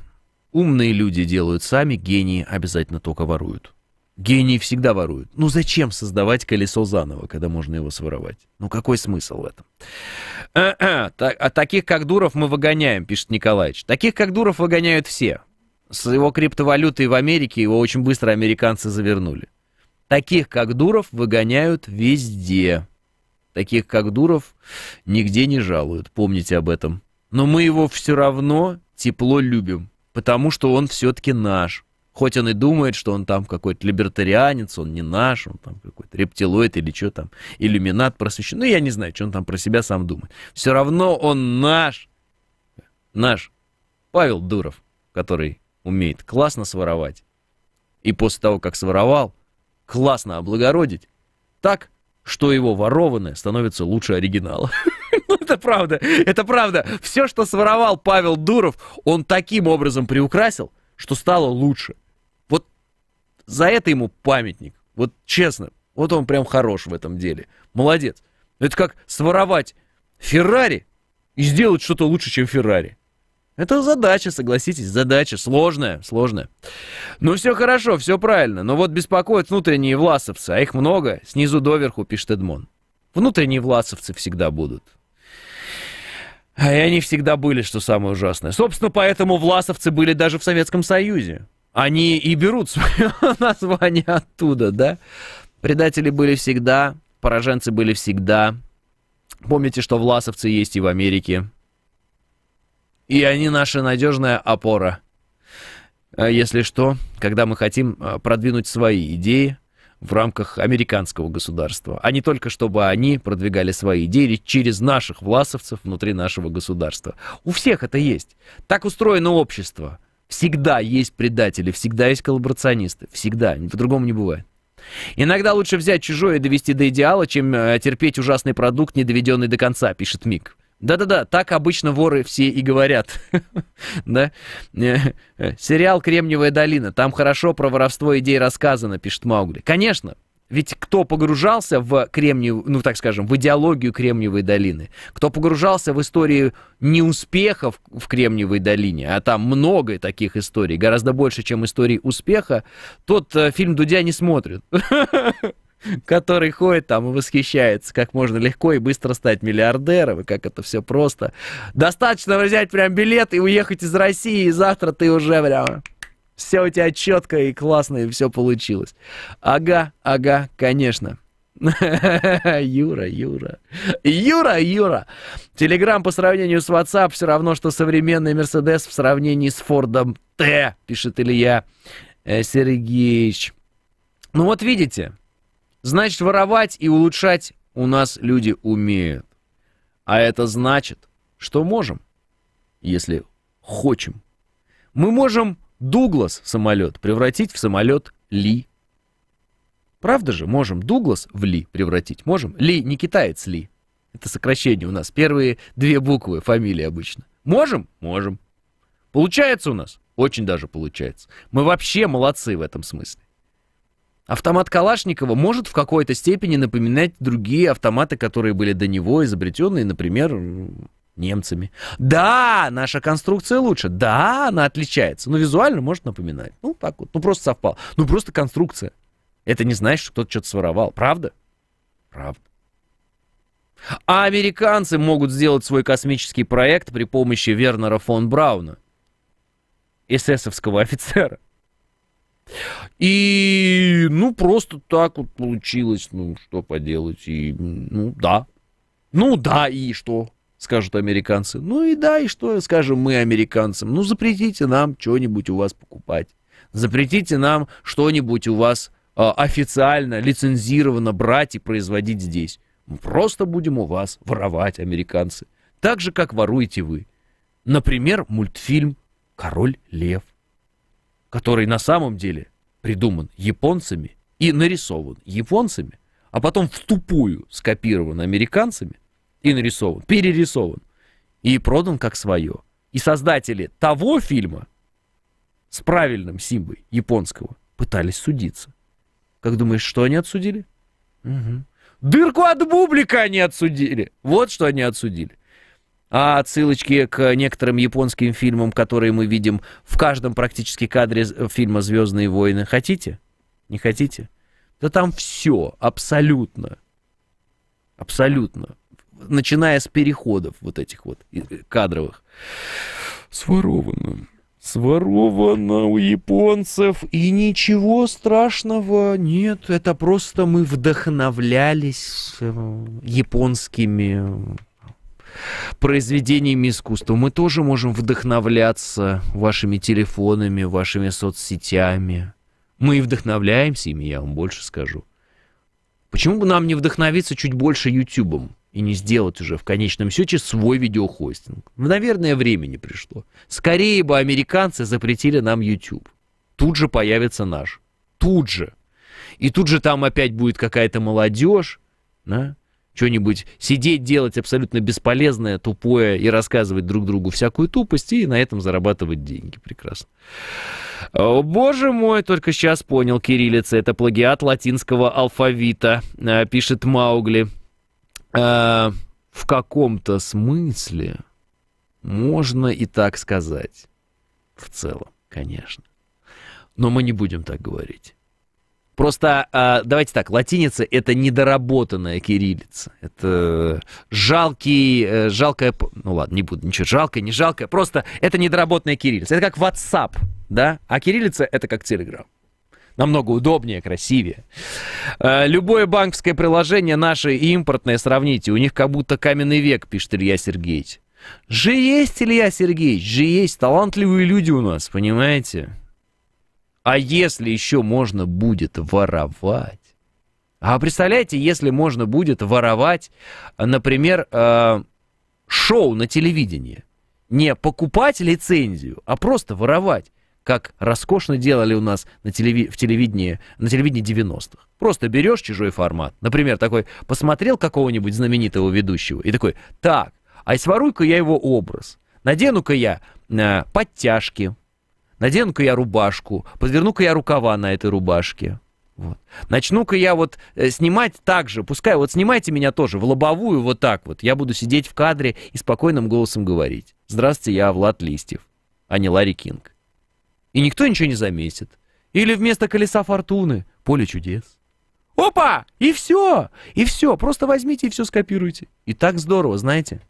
Speaker 3: умные люди делают сами, гении обязательно только воруют. Гении всегда воруют. Ну зачем создавать колесо заново, когда можно его своровать? Ну какой смысл в этом? А, таких как Дуров мы выгоняем, пишет Николаевич. Таких как Дуров выгоняют все. С его криптовалютой в Америке его очень быстро американцы завернули. Таких как Дуров выгоняют везде. Таких как Дуров нигде не жалуют, помните об этом. Но мы его все равно тепло любим, потому что он все-таки наш. Хоть он и думает, что он там какой-то либертарианец, он не наш, он там какой-то рептилоид или что там, иллюминат просвещен. Ну, я не знаю, что он там про себя сам думает. Все равно он наш, наш Павел Дуров, который умеет классно своровать. И после того, как своровал, классно облагородить. Так, что его ворованное становится лучше оригинала. Ну, это правда, это правда. Все, что своровал Павел Дуров, он таким образом приукрасил, что стало лучше за это ему памятник. Вот честно, вот он прям хорош в этом деле. Молодец. Это как своровать Феррари и сделать что-то лучше, чем Феррари. Это задача, согласитесь, задача сложная, сложная. Ну, все хорошо, все правильно, но вот беспокоят внутренние власовцы, а их много, снизу доверху, пишет Эдмон. Внутренние власовцы всегда будут. А и они всегда были, что самое ужасное. Собственно, поэтому власовцы были даже в Советском Союзе они и берут свое название оттуда, да? Предатели были всегда, пораженцы были всегда. Помните, что власовцы есть и в Америке. И они наша надежная опора. А если что, когда мы хотим а, продвинуть свои идеи в рамках американского государства, а не только чтобы они продвигали свои идеи через наших власовцев внутри нашего государства. У всех это есть. Так устроено общество – Всегда есть предатели, всегда есть коллаборационисты. Всегда. По-другому не бывает. Иногда лучше взять чужое и довести до идеала, чем э, терпеть ужасный продукт, не доведенный до конца, пишет Мик. Да-да-да, так обычно воры все и говорят. да? Э, э, сериал «Кремниевая долина». Там хорошо про воровство идей рассказано, пишет Маугли. Конечно, ведь кто погружался в кремнию, ну так скажем, в идеологию Кремниевой долины, кто погружался в историю неуспехов в Кремниевой долине, а там много таких историй, гораздо больше, чем историй успеха, тот э, фильм Дудя не смотрит который ходит там и восхищается, как можно легко и быстро стать миллиардером, и как это все просто. Достаточно взять прям билет и уехать из России, и завтра ты уже прям все у тебя четко и классно, и все получилось. Ага, ага, конечно. Юра, Юра. Юра, Юра. Телеграм по сравнению с WhatsApp все равно, что современный Мерседес в сравнении с Фордом Т, пишет Илья э, Сергеевич. Ну вот видите, значит воровать и улучшать у нас люди умеют. А это значит, что можем, если хочем. Мы можем Дуглас самолет превратить в самолет Ли. Правда же, можем Дуглас в Ли превратить? Можем? Ли не китаец Ли. Это сокращение у нас. Первые две буквы фамилии обычно. Можем? Можем. Получается у нас? Очень даже получается. Мы вообще молодцы в этом смысле. Автомат Калашникова может в какой-то степени напоминать другие автоматы, которые были до него изобретенные, например, немцами. Да, наша конструкция лучше. Да, она отличается. Но визуально может напоминать. Ну, так вот. Ну, просто совпало. Ну, просто конструкция. Это не значит, что кто-то что-то своровал. Правда? Правда. А американцы могут сделать свой космический проект при помощи Вернера фон Брауна, эсэсовского офицера. И, ну, просто так вот получилось, ну, что поделать, и, ну, да. Ну, да, и что? скажут американцы. Ну и да, и что скажем мы американцам? Ну запретите нам что-нибудь у вас покупать. Запретите нам что-нибудь у вас э, официально, лицензированно брать и производить здесь. Мы просто будем у вас воровать, американцы. Так же, как воруете вы. Например, мультфильм «Король лев», который на самом деле придуман японцами и нарисован японцами, а потом в тупую скопирован американцами, и нарисован, перерисован и продан как свое. И создатели того фильма с правильным симбой японского пытались судиться. Как думаешь, что они отсудили? Угу. Дырку от бублика они отсудили. Вот что они отсудили. А отсылочки к некоторым японским фильмам, которые мы видим в каждом практически кадре фильма «Звездные войны». Хотите? Не хотите? Да там все абсолютно. Абсолютно начиная с переходов вот этих вот э, кадровых. Своровано. Своровано у японцев, и ничего страшного нет. Это просто мы вдохновлялись э, японскими произведениями искусства. Мы тоже можем вдохновляться вашими телефонами, вашими соцсетями. Мы и вдохновляемся ими, я вам больше скажу. Почему бы нам не вдохновиться чуть больше Ютубом? и не сделать уже в конечном счете свой видеохостинг. Наверное, времени пришло. Скорее бы американцы запретили нам YouTube. Тут же появится наш. Тут же. И тут же там опять будет какая-то молодежь, да? что-нибудь сидеть, делать абсолютно бесполезное, тупое и рассказывать друг другу всякую тупость и на этом зарабатывать деньги. Прекрасно. О, боже мой, только сейчас понял кириллица. Это плагиат латинского алфавита, э, пишет Маугли э, в каком-то смысле можно и так сказать. В целом, конечно. Но мы не будем так говорить. Просто э, давайте так, латиница это недоработанная кириллица. Это жалкий, э, жалкая, ну ладно, не буду ничего, жалкая, не жалкая, просто это недоработанная кириллица. Это как WhatsApp, да? А кириллица это как Telegram намного удобнее, красивее. Э, любое банковское приложение наше и импортное сравните. У них как будто каменный век, пишет Илья Сергеевич. Же есть, Илья Сергеевич, же есть талантливые люди у нас, понимаете? А если еще можно будет воровать? А представляете, если можно будет воровать, например, э, шоу на телевидении? Не покупать лицензию, а просто воровать как роскошно делали у нас на телеви- в телевидении, на телевидении 90-х. Просто берешь чужой формат, например, такой, посмотрел какого-нибудь знаменитого ведущего и такой, так, а своруй-ка я его образ, надену-ка я э, подтяжки, надену-ка я рубашку, подверну-ка я рукава на этой рубашке. Вот. Начну-ка я вот э, снимать так же, пускай вот снимайте меня тоже в лобовую вот так вот. Я буду сидеть в кадре и спокойным голосом говорить. Здравствуйте, я Влад Листьев, а не Ларри Кинг и никто ничего не заметит. Или вместо колеса фортуны поле чудес. Опа! И все! И все! Просто возьмите и все скопируйте. И так здорово, знаете?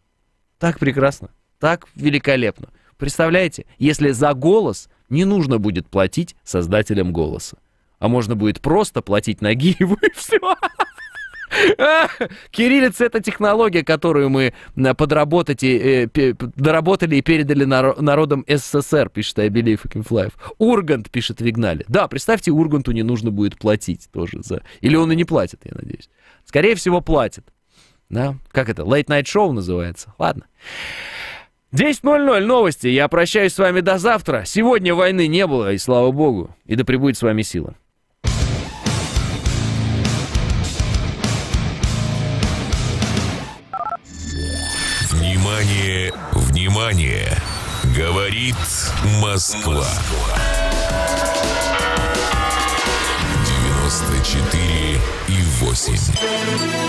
Speaker 3: Так прекрасно, так великолепно. Представляете, если за голос не нужно будет платить создателям голоса, а можно будет просто платить ноги, и вы все. Кириллица — это технология, которую мы э, подработать и, э, доработали и передали народам СССР, пишет Абелиев и Кимфлаев. Ургант, пишет Вигнали. Да, представьте, Урганту не нужно будет платить тоже за... Или он и не платит, я надеюсь. Скорее всего, платит. Да? Как это? Late Night Show называется. Ладно. 10.00 новости. Я прощаюсь с вами до завтра. Сегодня войны не было, и слава богу. И да пребудет с вами сила.
Speaker 2: Внимание! Говорит Москва.
Speaker 4: 94 и 8.